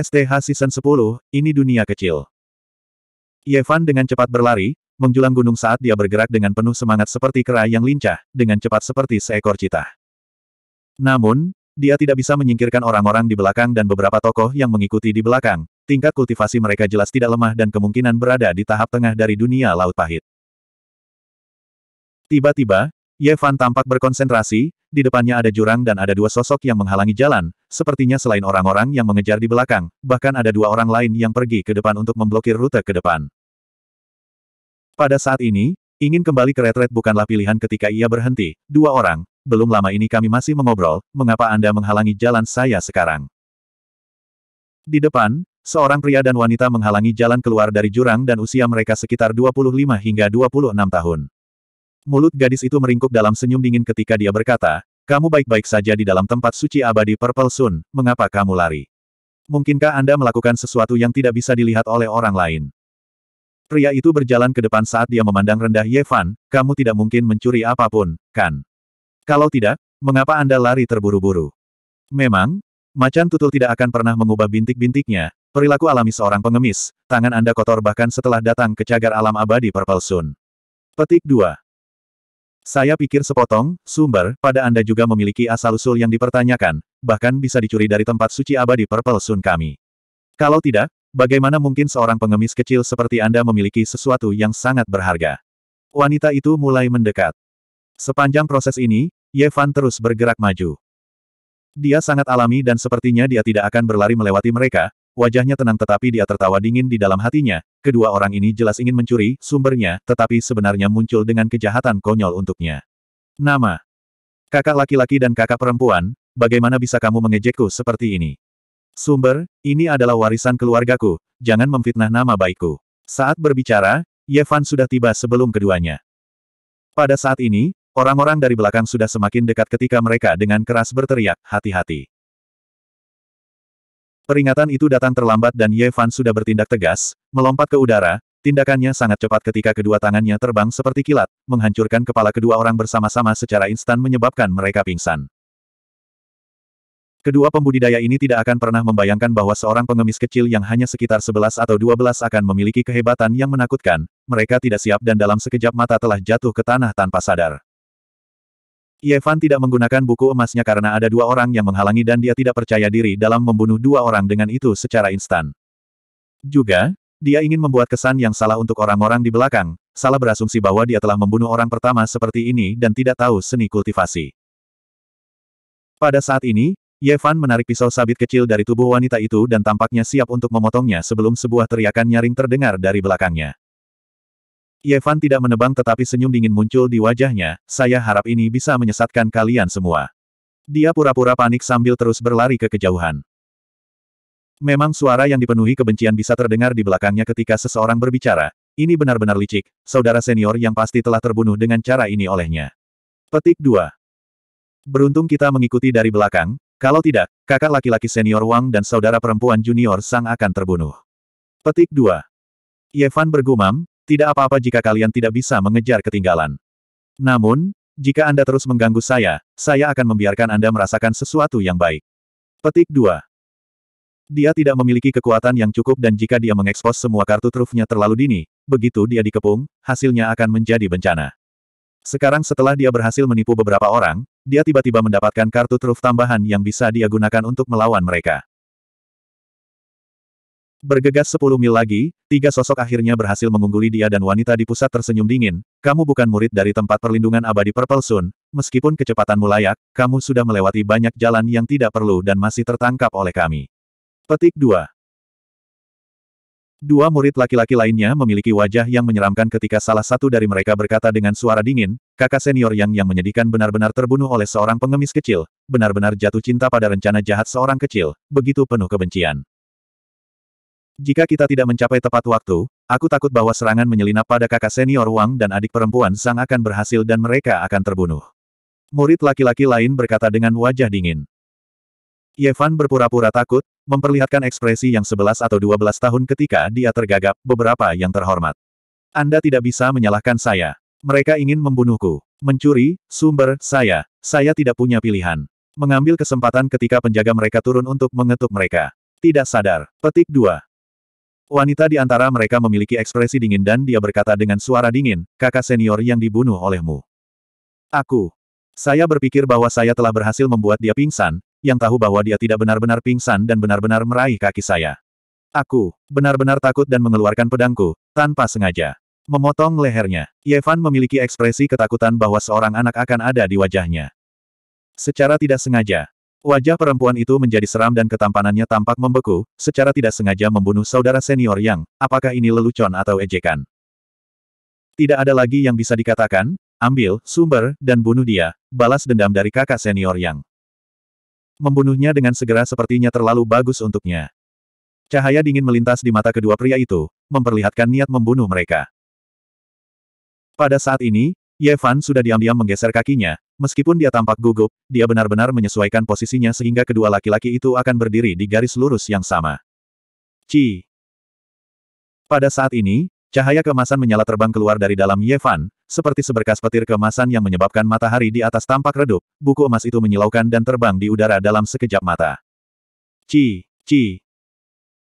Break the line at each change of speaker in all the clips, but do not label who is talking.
STH Season 10, ini dunia kecil. Yevan dengan cepat berlari, menjulang gunung saat dia bergerak dengan penuh semangat seperti kera yang lincah, dengan cepat seperti seekor cita. Namun, dia tidak bisa menyingkirkan orang-orang di belakang dan beberapa tokoh yang mengikuti di belakang, tingkat kultivasi mereka jelas tidak lemah dan kemungkinan berada di tahap tengah dari dunia laut pahit. Tiba-tiba, Yevan tampak berkonsentrasi, di depannya ada jurang dan ada dua sosok yang menghalangi jalan, sepertinya selain orang-orang yang mengejar di belakang, bahkan ada dua orang lain yang pergi ke depan untuk memblokir rute ke depan. Pada saat ini, ingin kembali ke retret bukanlah pilihan ketika ia berhenti. Dua orang, belum lama ini kami masih mengobrol, mengapa Anda menghalangi jalan saya sekarang? Di depan, seorang pria dan wanita menghalangi jalan keluar dari jurang dan usia mereka sekitar 25 hingga 26 tahun. Mulut gadis itu meringkuk dalam senyum dingin ketika dia berkata, kamu baik-baik saja di dalam tempat suci abadi Purple Sun, mengapa kamu lari? Mungkinkah Anda melakukan sesuatu yang tidak bisa dilihat oleh orang lain? Pria itu berjalan ke depan saat dia memandang rendah Yevan. kamu tidak mungkin mencuri apapun, kan? Kalau tidak, mengapa Anda lari terburu-buru? Memang, macan tutul tidak akan pernah mengubah bintik-bintiknya, perilaku alami seorang pengemis, tangan Anda kotor bahkan setelah datang ke cagar alam abadi Purple Sun. Petik 2. Saya pikir sepotong, sumber, pada Anda juga memiliki asal-usul yang dipertanyakan, bahkan bisa dicuri dari tempat suci abadi Purple Sun kami. Kalau tidak, bagaimana mungkin seorang pengemis kecil seperti Anda memiliki sesuatu yang sangat berharga? Wanita itu mulai mendekat. Sepanjang proses ini, Yevan terus bergerak maju. Dia sangat alami dan sepertinya dia tidak akan berlari melewati mereka, wajahnya tenang tetapi dia tertawa dingin di dalam hatinya, kedua orang ini jelas ingin mencuri sumbernya, tetapi sebenarnya muncul dengan kejahatan konyol untuknya. Nama. Kakak laki-laki dan kakak perempuan, bagaimana bisa kamu mengejekku seperti ini? Sumber, ini adalah warisan keluargaku, jangan memfitnah nama baikku. Saat berbicara, Yevan sudah tiba sebelum keduanya. Pada saat ini, orang-orang dari belakang sudah semakin dekat ketika mereka dengan keras berteriak, hati-hati. Peringatan itu datang terlambat dan Ye Fan sudah bertindak tegas, melompat ke udara, tindakannya sangat cepat ketika kedua tangannya terbang seperti kilat, menghancurkan kepala kedua orang bersama-sama secara instan menyebabkan mereka pingsan. Kedua pembudidaya ini tidak akan pernah membayangkan bahwa seorang pengemis kecil yang hanya sekitar 11 atau 12 akan memiliki kehebatan yang menakutkan, mereka tidak siap dan dalam sekejap mata telah jatuh ke tanah tanpa sadar. Yevan tidak menggunakan buku emasnya karena ada dua orang yang menghalangi dan dia tidak percaya diri dalam membunuh dua orang dengan itu secara instan. Juga, dia ingin membuat kesan yang salah untuk orang-orang di belakang, salah berasumsi bahwa dia telah membunuh orang pertama seperti ini dan tidak tahu seni kultivasi. Pada saat ini, Yevan menarik pisau sabit kecil dari tubuh wanita itu dan tampaknya siap untuk memotongnya sebelum sebuah teriakan nyaring terdengar dari belakangnya. Yevan tidak menebang tetapi senyum dingin muncul di wajahnya, saya harap ini bisa menyesatkan kalian semua. Dia pura-pura panik sambil terus berlari ke kejauhan. Memang suara yang dipenuhi kebencian bisa terdengar di belakangnya ketika seseorang berbicara, ini benar-benar licik, saudara senior yang pasti telah terbunuh dengan cara ini olehnya. Petik 2. Beruntung kita mengikuti dari belakang, kalau tidak, kakak laki-laki senior Wang dan saudara perempuan junior Sang akan terbunuh. Petik 2. Yevan bergumam, tidak apa-apa jika kalian tidak bisa mengejar ketinggalan. Namun, jika Anda terus mengganggu saya, saya akan membiarkan Anda merasakan sesuatu yang baik. Petik 2. Dia tidak memiliki kekuatan yang cukup dan jika dia mengekspos semua kartu trufnya terlalu dini, begitu dia dikepung, hasilnya akan menjadi bencana. Sekarang setelah dia berhasil menipu beberapa orang, dia tiba-tiba mendapatkan kartu truf tambahan yang bisa dia gunakan untuk melawan mereka. Bergegas sepuluh mil lagi, tiga sosok akhirnya berhasil mengungguli dia dan wanita di pusat tersenyum dingin, kamu bukan murid dari tempat perlindungan abadi Purple Sun, meskipun kecepatanmu layak, kamu sudah melewati banyak jalan yang tidak perlu dan masih tertangkap oleh kami. Petik 2 Dua murid laki-laki lainnya memiliki wajah yang menyeramkan ketika salah satu dari mereka berkata dengan suara dingin, kakak senior yang yang menyedihkan benar-benar terbunuh oleh seorang pengemis kecil, benar-benar jatuh cinta pada rencana jahat seorang kecil, begitu penuh kebencian. Jika kita tidak mencapai tepat waktu, aku takut bahwa serangan menyelinap pada kakak senior Wang dan adik perempuan Sang akan berhasil dan mereka akan terbunuh. Murid laki-laki lain berkata dengan wajah dingin. Yevan berpura-pura takut, memperlihatkan ekspresi yang sebelas atau dua belas tahun ketika dia tergagap, beberapa yang terhormat. Anda tidak bisa menyalahkan saya. Mereka ingin membunuhku. Mencuri, sumber, saya. Saya tidak punya pilihan. Mengambil kesempatan ketika penjaga mereka turun untuk mengetuk mereka. Tidak sadar. Petik 2. Wanita di antara mereka memiliki ekspresi dingin dan dia berkata dengan suara dingin, kakak senior yang dibunuh olehmu. Aku. Saya berpikir bahwa saya telah berhasil membuat dia pingsan, yang tahu bahwa dia tidak benar-benar pingsan dan benar-benar meraih kaki saya. Aku, benar-benar takut dan mengeluarkan pedangku, tanpa sengaja. Memotong lehernya, Yevan memiliki ekspresi ketakutan bahwa seorang anak akan ada di wajahnya. Secara tidak sengaja, Wajah perempuan itu menjadi seram dan ketampanannya tampak membeku, secara tidak sengaja membunuh saudara senior yang, apakah ini lelucon atau ejekan. Tidak ada lagi yang bisa dikatakan, ambil, sumber, dan bunuh dia, balas dendam dari kakak senior yang. Membunuhnya dengan segera sepertinya terlalu bagus untuknya. Cahaya dingin melintas di mata kedua pria itu, memperlihatkan niat membunuh mereka. Pada saat ini, Yevan sudah diam-diam menggeser kakinya, Meskipun dia tampak gugup, dia benar-benar menyesuaikan posisinya sehingga kedua laki-laki itu akan berdiri di garis lurus yang sama. Ci. Pada saat ini, cahaya kemasan menyala terbang keluar dari dalam Yevan, seperti seberkas petir kemasan yang menyebabkan matahari di atas tampak redup, buku emas itu menyilaukan dan terbang di udara dalam sekejap mata. Ci, ci.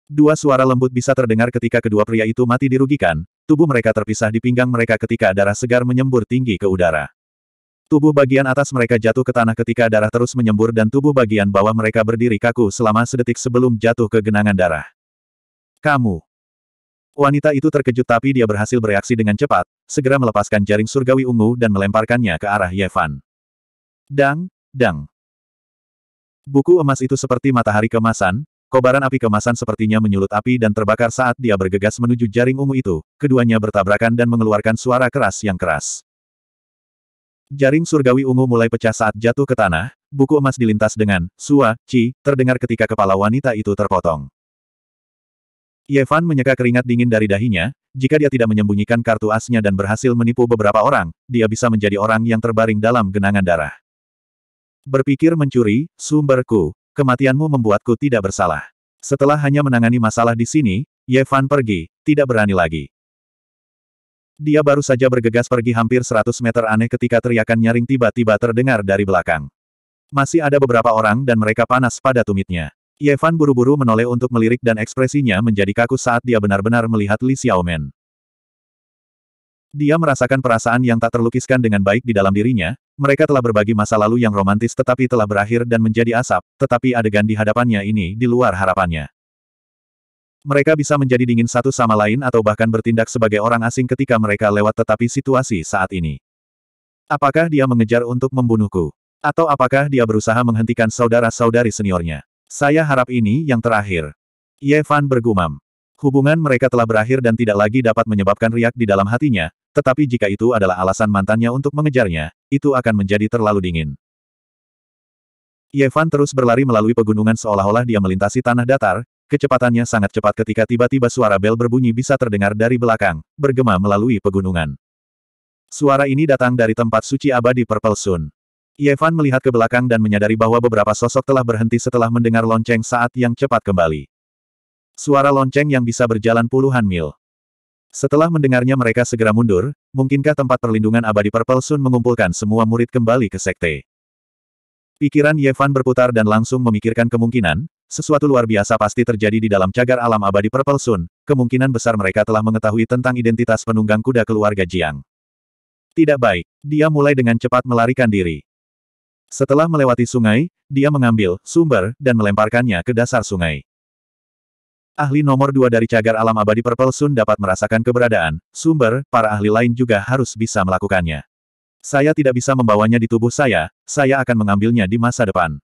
Dua suara lembut bisa terdengar ketika kedua pria itu mati dirugikan, tubuh mereka terpisah di pinggang mereka ketika darah segar menyembur tinggi ke udara. Tubuh bagian atas mereka jatuh ke tanah ketika darah terus menyembur dan tubuh bagian bawah mereka berdiri kaku selama sedetik sebelum jatuh ke genangan darah. Kamu. Wanita itu terkejut tapi dia berhasil bereaksi dengan cepat, segera melepaskan jaring surgawi ungu dan melemparkannya ke arah Yevan. Dang, dang. Buku emas itu seperti matahari kemasan, kobaran api kemasan sepertinya menyulut api dan terbakar saat dia bergegas menuju jaring ungu itu, keduanya bertabrakan dan mengeluarkan suara keras yang keras. Jaring surgawi ungu mulai pecah saat jatuh ke tanah, buku emas dilintas dengan, sua, ci, terdengar ketika kepala wanita itu terpotong. Yevan menyeka keringat dingin dari dahinya, jika dia tidak menyembunyikan kartu asnya dan berhasil menipu beberapa orang, dia bisa menjadi orang yang terbaring dalam genangan darah. Berpikir mencuri, sumberku, kematianmu membuatku tidak bersalah. Setelah hanya menangani masalah di sini, Yevan pergi, tidak berani lagi. Dia baru saja bergegas pergi hampir 100 meter aneh ketika teriakan nyaring tiba-tiba terdengar dari belakang. Masih ada beberapa orang dan mereka panas pada tumitnya. Yevan buru-buru menoleh untuk melirik dan ekspresinya menjadi kaku saat dia benar-benar melihat Li Xiaomen. Dia merasakan perasaan yang tak terlukiskan dengan baik di dalam dirinya, mereka telah berbagi masa lalu yang romantis tetapi telah berakhir dan menjadi asap, tetapi adegan di hadapannya ini di luar harapannya. Mereka bisa menjadi dingin satu sama lain atau bahkan bertindak sebagai orang asing ketika mereka lewat tetapi situasi saat ini. Apakah dia mengejar untuk membunuhku? Atau apakah dia berusaha menghentikan saudara-saudari seniornya? Saya harap ini yang terakhir. Yevan bergumam. Hubungan mereka telah berakhir dan tidak lagi dapat menyebabkan riak di dalam hatinya, tetapi jika itu adalah alasan mantannya untuk mengejarnya, itu akan menjadi terlalu dingin. Yevan terus berlari melalui pegunungan seolah-olah dia melintasi tanah datar, Kecepatannya sangat cepat ketika tiba-tiba suara bel berbunyi bisa terdengar dari belakang, bergema melalui pegunungan. Suara ini datang dari tempat suci abadi Purple Sun. Yevan melihat ke belakang dan menyadari bahwa beberapa sosok telah berhenti setelah mendengar lonceng saat yang cepat kembali. Suara lonceng yang bisa berjalan puluhan mil. Setelah mendengarnya mereka segera mundur, mungkinkah tempat perlindungan abadi Purple Sun mengumpulkan semua murid kembali ke sekte? Pikiran Yevan berputar dan langsung memikirkan kemungkinan, sesuatu luar biasa pasti terjadi di dalam cagar alam abadi Purple Sun, kemungkinan besar mereka telah mengetahui tentang identitas penunggang kuda keluarga Jiang. Tidak baik, dia mulai dengan cepat melarikan diri. Setelah melewati sungai, dia mengambil sumber dan melemparkannya ke dasar sungai. Ahli nomor dua dari cagar alam abadi Purple Sun dapat merasakan keberadaan, sumber, para ahli lain juga harus bisa melakukannya. Saya tidak bisa membawanya di tubuh saya, saya akan mengambilnya di masa depan.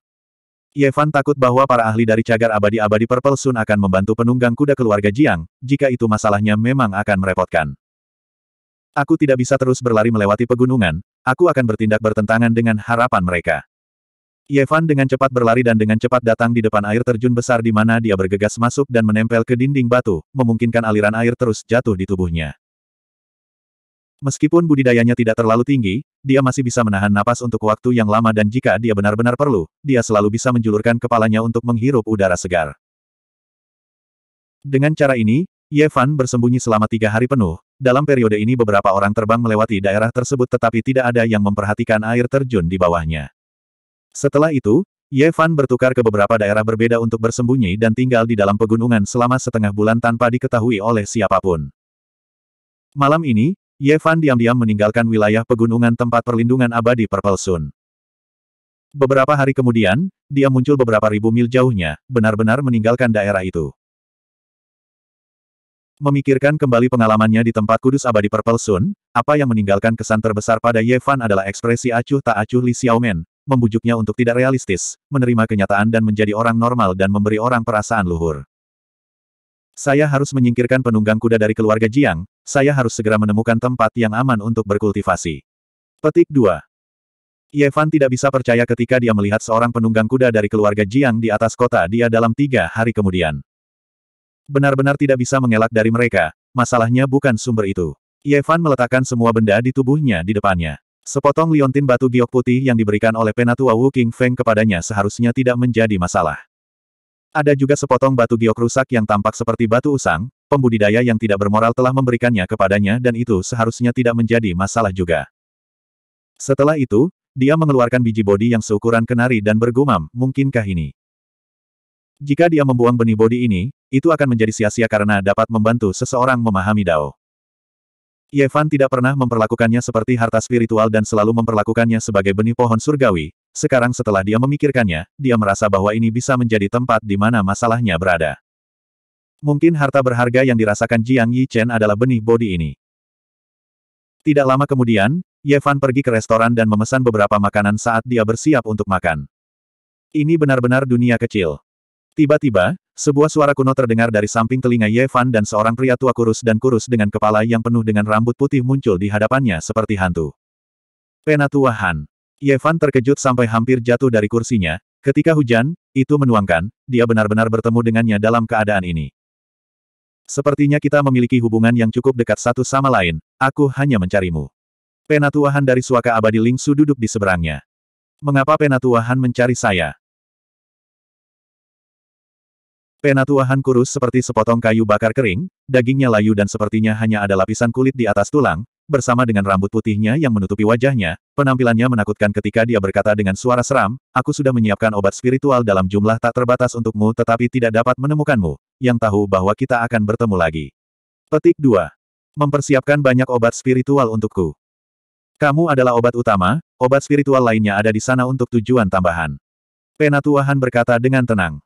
Yevan takut bahwa para ahli dari cagar abadi-abadi Purple Sun akan membantu penunggang kuda keluarga Jiang, jika itu masalahnya memang akan merepotkan. Aku tidak bisa terus berlari melewati pegunungan, aku akan bertindak bertentangan dengan harapan mereka. Yevan dengan cepat berlari dan dengan cepat datang di depan air terjun besar di mana dia bergegas masuk dan menempel ke dinding batu, memungkinkan aliran air terus jatuh di tubuhnya. Meskipun budidayanya tidak terlalu tinggi, dia masih bisa menahan napas untuk waktu yang lama dan jika dia benar-benar perlu, dia selalu bisa menjulurkan kepalanya untuk menghirup udara segar. Dengan cara ini, Yevan bersembunyi selama tiga hari penuh. Dalam periode ini beberapa orang terbang melewati daerah tersebut tetapi tidak ada yang memperhatikan air terjun di bawahnya. Setelah itu, Yevan bertukar ke beberapa daerah berbeda untuk bersembunyi dan tinggal di dalam pegunungan selama setengah bulan tanpa diketahui oleh siapapun. Malam ini, Ye Fan diam-diam meninggalkan wilayah pegunungan tempat perlindungan abadi Purple Sun. Beberapa hari kemudian, dia muncul beberapa ribu mil jauhnya, benar-benar meninggalkan daerah itu. Memikirkan kembali pengalamannya di tempat kudus abadi Purple Sun, apa yang meninggalkan kesan terbesar pada Ye Fan adalah ekspresi acuh tak acuh Li Xiaomen, membujuknya untuk tidak realistis, menerima kenyataan dan menjadi orang normal dan memberi orang perasaan luhur. Saya harus menyingkirkan penunggang kuda dari keluarga Jiang, saya harus segera menemukan tempat yang aman untuk berkultivasi. Petik 2. Yevan tidak bisa percaya ketika dia melihat seorang penunggang kuda dari keluarga Jiang di atas kota dia dalam tiga hari kemudian. Benar-benar tidak bisa mengelak dari mereka, masalahnya bukan sumber itu. Yevan meletakkan semua benda di tubuhnya di depannya. Sepotong liontin batu giok putih yang diberikan oleh penatua Wu King Feng kepadanya seharusnya tidak menjadi masalah. Ada juga sepotong batu giok rusak yang tampak seperti batu usang, pembudidaya yang tidak bermoral telah memberikannya kepadanya dan itu seharusnya tidak menjadi masalah juga. Setelah itu, dia mengeluarkan biji bodi yang seukuran kenari dan bergumam, mungkinkah ini? Jika dia membuang benih bodi ini, itu akan menjadi sia-sia karena dapat membantu seseorang memahami Dao. Yevan tidak pernah memperlakukannya seperti harta spiritual dan selalu memperlakukannya sebagai benih pohon surgawi, sekarang setelah dia memikirkannya, dia merasa bahwa ini bisa menjadi tempat di mana masalahnya berada. Mungkin harta berharga yang dirasakan Jiang Yichen adalah benih bodi ini. Tidak lama kemudian, Yevan pergi ke restoran dan memesan beberapa makanan saat dia bersiap untuk makan. Ini benar-benar dunia kecil. Tiba-tiba, sebuah suara kuno terdengar dari samping telinga Yevan dan seorang pria tua kurus dan kurus dengan kepala yang penuh dengan rambut putih muncul di hadapannya seperti hantu. Penatua Han. Yevan terkejut sampai hampir jatuh dari kursinya, ketika hujan, itu menuangkan, dia benar-benar bertemu dengannya dalam keadaan ini. Sepertinya kita memiliki hubungan yang cukup dekat satu sama lain, aku hanya mencarimu. Penatuahan dari suaka abadi Ling Su duduk di seberangnya. Mengapa penatuahan mencari saya? Penatuahan kurus seperti sepotong kayu bakar kering, dagingnya layu dan sepertinya hanya ada lapisan kulit di atas tulang, bersama dengan rambut putihnya yang menutupi wajahnya, penampilannya menakutkan ketika dia berkata dengan suara seram, aku sudah menyiapkan obat spiritual dalam jumlah tak terbatas untukmu tetapi tidak dapat menemukanmu, yang tahu bahwa kita akan bertemu lagi. Petik 2. Mempersiapkan banyak obat spiritual untukku. Kamu adalah obat utama, obat spiritual lainnya ada di sana untuk tujuan tambahan. Penatuahan berkata dengan tenang.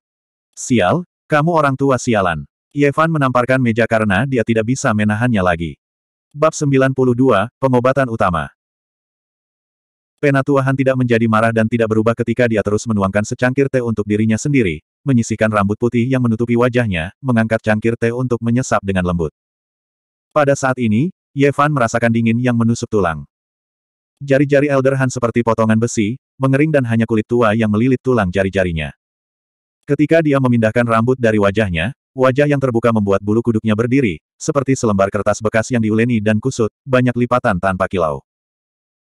Sial, kamu orang tua sialan. Yevan menamparkan meja karena dia tidak bisa menahannya lagi. Bab 92, Pengobatan Utama Penatuahan tidak menjadi marah dan tidak berubah ketika dia terus menuangkan secangkir teh untuk dirinya sendiri, menyisihkan rambut putih yang menutupi wajahnya, mengangkat cangkir teh untuk menyesap dengan lembut. Pada saat ini, Yevan merasakan dingin yang menusuk tulang. Jari-jari Elder Han seperti potongan besi, mengering dan hanya kulit tua yang melilit tulang jari-jarinya. Ketika dia memindahkan rambut dari wajahnya, Wajah yang terbuka membuat bulu kuduknya berdiri, seperti selembar kertas bekas yang diuleni dan kusut, banyak lipatan tanpa kilau.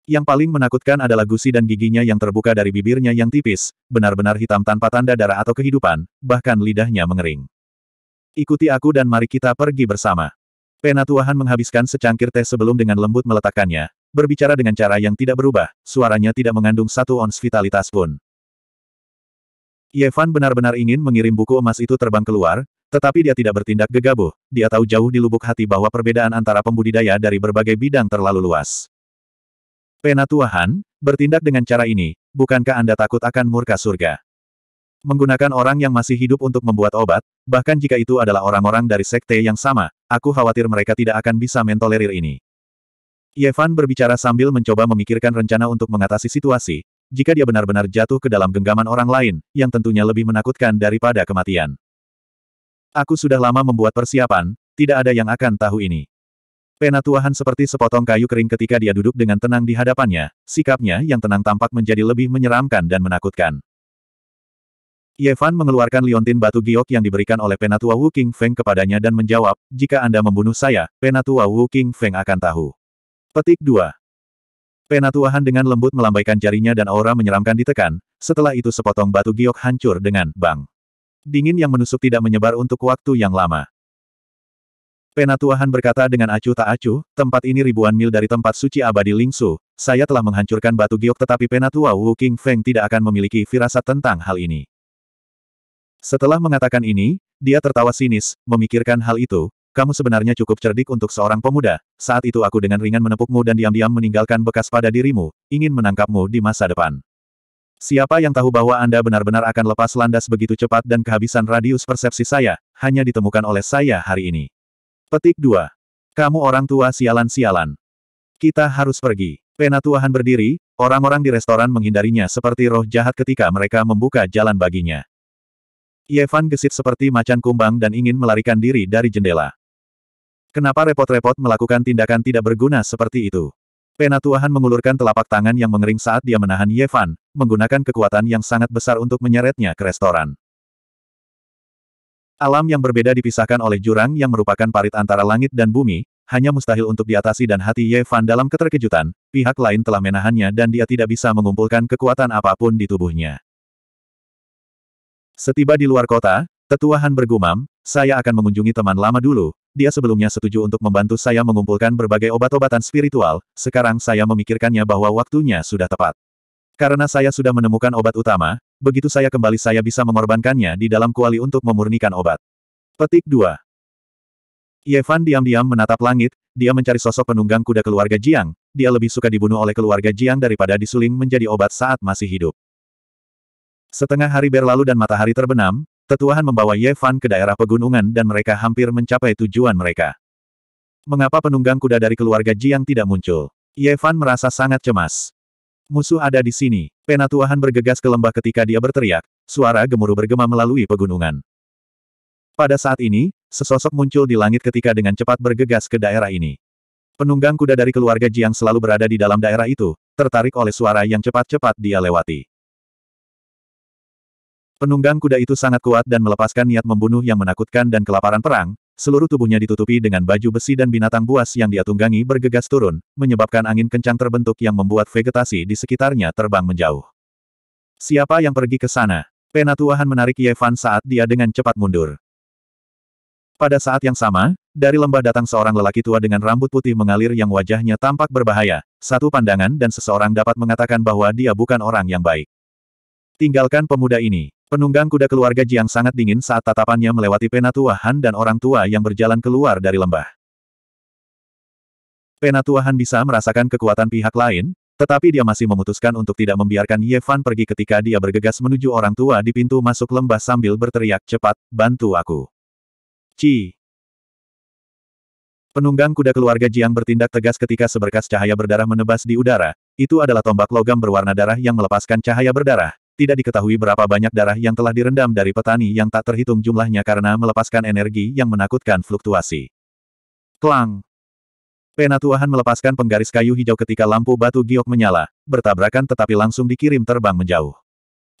Yang paling menakutkan adalah gusi dan giginya yang terbuka dari bibirnya yang tipis, benar-benar hitam tanpa tanda darah atau kehidupan, bahkan lidahnya mengering. Ikuti aku dan mari kita pergi bersama. Penatuahan menghabiskan secangkir teh sebelum dengan lembut meletakkannya, berbicara dengan cara yang tidak berubah, suaranya tidak mengandung satu ons vitalitas pun. Yevan benar-benar ingin mengirim buku emas itu terbang keluar, tetapi dia tidak bertindak gegabah, dia tahu jauh di lubuk hati bahwa perbedaan antara pembudidaya dari berbagai bidang terlalu luas. Penatuahan, bertindak dengan cara ini, bukankah Anda takut akan murka surga? Menggunakan orang yang masih hidup untuk membuat obat, bahkan jika itu adalah orang-orang dari sekte yang sama, aku khawatir mereka tidak akan bisa mentolerir ini. Yevan berbicara sambil mencoba memikirkan rencana untuk mengatasi situasi, jika dia benar-benar jatuh ke dalam genggaman orang lain, yang tentunya lebih menakutkan daripada kematian. Aku sudah lama membuat persiapan, tidak ada yang akan tahu ini. Penatuahan seperti sepotong kayu kering ketika dia duduk dengan tenang di hadapannya, sikapnya yang tenang tampak menjadi lebih menyeramkan dan menakutkan. Yevan mengeluarkan liontin batu giok yang diberikan oleh Penatua Wu King Feng kepadanya dan menjawab, jika Anda membunuh saya, Penatua Wu King Feng akan tahu. Petik 2. Penatuahan dengan lembut melambaikan jarinya dan aura menyeramkan ditekan, setelah itu sepotong batu giok hancur dengan bang. Dingin yang menusuk tidak menyebar untuk waktu yang lama. Penatuahan berkata dengan acuh tak acuh, tempat ini ribuan mil dari tempat suci abadi Lingsu, saya telah menghancurkan batu giok tetapi penatua Wu King Feng tidak akan memiliki firasat tentang hal ini. Setelah mengatakan ini, dia tertawa sinis, memikirkan hal itu, kamu sebenarnya cukup cerdik untuk seorang pemuda, saat itu aku dengan ringan menepukmu dan diam-diam meninggalkan bekas pada dirimu, ingin menangkapmu di masa depan. Siapa yang tahu bahwa Anda benar-benar akan lepas landas begitu cepat dan kehabisan radius persepsi saya, hanya ditemukan oleh saya hari ini. Petik 2. Kamu orang tua sialan-sialan. Kita harus pergi. Penatuahan berdiri, orang-orang di restoran menghindarinya seperti roh jahat ketika mereka membuka jalan baginya. Yevan gesit seperti macan kumbang dan ingin melarikan diri dari jendela. Kenapa repot-repot melakukan tindakan tidak berguna seperti itu? Penatuahan mengulurkan telapak tangan yang mengering saat dia menahan Yevan, menggunakan kekuatan yang sangat besar untuk menyeretnya ke restoran. Alam yang berbeda dipisahkan oleh jurang yang merupakan parit antara langit dan bumi, hanya mustahil untuk diatasi dan hati Yevan dalam keterkejutan, pihak lain telah menahannya dan dia tidak bisa mengumpulkan kekuatan apapun di tubuhnya. Setiba di luar kota, Tetuahan bergumam, saya akan mengunjungi teman lama dulu, dia sebelumnya setuju untuk membantu saya mengumpulkan berbagai obat-obatan spiritual, sekarang saya memikirkannya bahwa waktunya sudah tepat. Karena saya sudah menemukan obat utama, begitu saya kembali saya bisa mengorbankannya di dalam kuali untuk memurnikan obat. Petik 2 Yevan diam-diam menatap langit, dia mencari sosok penunggang kuda keluarga Jiang, dia lebih suka dibunuh oleh keluarga Jiang daripada disuling menjadi obat saat masih hidup. Setengah hari berlalu dan matahari terbenam, Tetuahan membawa Ye Fan ke daerah pegunungan dan mereka hampir mencapai tujuan mereka. Mengapa penunggang kuda dari keluarga Jiang tidak muncul? Ye Fan merasa sangat cemas. Musuh ada di sini. Penatuahan bergegas ke lembah ketika dia berteriak, suara gemuruh bergema melalui pegunungan. Pada saat ini, sesosok muncul di langit ketika dengan cepat bergegas ke daerah ini. Penunggang kuda dari keluarga Jiang selalu berada di dalam daerah itu, tertarik oleh suara yang cepat-cepat dia lewati. Penunggang kuda itu sangat kuat dan melepaskan niat membunuh yang menakutkan dan kelaparan perang, seluruh tubuhnya ditutupi dengan baju besi dan binatang buas yang dia tunggangi bergegas turun, menyebabkan angin kencang terbentuk yang membuat vegetasi di sekitarnya terbang menjauh. Siapa yang pergi ke sana? Penatuahan menarik Yevan saat dia dengan cepat mundur. Pada saat yang sama, dari lembah datang seorang lelaki tua dengan rambut putih mengalir yang wajahnya tampak berbahaya, satu pandangan dan seseorang dapat mengatakan bahwa dia bukan orang yang baik. Tinggalkan pemuda ini, Penunggang kuda keluarga Jiang sangat dingin saat tatapannya melewati penatua Han dan orang tua yang berjalan keluar dari lembah. Penatua Han bisa merasakan kekuatan pihak lain, tetapi dia masih memutuskan untuk tidak membiarkan Ye Fan pergi ketika dia bergegas menuju orang tua di pintu masuk lembah sambil berteriak cepat, bantu aku. Ci. Penunggang kuda keluarga Jiang bertindak tegas ketika seberkas cahaya berdarah menebas di udara, itu adalah tombak logam berwarna darah yang melepaskan cahaya berdarah, tidak diketahui berapa banyak darah yang telah direndam dari petani yang tak terhitung jumlahnya karena melepaskan energi yang menakutkan fluktuasi. Klang! Penatuahan melepaskan penggaris kayu hijau ketika lampu batu giok menyala, bertabrakan tetapi langsung dikirim terbang menjauh.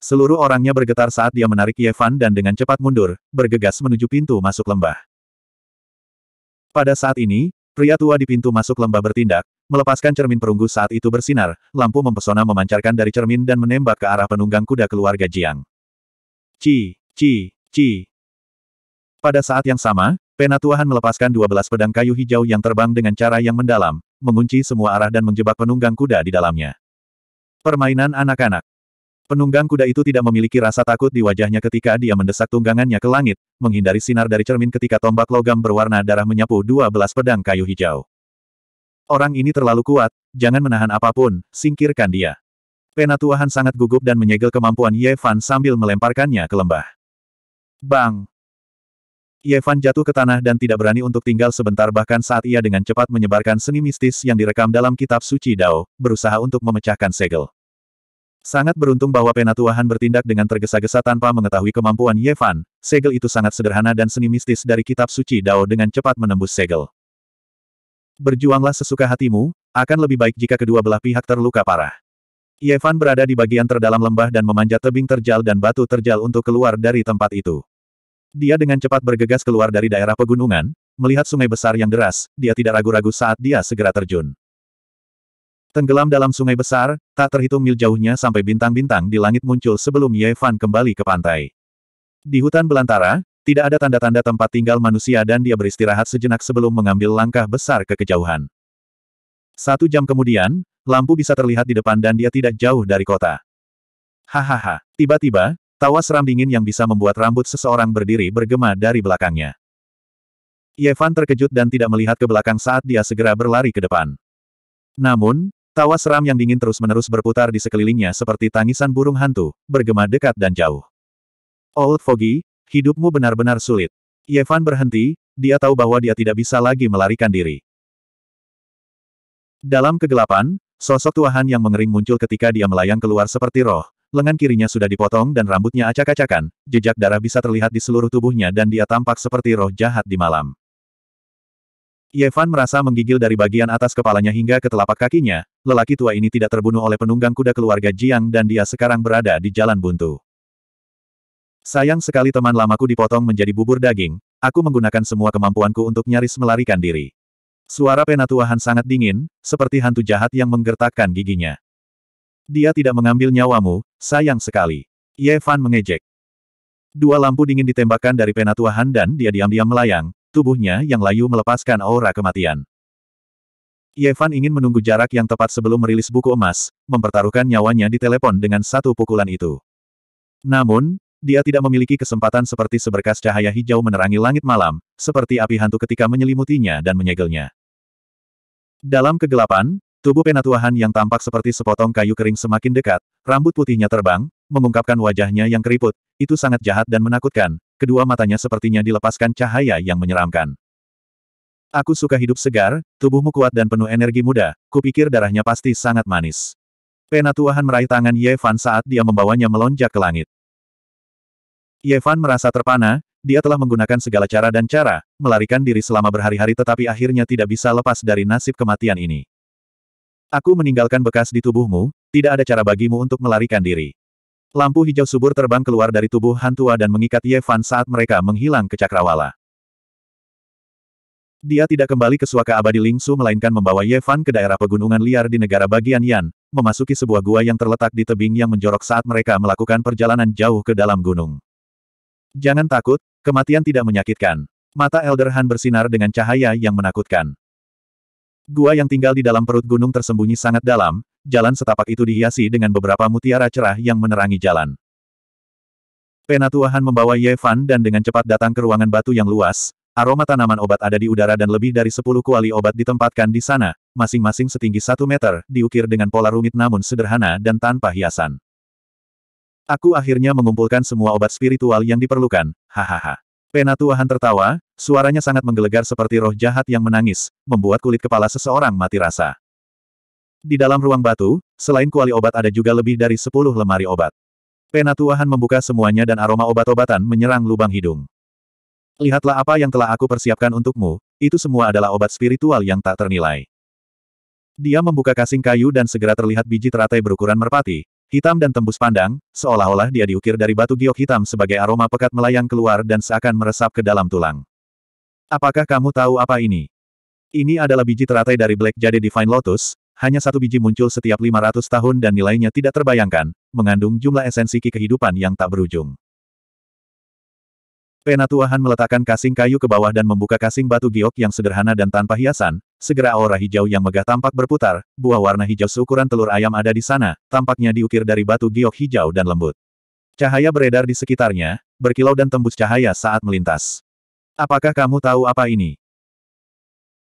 Seluruh orangnya bergetar saat dia menarik Yevan dan dengan cepat mundur, bergegas menuju pintu masuk lembah. Pada saat ini, pria tua di pintu masuk lembah bertindak, Melepaskan cermin perunggu saat itu bersinar, lampu mempesona memancarkan dari cermin dan menembak ke arah penunggang kuda keluarga Jiang. Ci, ci, ci. Pada saat yang sama, Penatuhan melepaskan dua belas pedang kayu hijau yang terbang dengan cara yang mendalam, mengunci semua arah dan menjebak penunggang kuda di dalamnya. Permainan anak-anak. Penunggang kuda itu tidak memiliki rasa takut di wajahnya ketika dia mendesak tunggangannya ke langit, menghindari sinar dari cermin ketika tombak logam berwarna darah menyapu dua belas pedang kayu hijau. Orang ini terlalu kuat, jangan menahan apapun, singkirkan dia. Penatuahan sangat gugup dan menyegel kemampuan Yevan sambil melemparkannya ke lembah. Bang! Yevan jatuh ke tanah dan tidak berani untuk tinggal sebentar bahkan saat ia dengan cepat menyebarkan seni mistis yang direkam dalam kitab suci Dao, berusaha untuk memecahkan segel. Sangat beruntung bahwa Penatuahan bertindak dengan tergesa-gesa tanpa mengetahui kemampuan Yevan. Segel itu sangat sederhana dan seni mistis dari kitab suci Dao dengan cepat menembus segel berjuanglah sesuka hatimu, akan lebih baik jika kedua belah pihak terluka parah. Yevan berada di bagian terdalam lembah dan memanjat tebing terjal dan batu terjal untuk keluar dari tempat itu. Dia dengan cepat bergegas keluar dari daerah pegunungan, melihat sungai besar yang deras, dia tidak ragu-ragu saat dia segera terjun. Tenggelam dalam sungai besar, tak terhitung mil jauhnya sampai bintang-bintang di langit muncul sebelum Yevan kembali ke pantai. Di hutan belantara, tidak ada tanda-tanda tempat tinggal manusia dan dia beristirahat sejenak sebelum mengambil langkah besar ke kejauhan. Satu jam kemudian, lampu bisa terlihat di depan dan dia tidak jauh dari kota. Hahaha, tiba-tiba, tawa seram dingin yang bisa membuat rambut seseorang berdiri bergema dari belakangnya. Yevan terkejut dan tidak melihat ke belakang saat dia segera berlari ke depan. Namun, Tawa seram yang dingin terus-menerus berputar di sekelilingnya seperti tangisan burung hantu, bergema dekat dan jauh. Old Foggy, Hidupmu benar-benar sulit. Yevan berhenti, dia tahu bahwa dia tidak bisa lagi melarikan diri. Dalam kegelapan, sosok Tuahan yang mengering muncul ketika dia melayang keluar seperti roh. Lengan kirinya sudah dipotong dan rambutnya acak-acakan, jejak darah bisa terlihat di seluruh tubuhnya dan dia tampak seperti roh jahat di malam. Yevan merasa menggigil dari bagian atas kepalanya hingga ke telapak kakinya, lelaki tua ini tidak terbunuh oleh penunggang kuda keluarga Jiang dan dia sekarang berada di jalan buntu. Sayang sekali teman lamaku dipotong menjadi bubur daging, aku menggunakan semua kemampuanku untuk nyaris melarikan diri. Suara penatuahan sangat dingin, seperti hantu jahat yang menggertakkan giginya. Dia tidak mengambil nyawamu, sayang sekali. Ye Fan mengejek. Dua lampu dingin ditembakkan dari penatuahan dan dia diam-diam melayang, tubuhnya yang layu melepaskan aura kematian. Ye Fan ingin menunggu jarak yang tepat sebelum merilis buku emas, mempertaruhkan nyawanya di telepon dengan satu pukulan itu. Namun, dia tidak memiliki kesempatan seperti seberkas cahaya hijau menerangi langit malam, seperti api hantu ketika menyelimutinya dan menyegelnya. Dalam kegelapan, tubuh penatuahan yang tampak seperti sepotong kayu kering semakin dekat, rambut putihnya terbang, mengungkapkan wajahnya yang keriput, itu sangat jahat dan menakutkan, kedua matanya sepertinya dilepaskan cahaya yang menyeramkan. Aku suka hidup segar, tubuhmu kuat dan penuh energi muda, kupikir darahnya pasti sangat manis. Penatuahan meraih tangan Yevan saat dia membawanya melonjak ke langit. Yevan merasa terpana, dia telah menggunakan segala cara dan cara, melarikan diri selama berhari-hari tetapi akhirnya tidak bisa lepas dari nasib kematian ini. Aku meninggalkan bekas di tubuhmu, tidak ada cara bagimu untuk melarikan diri. Lampu hijau subur terbang keluar dari tubuh Hantua dan mengikat Yevan saat mereka menghilang ke Cakrawala. Dia tidak kembali ke suaka abadi Lingsu melainkan membawa Yevan ke daerah pegunungan liar di negara bagian Yan, memasuki sebuah gua yang terletak di tebing yang menjorok saat mereka melakukan perjalanan jauh ke dalam gunung. Jangan takut, kematian tidak menyakitkan. Mata Elder Han bersinar dengan cahaya yang menakutkan. Gua yang tinggal di dalam perut gunung tersembunyi sangat dalam, jalan setapak itu dihiasi dengan beberapa mutiara cerah yang menerangi jalan. Penatua Han membawa Ye Fan dan dengan cepat datang ke ruangan batu yang luas, aroma tanaman obat ada di udara dan lebih dari sepuluh kuali obat ditempatkan di sana, masing-masing setinggi satu meter, diukir dengan pola rumit namun sederhana dan tanpa hiasan. Aku akhirnya mengumpulkan semua obat spiritual yang diperlukan, hahaha. Penatuahan tertawa, suaranya sangat menggelegar seperti roh jahat yang menangis, membuat kulit kepala seseorang mati rasa. Di dalam ruang batu, selain kuali obat ada juga lebih dari sepuluh lemari obat. Penatuahan membuka semuanya dan aroma obat-obatan menyerang lubang hidung. Lihatlah apa yang telah aku persiapkan untukmu, itu semua adalah obat spiritual yang tak ternilai. Dia membuka kasing kayu dan segera terlihat biji teratai berukuran merpati, Hitam dan tembus pandang, seolah-olah dia diukir dari batu giok hitam sebagai aroma pekat melayang keluar dan seakan meresap ke dalam tulang. Apakah kamu tahu apa ini? Ini adalah biji teratai dari Black Jade Divine Lotus, hanya satu biji muncul setiap 500 tahun dan nilainya tidak terbayangkan, mengandung jumlah esensi ki kehidupan yang tak berujung. Penatuahan meletakkan kasing kayu ke bawah dan membuka kasing batu giok yang sederhana dan tanpa hiasan, Segera aura hijau yang megah tampak berputar, buah warna hijau seukuran telur ayam ada di sana, tampaknya diukir dari batu giok hijau dan lembut. Cahaya beredar di sekitarnya, berkilau dan tembus cahaya saat melintas. Apakah kamu tahu apa ini?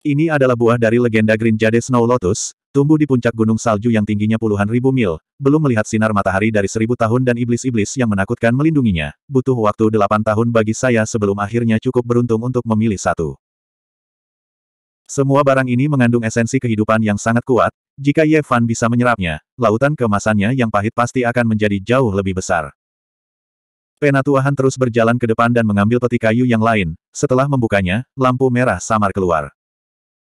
Ini adalah buah dari legenda Green Jade Snow Lotus, tumbuh di puncak gunung salju yang tingginya puluhan ribu mil, belum melihat sinar matahari dari seribu tahun dan iblis-iblis yang menakutkan melindunginya. Butuh waktu delapan tahun bagi saya sebelum akhirnya cukup beruntung untuk memilih satu. Semua barang ini mengandung esensi kehidupan yang sangat kuat, jika Ye Fan bisa menyerapnya, lautan kemasannya yang pahit pasti akan menjadi jauh lebih besar. Penatuahan terus berjalan ke depan dan mengambil peti kayu yang lain. Setelah membukanya, lampu merah samar keluar.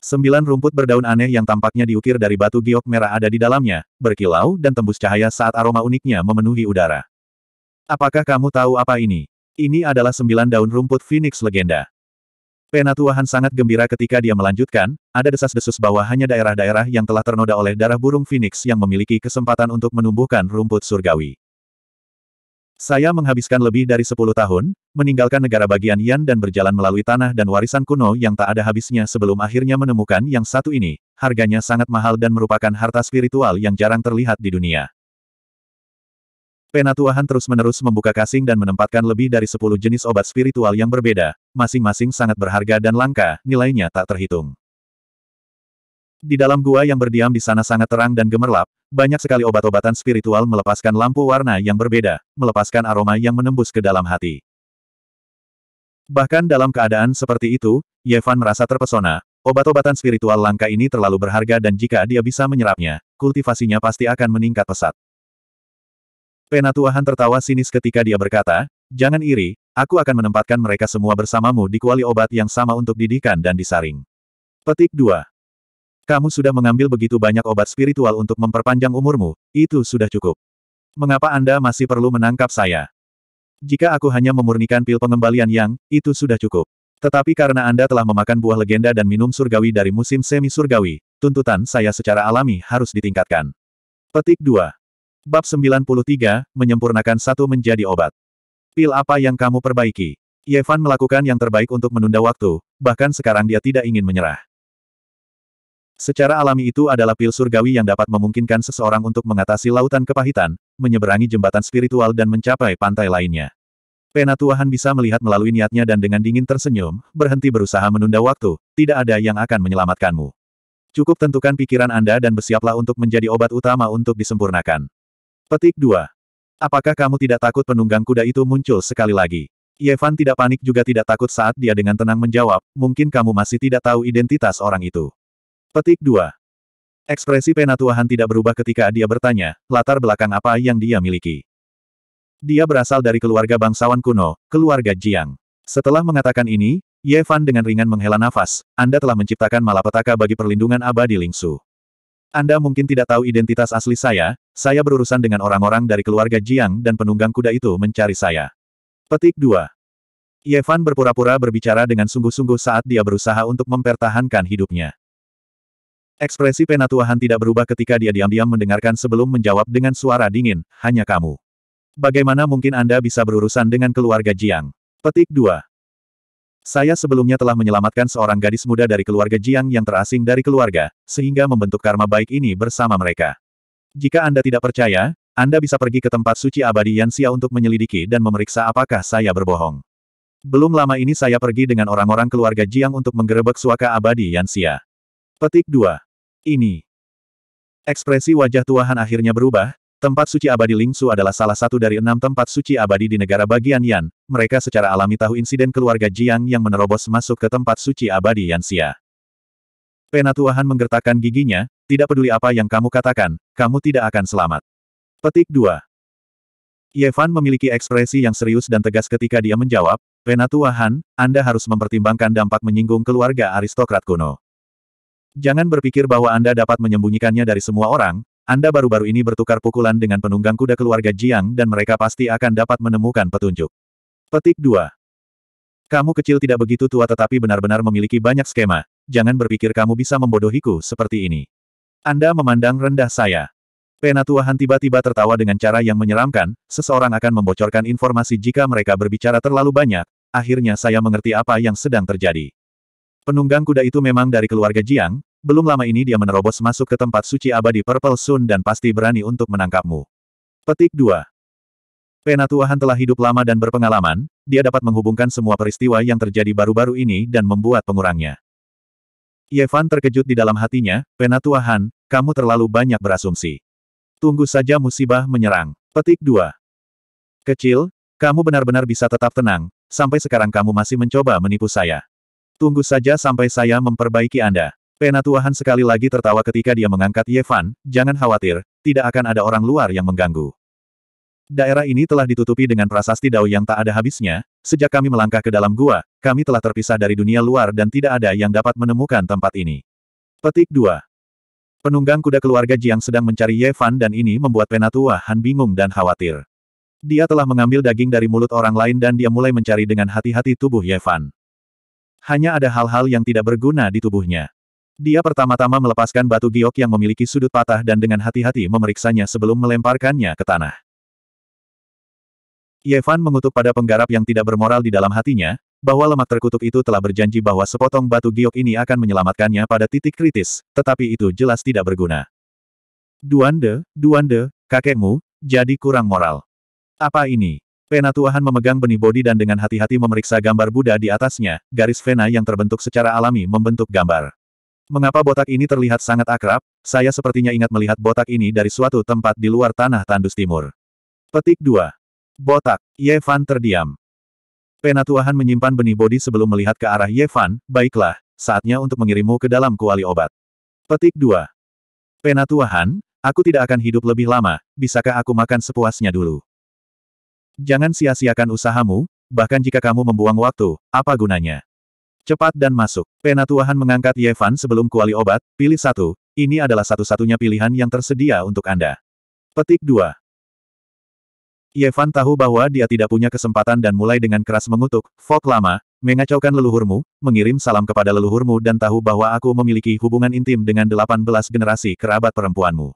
Sembilan rumput berdaun aneh yang tampaknya diukir dari batu giok merah ada di dalamnya, berkilau dan tembus cahaya saat aroma uniknya memenuhi udara. Apakah kamu tahu apa ini? Ini adalah sembilan daun rumput Phoenix legenda. Penatuahan sangat gembira ketika dia melanjutkan, ada desas-desus bahwa hanya daerah-daerah yang telah ternoda oleh darah burung Phoenix yang memiliki kesempatan untuk menumbuhkan rumput surgawi. Saya menghabiskan lebih dari 10 tahun, meninggalkan negara bagian Yan dan berjalan melalui tanah dan warisan kuno yang tak ada habisnya sebelum akhirnya menemukan yang satu ini. Harganya sangat mahal dan merupakan harta spiritual yang jarang terlihat di dunia. Penatuahan terus-menerus membuka kasing dan menempatkan lebih dari sepuluh jenis obat spiritual yang berbeda, masing-masing sangat berharga dan langka, nilainya tak terhitung. Di dalam gua yang berdiam di sana sangat terang dan gemerlap, banyak sekali obat-obatan spiritual melepaskan lampu warna yang berbeda, melepaskan aroma yang menembus ke dalam hati. Bahkan dalam keadaan seperti itu, Yevan merasa terpesona, Obat-obatan spiritual langka ini terlalu berharga dan jika dia bisa menyerapnya, kultivasinya pasti akan meningkat pesat. Penatuahan tertawa sinis ketika dia berkata, Jangan iri, aku akan menempatkan mereka semua bersamamu di kuali obat yang sama untuk didikan dan disaring. Petik 2. Kamu sudah mengambil begitu banyak obat spiritual untuk memperpanjang umurmu, itu sudah cukup. Mengapa Anda masih perlu menangkap saya? Jika aku hanya memurnikan pil pengembalian yang, itu sudah cukup. Tetapi karena Anda telah memakan buah legenda dan minum surgawi dari musim semi-surgawi, tuntutan saya secara alami harus ditingkatkan. Petik 2. Bab 93, menyempurnakan satu menjadi obat. Pil apa yang kamu perbaiki? Yevan melakukan yang terbaik untuk menunda waktu, bahkan sekarang dia tidak ingin menyerah. Secara alami itu adalah pil surgawi yang dapat memungkinkan seseorang untuk mengatasi lautan kepahitan, menyeberangi jembatan spiritual dan mencapai pantai lainnya. Penatuahan bisa melihat melalui niatnya dan dengan dingin tersenyum, berhenti berusaha menunda waktu, tidak ada yang akan menyelamatkanmu. Cukup tentukan pikiran Anda dan bersiaplah untuk menjadi obat utama untuk disempurnakan. Petik 2. Apakah kamu tidak takut penunggang kuda itu muncul sekali lagi? Yevan tidak panik juga tidak takut saat dia dengan tenang menjawab, mungkin kamu masih tidak tahu identitas orang itu. Petik 2. Ekspresi Penatuahan tidak berubah ketika dia bertanya, latar belakang apa yang dia miliki. Dia berasal dari keluarga bangsawan kuno, keluarga Jiang. Setelah mengatakan ini, Yevan dengan ringan menghela nafas, Anda telah menciptakan malapetaka bagi perlindungan abadi Lingsu. Anda mungkin tidak tahu identitas asli saya, saya berurusan dengan orang-orang dari keluarga Jiang dan penunggang kuda itu mencari saya. Petik 2. Yevan berpura-pura berbicara dengan sungguh-sungguh saat dia berusaha untuk mempertahankan hidupnya. Ekspresi Penatuahan tidak berubah ketika dia diam-diam mendengarkan sebelum menjawab dengan suara dingin, hanya kamu. Bagaimana mungkin Anda bisa berurusan dengan keluarga Jiang? Petik 2. Saya sebelumnya telah menyelamatkan seorang gadis muda dari keluarga Jiang yang terasing dari keluarga, sehingga membentuk karma baik ini bersama mereka. Jika Anda tidak percaya, Anda bisa pergi ke tempat suci abadi Yansia untuk menyelidiki dan memeriksa apakah saya berbohong. Belum lama ini saya pergi dengan orang-orang keluarga Jiang untuk menggerebek suaka abadi Yansia. Petik 2. Ini. Ekspresi wajah Tuahan akhirnya berubah, Tempat suci abadi Lingsu adalah salah satu dari enam tempat suci abadi di negara bagian Yan. Mereka secara alami tahu insiden keluarga Jiang yang menerobos masuk ke tempat suci abadi Yansia. Penatuahan menggertakkan giginya, tidak peduli apa yang kamu katakan, kamu tidak akan selamat. Petik 2. Yevan memiliki ekspresi yang serius dan tegas ketika dia menjawab, Penatuahan, Anda harus mempertimbangkan dampak menyinggung keluarga aristokrat kuno. Jangan berpikir bahwa Anda dapat menyembunyikannya dari semua orang, anda baru-baru ini bertukar pukulan dengan penunggang kuda keluarga Jiang dan mereka pasti akan dapat menemukan petunjuk. Petik 2. Kamu kecil tidak begitu tua tetapi benar-benar memiliki banyak skema. Jangan berpikir kamu bisa membodohiku seperti ini. Anda memandang rendah saya. Penatuahan tiba-tiba tertawa dengan cara yang menyeramkan, seseorang akan membocorkan informasi jika mereka berbicara terlalu banyak, akhirnya saya mengerti apa yang sedang terjadi. Penunggang kuda itu memang dari keluarga Jiang, belum lama ini dia menerobos masuk ke tempat suci abadi Purple Sun dan pasti berani untuk menangkapmu. Petik 2. Penatuahan telah hidup lama dan berpengalaman, dia dapat menghubungkan semua peristiwa yang terjadi baru-baru ini dan membuat pengurangnya. Yevan terkejut di dalam hatinya, Penatuahan, kamu terlalu banyak berasumsi. Tunggu saja musibah menyerang. Petik 2. Kecil, kamu benar-benar bisa tetap tenang, sampai sekarang kamu masih mencoba menipu saya. Tunggu saja sampai saya memperbaiki Anda. Penatuahan sekali lagi tertawa ketika dia mengangkat Yevan. jangan khawatir, tidak akan ada orang luar yang mengganggu. Daerah ini telah ditutupi dengan prasasti dao yang tak ada habisnya, sejak kami melangkah ke dalam gua, kami telah terpisah dari dunia luar dan tidak ada yang dapat menemukan tempat ini. Petik 2. Penunggang kuda keluarga Jiang sedang mencari Yevan dan ini membuat Penatua Han bingung dan khawatir. Dia telah mengambil daging dari mulut orang lain dan dia mulai mencari dengan hati-hati tubuh Yevan. Hanya ada hal-hal yang tidak berguna di tubuhnya. Dia pertama-tama melepaskan batu giok yang memiliki sudut patah dan dengan hati-hati memeriksanya sebelum melemparkannya ke tanah. Yevan mengutuk pada penggarap yang tidak bermoral di dalam hatinya, bahwa lemak terkutuk itu telah berjanji bahwa sepotong batu giok ini akan menyelamatkannya pada titik kritis, tetapi itu jelas tidak berguna. Duande, Duande, kakekmu, jadi kurang moral. Apa ini? Penatuahan memegang benih bodi dan dengan hati-hati memeriksa gambar Buddha di atasnya, garis vena yang terbentuk secara alami membentuk gambar. Mengapa botak ini terlihat sangat akrab? Saya sepertinya ingat melihat botak ini dari suatu tempat di luar tanah tandus timur. Petik 2. Botak. Yevan terdiam. Penatuahan menyimpan benih bodi sebelum melihat ke arah Yevan. baiklah, saatnya untuk mengirimmu ke dalam kuali obat. Petik 2. Penatuahan, aku tidak akan hidup lebih lama, bisakah aku makan sepuasnya dulu? Jangan sia-siakan usahamu, bahkan jika kamu membuang waktu, apa gunanya? Cepat dan masuk. Penatuahan mengangkat Yevan sebelum kuali obat, pilih satu. Ini adalah satu-satunya pilihan yang tersedia untuk Anda. Petik 2. Yevan tahu bahwa dia tidak punya kesempatan dan mulai dengan keras mengutuk, Fok lama, mengacaukan leluhurmu, mengirim salam kepada leluhurmu dan tahu bahwa aku memiliki hubungan intim dengan 18 generasi kerabat perempuanmu.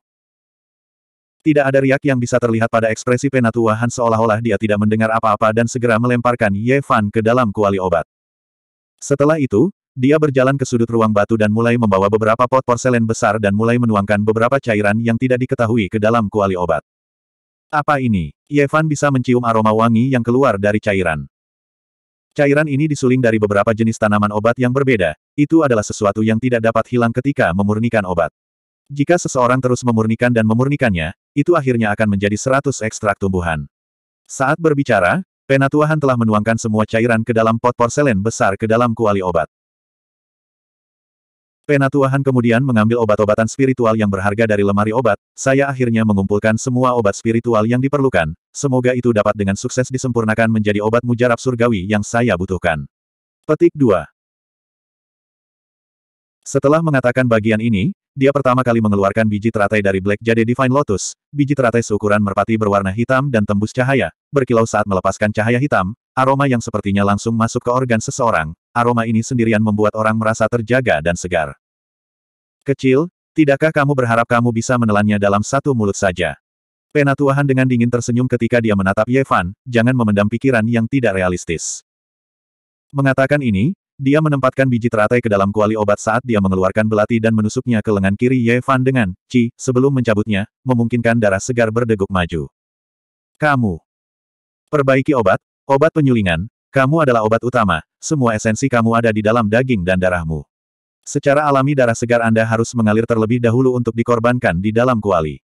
Tidak ada riak yang bisa terlihat pada ekspresi Penatua seolah-olah dia tidak mendengar apa-apa dan segera melemparkan Yevan ke dalam kuali obat. Setelah itu, dia berjalan ke sudut ruang batu dan mulai membawa beberapa pot porselen besar dan mulai menuangkan beberapa cairan yang tidak diketahui ke dalam kuali obat. Apa ini? Yevan bisa mencium aroma wangi yang keluar dari cairan. Cairan ini disuling dari beberapa jenis tanaman obat yang berbeda, itu adalah sesuatu yang tidak dapat hilang ketika memurnikan obat. Jika seseorang terus memurnikan dan memurnikannya, itu akhirnya akan menjadi seratus ekstrak tumbuhan. Saat berbicara, Penatuahan telah menuangkan semua cairan ke dalam pot porselen besar ke dalam kuali obat. Penatuahan kemudian mengambil obat-obatan spiritual yang berharga dari lemari obat, saya akhirnya mengumpulkan semua obat spiritual yang diperlukan, semoga itu dapat dengan sukses disempurnakan menjadi obat mujarab surgawi yang saya butuhkan. Petik 2 Setelah mengatakan bagian ini, dia pertama kali mengeluarkan biji teratai dari Black Jade Divine Lotus, biji teratai seukuran merpati berwarna hitam dan tembus cahaya, berkilau saat melepaskan cahaya hitam, aroma yang sepertinya langsung masuk ke organ seseorang, aroma ini sendirian membuat orang merasa terjaga dan segar. Kecil, tidakkah kamu berharap kamu bisa menelannya dalam satu mulut saja? Penatuahan dengan dingin tersenyum ketika dia menatap Yevan. jangan memendam pikiran yang tidak realistis. Mengatakan ini, dia menempatkan biji teratai ke dalam kuali obat saat dia mengeluarkan belati dan menusuknya ke lengan kiri Ye Fan dengan, Chi sebelum mencabutnya, memungkinkan darah segar berdegup maju. Kamu. Perbaiki obat, obat penyulingan, kamu adalah obat utama, semua esensi kamu ada di dalam daging dan darahmu. Secara alami darah segar Anda harus mengalir terlebih dahulu untuk dikorbankan di dalam kuali.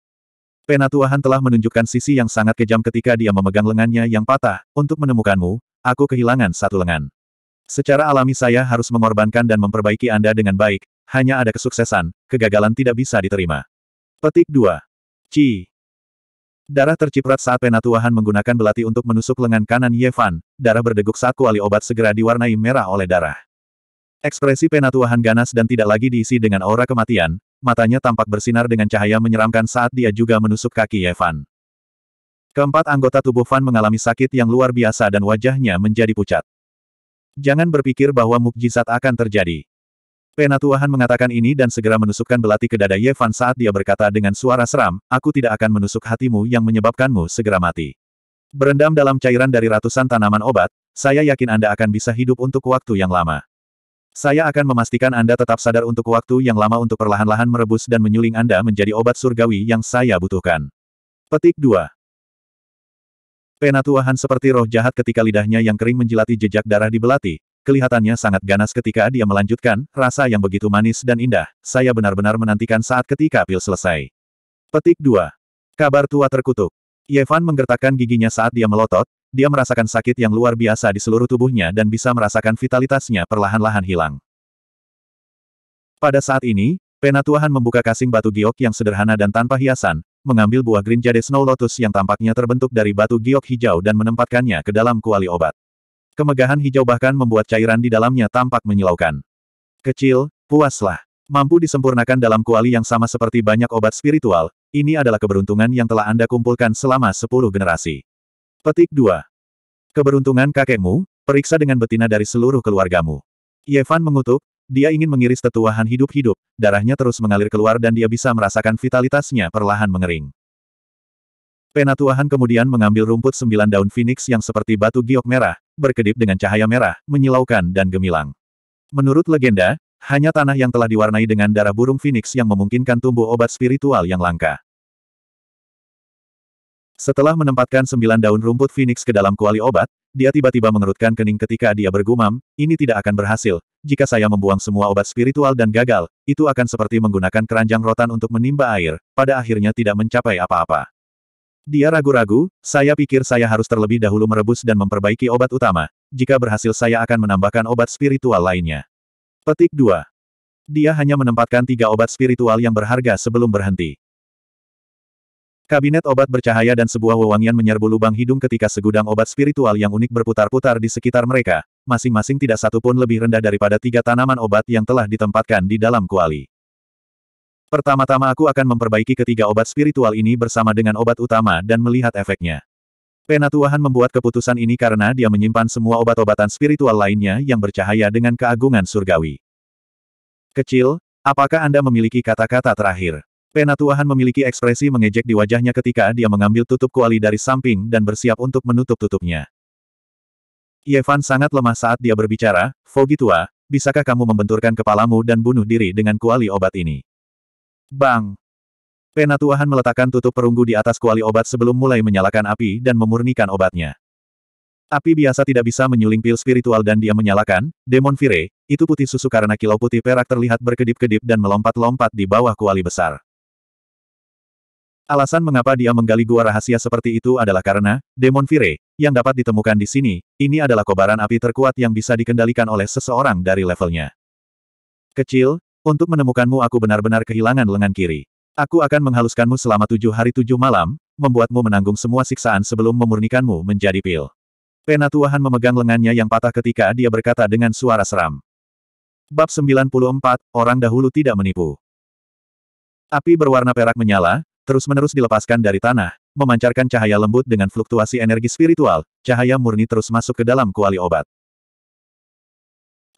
Penatuahan telah menunjukkan sisi yang sangat kejam ketika dia memegang lengannya yang patah, untuk menemukanmu, aku kehilangan satu lengan. Secara alami saya harus mengorbankan dan memperbaiki Anda dengan baik, hanya ada kesuksesan, kegagalan tidak bisa diterima. Petik 2. Ci. Darah terciprat saat penatuahan menggunakan belati untuk menusuk lengan kanan Yevan. darah berdeguk saat kuali obat segera diwarnai merah oleh darah. Ekspresi penatuahan ganas dan tidak lagi diisi dengan aura kematian, matanya tampak bersinar dengan cahaya menyeramkan saat dia juga menusuk kaki Yevan. Keempat anggota tubuh Fan mengalami sakit yang luar biasa dan wajahnya menjadi pucat. Jangan berpikir bahwa mukjizat akan terjadi. Penatuahan mengatakan ini dan segera menusukkan belati ke dada Yevan saat dia berkata dengan suara seram, aku tidak akan menusuk hatimu yang menyebabkanmu segera mati. Berendam dalam cairan dari ratusan tanaman obat, saya yakin Anda akan bisa hidup untuk waktu yang lama. Saya akan memastikan Anda tetap sadar untuk waktu yang lama untuk perlahan-lahan merebus dan menyuling Anda menjadi obat surgawi yang saya butuhkan. Petik 2. Penatuahan seperti roh jahat ketika lidahnya yang kering menjilati jejak darah di belati, kelihatannya sangat ganas ketika dia melanjutkan, rasa yang begitu manis dan indah, saya benar-benar menantikan saat ketika pil selesai. Petik 2. Kabar tua terkutuk. Yevan menggertakkan giginya saat dia melotot, dia merasakan sakit yang luar biasa di seluruh tubuhnya dan bisa merasakan vitalitasnya perlahan-lahan hilang. Pada saat ini, Penatuahan membuka kasing batu giok yang sederhana dan tanpa hiasan, mengambil buah Green Jade Snow Lotus yang tampaknya terbentuk dari batu giok hijau dan menempatkannya ke dalam kuali obat. Kemegahan hijau bahkan membuat cairan di dalamnya tampak menyilaukan. Kecil, puaslah. Mampu disempurnakan dalam kuali yang sama seperti banyak obat spiritual, ini adalah keberuntungan yang telah Anda kumpulkan selama sepuluh generasi. Petik 2. Keberuntungan kakekmu, periksa dengan betina dari seluruh keluargamu. Yevan mengutuk, dia ingin mengiris tetuahan hidup-hidup, darahnya terus mengalir keluar dan dia bisa merasakan vitalitasnya perlahan mengering. Penatuahan kemudian mengambil rumput sembilan daun phoenix yang seperti batu giok merah, berkedip dengan cahaya merah, menyilaukan dan gemilang. Menurut legenda, hanya tanah yang telah diwarnai dengan darah burung phoenix yang memungkinkan tumbuh obat spiritual yang langka. Setelah menempatkan sembilan daun rumput phoenix ke dalam kuali obat, dia tiba-tiba mengerutkan kening ketika dia bergumam, ini tidak akan berhasil. Jika saya membuang semua obat spiritual dan gagal, itu akan seperti menggunakan keranjang rotan untuk menimba air, pada akhirnya tidak mencapai apa-apa. Dia ragu-ragu, saya pikir saya harus terlebih dahulu merebus dan memperbaiki obat utama. Jika berhasil saya akan menambahkan obat spiritual lainnya. Petik 2. Dia hanya menempatkan tiga obat spiritual yang berharga sebelum berhenti. Kabinet obat bercahaya dan sebuah wewangian menyerbu lubang hidung ketika segudang obat spiritual yang unik berputar-putar di sekitar mereka, masing-masing tidak satu pun lebih rendah daripada tiga tanaman obat yang telah ditempatkan di dalam kuali. Pertama-tama aku akan memperbaiki ketiga obat spiritual ini bersama dengan obat utama dan melihat efeknya. Penatuahan membuat keputusan ini karena dia menyimpan semua obat-obatan spiritual lainnya yang bercahaya dengan keagungan surgawi. Kecil, apakah Anda memiliki kata-kata terakhir? Penatuahan memiliki ekspresi mengejek di wajahnya ketika dia mengambil tutup kuali dari samping dan bersiap untuk menutup tutupnya. Yevan sangat lemah saat dia berbicara, Fogi tua, bisakah kamu membenturkan kepalamu dan bunuh diri dengan kuali obat ini? Bang! Penatuahan meletakkan tutup perunggu di atas kuali obat sebelum mulai menyalakan api dan memurnikan obatnya. Api biasa tidak bisa menyuling pil spiritual dan dia menyalakan, Demon Fire, itu putih susu karena kilau putih perak terlihat berkedip-kedip dan melompat-lompat di bawah kuali besar. Alasan mengapa dia menggali gua rahasia seperti itu adalah karena, demon fire yang dapat ditemukan di sini, ini adalah kobaran api terkuat yang bisa dikendalikan oleh seseorang dari levelnya. Kecil, untuk menemukanmu aku benar-benar kehilangan lengan kiri. Aku akan menghaluskanmu selama tujuh hari tujuh malam, membuatmu menanggung semua siksaan sebelum memurnikanmu menjadi pil. Penatuahan memegang lengannya yang patah ketika dia berkata dengan suara seram. Bab 94, Orang Dahulu Tidak Menipu Api berwarna perak menyala, terus-menerus dilepaskan dari tanah, memancarkan cahaya lembut dengan fluktuasi energi spiritual, cahaya murni terus masuk ke dalam kuali obat.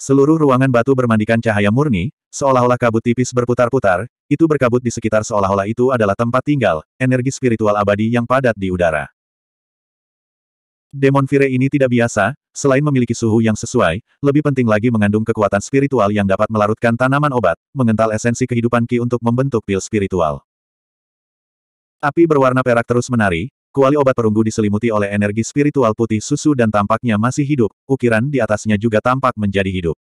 Seluruh ruangan batu bermandikan cahaya murni, seolah-olah kabut tipis berputar-putar, itu berkabut di sekitar seolah-olah itu adalah tempat tinggal, energi spiritual abadi yang padat di udara. Demon Fire ini tidak biasa, selain memiliki suhu yang sesuai, lebih penting lagi mengandung kekuatan spiritual yang dapat melarutkan tanaman obat, mengental esensi kehidupan Ki untuk membentuk pil spiritual. Api berwarna perak terus menari, kuali obat perunggu diselimuti oleh energi spiritual putih susu dan tampaknya masih hidup, ukiran di atasnya juga tampak menjadi hidup.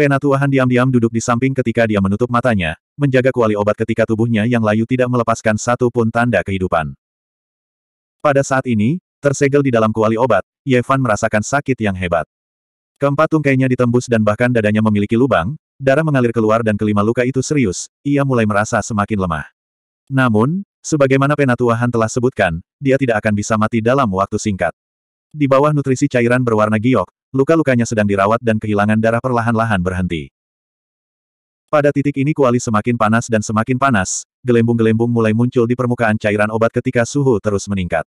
Penatuahan diam-diam duduk di samping ketika dia menutup matanya, menjaga kuali obat ketika tubuhnya yang layu tidak melepaskan satu pun tanda kehidupan. Pada saat ini, tersegel di dalam kuali obat, Yevan merasakan sakit yang hebat. Keempat tungkainya ditembus dan bahkan dadanya memiliki lubang, darah mengalir keluar dan kelima luka itu serius, ia mulai merasa semakin lemah. Namun, sebagaimana Penatuahan telah sebutkan, dia tidak akan bisa mati dalam waktu singkat. Di bawah nutrisi cairan berwarna giok, luka-lukanya sedang dirawat dan kehilangan darah perlahan-lahan berhenti. Pada titik ini kuali semakin panas dan semakin panas, gelembung-gelembung mulai muncul di permukaan cairan obat ketika suhu terus meningkat.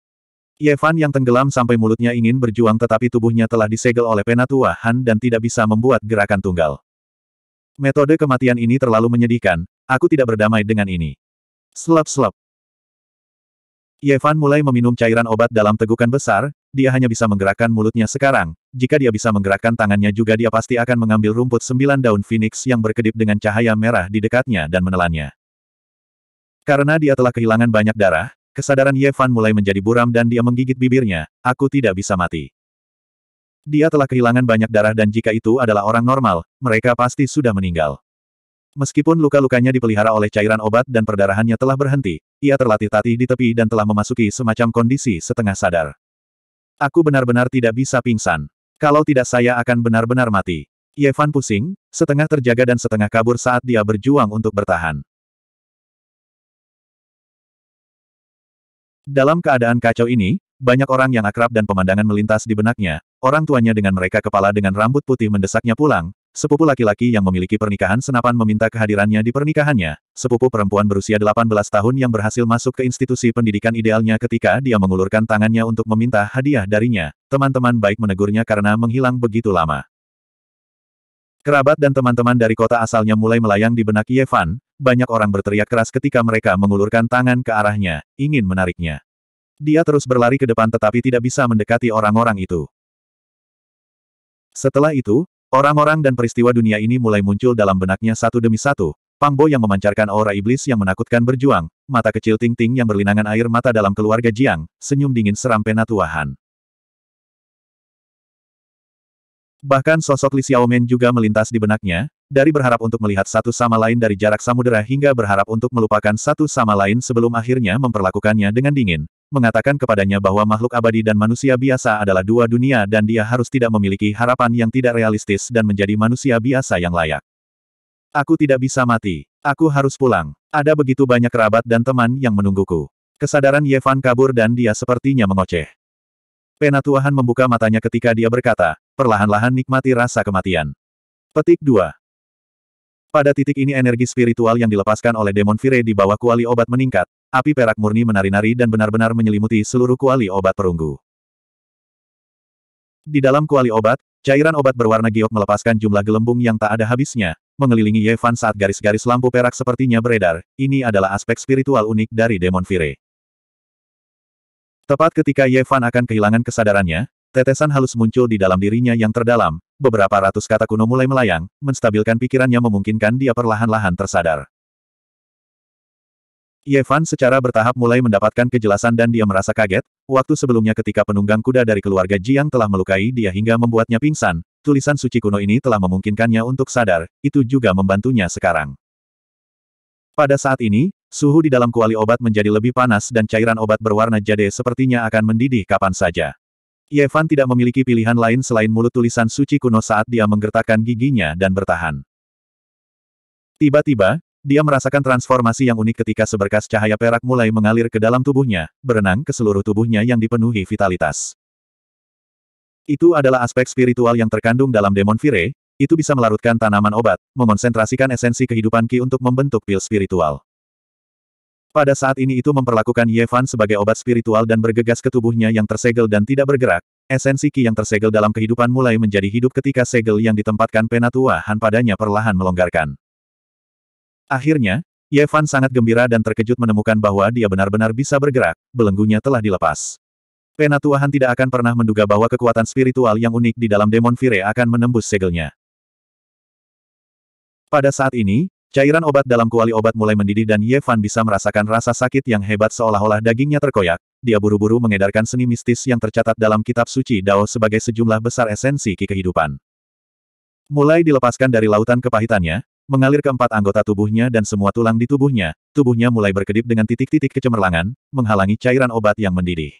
Yevan yang tenggelam sampai mulutnya ingin berjuang tetapi tubuhnya telah disegel oleh penatua Han dan tidak bisa membuat gerakan tunggal. Metode kematian ini terlalu menyedihkan, aku tidak berdamai dengan ini. Selap-selap. Yevan mulai meminum cairan obat dalam tegukan besar, dia hanya bisa menggerakkan mulutnya sekarang. Jika dia bisa menggerakkan tangannya juga dia pasti akan mengambil rumput sembilan daun phoenix yang berkedip dengan cahaya merah di dekatnya dan menelannya. Karena dia telah kehilangan banyak darah, kesadaran Yevan mulai menjadi buram dan dia menggigit bibirnya, aku tidak bisa mati. Dia telah kehilangan banyak darah dan jika itu adalah orang normal, mereka pasti sudah meninggal. Meskipun luka-lukanya dipelihara oleh cairan obat dan perdarahannya telah berhenti, ia terlatih-tatih di tepi dan telah memasuki semacam kondisi setengah sadar. Aku benar-benar tidak bisa pingsan. Kalau tidak saya akan benar-benar mati. Yevan pusing, setengah terjaga dan setengah kabur saat dia berjuang untuk bertahan. Dalam keadaan kacau ini, banyak orang yang akrab dan pemandangan melintas di benaknya, orang tuanya dengan mereka kepala dengan rambut putih mendesaknya pulang, sepupu laki-laki yang memiliki pernikahan senapan meminta kehadirannya di pernikahannya, sepupu perempuan berusia 18 tahun yang berhasil masuk ke institusi pendidikan idealnya ketika dia mengulurkan tangannya untuk meminta hadiah darinya, teman-teman baik menegurnya karena menghilang begitu lama. Kerabat dan teman-teman dari kota asalnya mulai melayang di benak Yevan. banyak orang berteriak keras ketika mereka mengulurkan tangan ke arahnya, ingin menariknya. Dia terus berlari ke depan tetapi tidak bisa mendekati orang-orang itu. Setelah itu, Orang-orang dan peristiwa dunia ini mulai muncul dalam benaknya satu demi satu. Pangbo yang memancarkan aura iblis yang menakutkan berjuang, mata kecil Ting Ting yang berlinangan air mata dalam keluarga Jiang, senyum dingin seram penatuahan. Bahkan sosok Li Xiaomen juga melintas di benaknya, dari berharap untuk melihat satu sama lain dari jarak samudera hingga berharap untuk melupakan satu sama lain sebelum akhirnya memperlakukannya dengan dingin, mengatakan kepadanya bahwa makhluk abadi dan manusia biasa adalah dua dunia dan dia harus tidak memiliki harapan yang tidak realistis dan menjadi manusia biasa yang layak. Aku tidak bisa mati. Aku harus pulang. Ada begitu banyak kerabat dan teman yang menungguku. Kesadaran Yevan kabur dan dia sepertinya mengoceh. Penatuahan membuka matanya ketika dia berkata, perlahan-lahan nikmati rasa kematian. Petik 2. Pada titik ini energi spiritual yang dilepaskan oleh demon Fire di bawah kuali obat meningkat, api perak murni menari-nari dan benar-benar menyelimuti seluruh kuali obat perunggu. Di dalam kuali obat, cairan obat berwarna giok melepaskan jumlah gelembung yang tak ada habisnya, mengelilingi Yevan saat garis-garis lampu perak sepertinya beredar, ini adalah aspek spiritual unik dari demon Fire. Tepat ketika Yevan akan kehilangan kesadarannya, Tetesan halus muncul di dalam dirinya yang terdalam, beberapa ratus kata kuno mulai melayang, menstabilkan pikirannya memungkinkan dia perlahan-lahan tersadar. Yevan secara bertahap mulai mendapatkan kejelasan dan dia merasa kaget, waktu sebelumnya ketika penunggang kuda dari keluarga Jiang telah melukai dia hingga membuatnya pingsan, tulisan suci kuno ini telah memungkinkannya untuk sadar, itu juga membantunya sekarang. Pada saat ini, suhu di dalam kuali obat menjadi lebih panas dan cairan obat berwarna jade sepertinya akan mendidih kapan saja. Yevan tidak memiliki pilihan lain selain mulut tulisan suci kuno saat dia menggertakkan giginya dan bertahan. Tiba-tiba, dia merasakan transformasi yang unik ketika seberkas cahaya perak mulai mengalir ke dalam tubuhnya, berenang ke seluruh tubuhnya yang dipenuhi vitalitas. Itu adalah aspek spiritual yang terkandung dalam Demon Fire, itu bisa melarutkan tanaman obat, mengonsentrasikan esensi kehidupan Ki untuk membentuk pil spiritual. Pada saat ini itu memperlakukan Yevan sebagai obat spiritual dan bergegas ke tubuhnya yang tersegel dan tidak bergerak, esensi Ki yang tersegel dalam kehidupan mulai menjadi hidup ketika segel yang ditempatkan penatua Han padanya perlahan melonggarkan. Akhirnya, Yevan sangat gembira dan terkejut menemukan bahwa dia benar-benar bisa bergerak, belenggunya telah dilepas. Penatua Han tidak akan pernah menduga bahwa kekuatan spiritual yang unik di dalam Demon Fire akan menembus segelnya. Pada saat ini, Cairan obat dalam kuali obat mulai mendidih dan Ye Fan bisa merasakan rasa sakit yang hebat seolah-olah dagingnya terkoyak. Dia buru-buru mengedarkan seni mistis yang tercatat dalam kitab suci Dao sebagai sejumlah besar esensi ki kehidupan. Mulai dilepaskan dari lautan kepahitannya, mengalir ke empat anggota tubuhnya dan semua tulang di tubuhnya, tubuhnya mulai berkedip dengan titik-titik kecemerlangan, menghalangi cairan obat yang mendidih.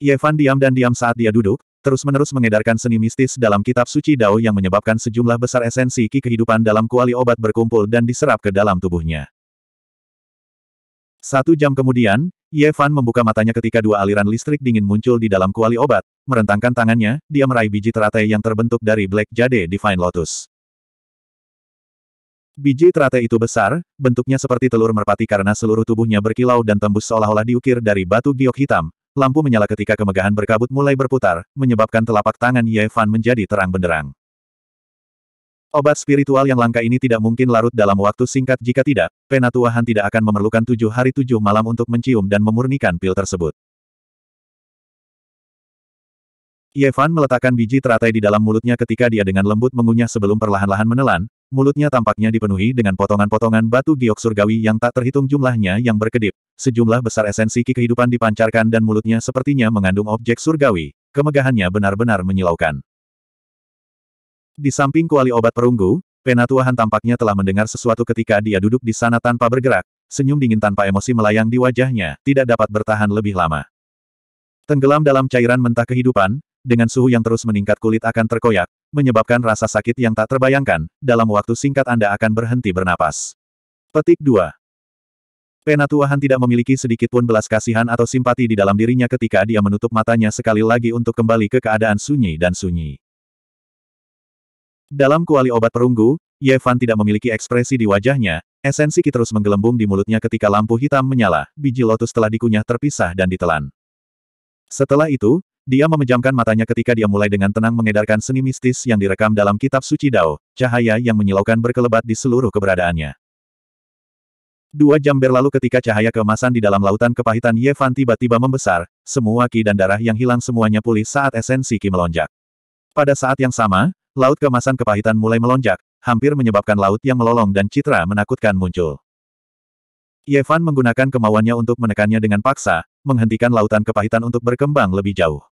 Yevan diam dan diam saat dia duduk, terus-menerus mengedarkan seni mistis dalam kitab suci Dao yang menyebabkan sejumlah besar esensi ki kehidupan dalam kuali obat berkumpul dan diserap ke dalam tubuhnya. Satu jam kemudian, Ye Fan membuka matanya ketika dua aliran listrik dingin muncul di dalam kuali obat, merentangkan tangannya, dia meraih biji teratai yang terbentuk dari Black Jade Divine Lotus. Biji teratai itu besar, bentuknya seperti telur merpati karena seluruh tubuhnya berkilau dan tembus seolah-olah diukir dari batu giok hitam, lampu menyala ketika kemegahan berkabut mulai berputar, menyebabkan telapak tangan Ye Fan menjadi terang benderang. Obat spiritual yang langka ini tidak mungkin larut dalam waktu singkat jika tidak, Penatua Han tidak akan memerlukan tujuh hari tujuh malam untuk mencium dan memurnikan pil tersebut. Yevan meletakkan biji teratai di dalam mulutnya ketika dia dengan lembut mengunyah sebelum perlahan-lahan menelan, mulutnya tampaknya dipenuhi dengan potongan-potongan batu giok surgawi yang tak terhitung jumlahnya yang berkedip, sejumlah besar esensi ki kehidupan dipancarkan dan mulutnya sepertinya mengandung objek surgawi, kemegahannya benar-benar menyilaukan. Di samping kuali obat perunggu, Penatuahan tampaknya telah mendengar sesuatu ketika dia duduk di sana tanpa bergerak, senyum dingin tanpa emosi melayang di wajahnya, tidak dapat bertahan lebih lama. Tenggelam dalam cairan mentah kehidupan, dengan suhu yang terus meningkat kulit akan terkoyak, menyebabkan rasa sakit yang tak terbayangkan, dalam waktu singkat Anda akan berhenti bernapas. Petik 2. Penatuahan tidak memiliki sedikit pun belas kasihan atau simpati di dalam dirinya ketika dia menutup matanya sekali lagi untuk kembali ke keadaan sunyi dan sunyi. Dalam kuali obat perunggu, Yevan tidak memiliki ekspresi di wajahnya, esensi ki terus menggelembung di mulutnya ketika lampu hitam menyala, biji lotus telah dikunyah terpisah dan ditelan. Setelah itu, dia memejamkan matanya ketika dia mulai dengan tenang mengedarkan seni mistis yang direkam dalam kitab suci Dao, cahaya yang menyilaukan berkelebat di seluruh keberadaannya. Dua jam berlalu ketika cahaya kemasan di dalam lautan kepahitan Ye tiba-tiba membesar, semua ki dan darah yang hilang semuanya pulih saat esensi ki melonjak. Pada saat yang sama, laut kemasan kepahitan mulai melonjak, hampir menyebabkan laut yang melolong dan citra menakutkan muncul. Yevan menggunakan kemauannya untuk menekannya dengan paksa, menghentikan lautan kepahitan untuk berkembang lebih jauh.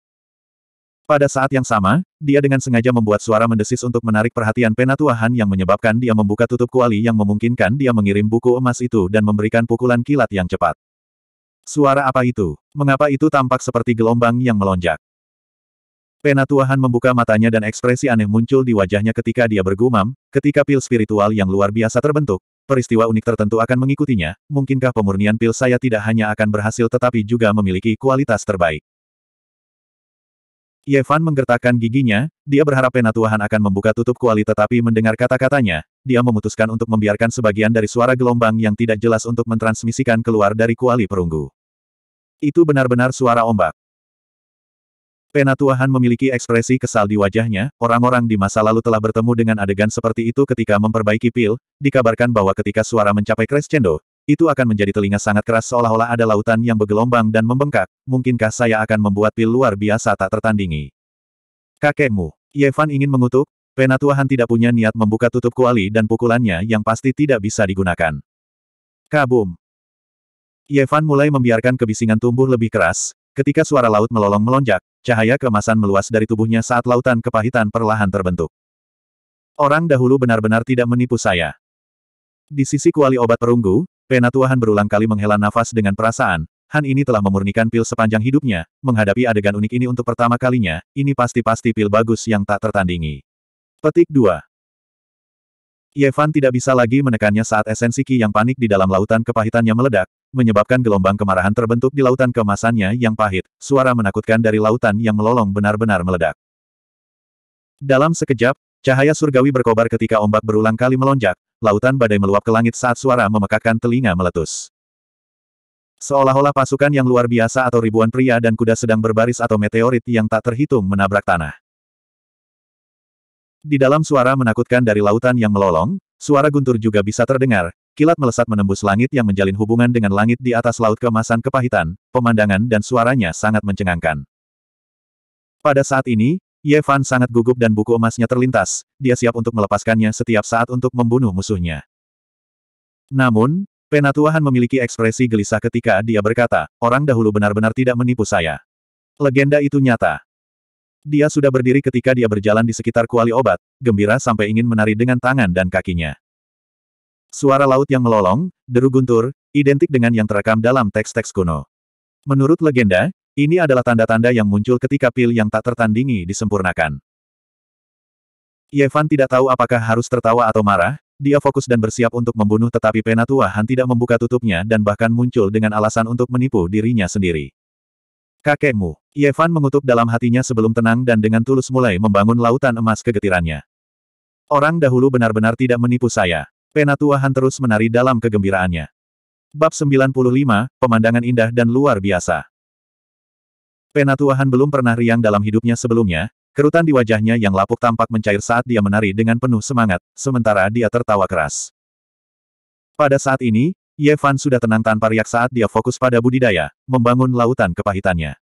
Pada saat yang sama, dia dengan sengaja membuat suara mendesis untuk menarik perhatian penatua Han yang menyebabkan dia membuka tutup kuali yang memungkinkan dia mengirim buku emas itu dan memberikan pukulan kilat yang cepat. Suara apa itu? Mengapa itu tampak seperti gelombang yang melonjak? Penatua Han membuka matanya dan ekspresi aneh muncul di wajahnya ketika dia bergumam, ketika pil spiritual yang luar biasa terbentuk, peristiwa unik tertentu akan mengikutinya, mungkinkah pemurnian pil saya tidak hanya akan berhasil tetapi juga memiliki kualitas terbaik. Yevan Fan menggertakkan giginya, dia berharap Penatuahan akan membuka tutup kuali tetapi mendengar kata-katanya, dia memutuskan untuk membiarkan sebagian dari suara gelombang yang tidak jelas untuk mentransmisikan keluar dari kuali perunggu. Itu benar-benar suara ombak. Penatuahan memiliki ekspresi kesal di wajahnya, orang-orang di masa lalu telah bertemu dengan adegan seperti itu ketika memperbaiki pil, dikabarkan bahwa ketika suara mencapai crescendo, itu akan menjadi telinga sangat keras seolah-olah ada lautan yang bergelombang dan membengkak, mungkinkah saya akan membuat pil luar biasa tak tertandingi. Kakekmu, Yevan ingin mengutuk, Penatuahan tidak punya niat membuka tutup kuali dan pukulannya yang pasti tidak bisa digunakan. Kabum. Yevan mulai membiarkan kebisingan tumbuh lebih keras, ketika suara laut melolong melonjak, cahaya kemasan meluas dari tubuhnya saat lautan kepahitan perlahan terbentuk. Orang dahulu benar-benar tidak menipu saya. Di sisi kuali obat perunggu, Penatuahan berulang kali menghela nafas dengan perasaan, Han ini telah memurnikan pil sepanjang hidupnya, menghadapi adegan unik ini untuk pertama kalinya, ini pasti-pasti pil bagus yang tak tertandingi. Petik 2 Yevan tidak bisa lagi menekannya saat esensi Ki yang panik di dalam lautan kepahitannya meledak, menyebabkan gelombang kemarahan terbentuk di lautan kemasannya yang pahit, suara menakutkan dari lautan yang melolong benar-benar meledak. Dalam sekejap, cahaya surgawi berkobar ketika ombak berulang kali melonjak, lautan badai meluap ke langit saat suara memekakkan telinga meletus. Seolah-olah pasukan yang luar biasa atau ribuan pria dan kuda sedang berbaris atau meteorit yang tak terhitung menabrak tanah. Di dalam suara menakutkan dari lautan yang melolong, suara guntur juga bisa terdengar, kilat melesat menembus langit yang menjalin hubungan dengan langit di atas laut kemasan kepahitan, pemandangan dan suaranya sangat mencengangkan. Pada saat ini, Ye Fan sangat gugup dan buku emasnya terlintas, dia siap untuk melepaskannya setiap saat untuk membunuh musuhnya. Namun, Penatuahan memiliki ekspresi gelisah ketika dia berkata, orang dahulu benar-benar tidak menipu saya. Legenda itu nyata. Dia sudah berdiri ketika dia berjalan di sekitar kuali obat, gembira sampai ingin menari dengan tangan dan kakinya. Suara laut yang melolong, deru guntur, identik dengan yang terekam dalam teks-teks kuno. Menurut legenda, ini adalah tanda-tanda yang muncul ketika pil yang tak tertandingi disempurnakan. Yevan tidak tahu apakah harus tertawa atau marah, dia fokus dan bersiap untuk membunuh tetapi Penatua Han tidak membuka tutupnya dan bahkan muncul dengan alasan untuk menipu dirinya sendiri. Kakekmu, Yevan mengutuk dalam hatinya sebelum tenang dan dengan tulus mulai membangun lautan emas kegetirannya. Orang dahulu benar-benar tidak menipu saya. Penatua Han terus menari dalam kegembiraannya. Bab 95, Pemandangan Indah dan Luar Biasa Penatuahan belum pernah riang dalam hidupnya sebelumnya, kerutan di wajahnya yang lapuk tampak mencair saat dia menari dengan penuh semangat, sementara dia tertawa keras. Pada saat ini, Ye Fan sudah tenang tanpa riak saat dia fokus pada budidaya, membangun lautan kepahitannya.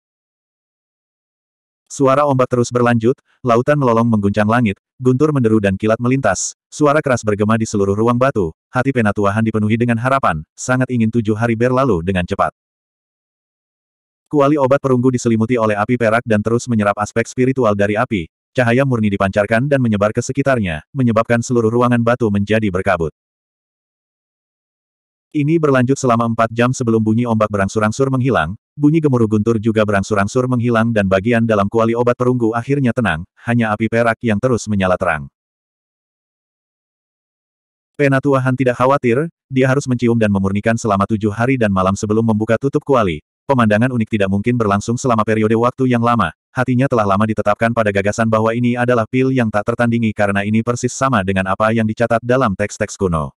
Suara ombak terus berlanjut, lautan melolong mengguncang langit, guntur menderu dan kilat melintas, suara keras bergema di seluruh ruang batu, hati penatuahan dipenuhi dengan harapan, sangat ingin tujuh hari berlalu dengan cepat. Kuali obat perunggu diselimuti oleh api perak dan terus menyerap aspek spiritual dari api. Cahaya murni dipancarkan dan menyebar ke sekitarnya, menyebabkan seluruh ruangan batu menjadi berkabut. Ini berlanjut selama empat jam sebelum bunyi ombak berangsur-angsur menghilang, bunyi gemuruh guntur juga berangsur-angsur menghilang dan bagian dalam kuali obat perunggu akhirnya tenang, hanya api perak yang terus menyala terang. Penatua Han tidak khawatir, dia harus mencium dan memurnikan selama tujuh hari dan malam sebelum membuka tutup kuali, Pemandangan unik tidak mungkin berlangsung selama periode waktu yang lama, hatinya telah lama ditetapkan pada gagasan bahwa ini adalah pil yang tak tertandingi karena ini persis sama dengan apa yang dicatat dalam teks-teks kuno.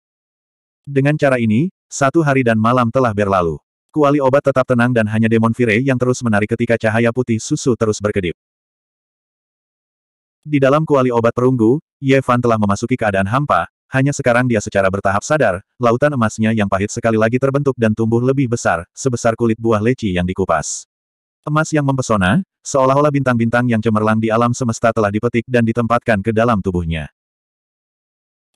Dengan cara ini, satu hari dan malam telah berlalu. Kuali obat tetap tenang dan hanya demon Fire yang terus menarik ketika cahaya putih susu terus berkedip. Di dalam kuali obat perunggu, Ye Fan telah memasuki keadaan hampa, hanya sekarang dia secara bertahap sadar, lautan emasnya yang pahit sekali lagi terbentuk dan tumbuh lebih besar, sebesar kulit buah leci yang dikupas. Emas yang mempesona, seolah-olah bintang-bintang yang cemerlang di alam semesta telah dipetik dan ditempatkan ke dalam tubuhnya.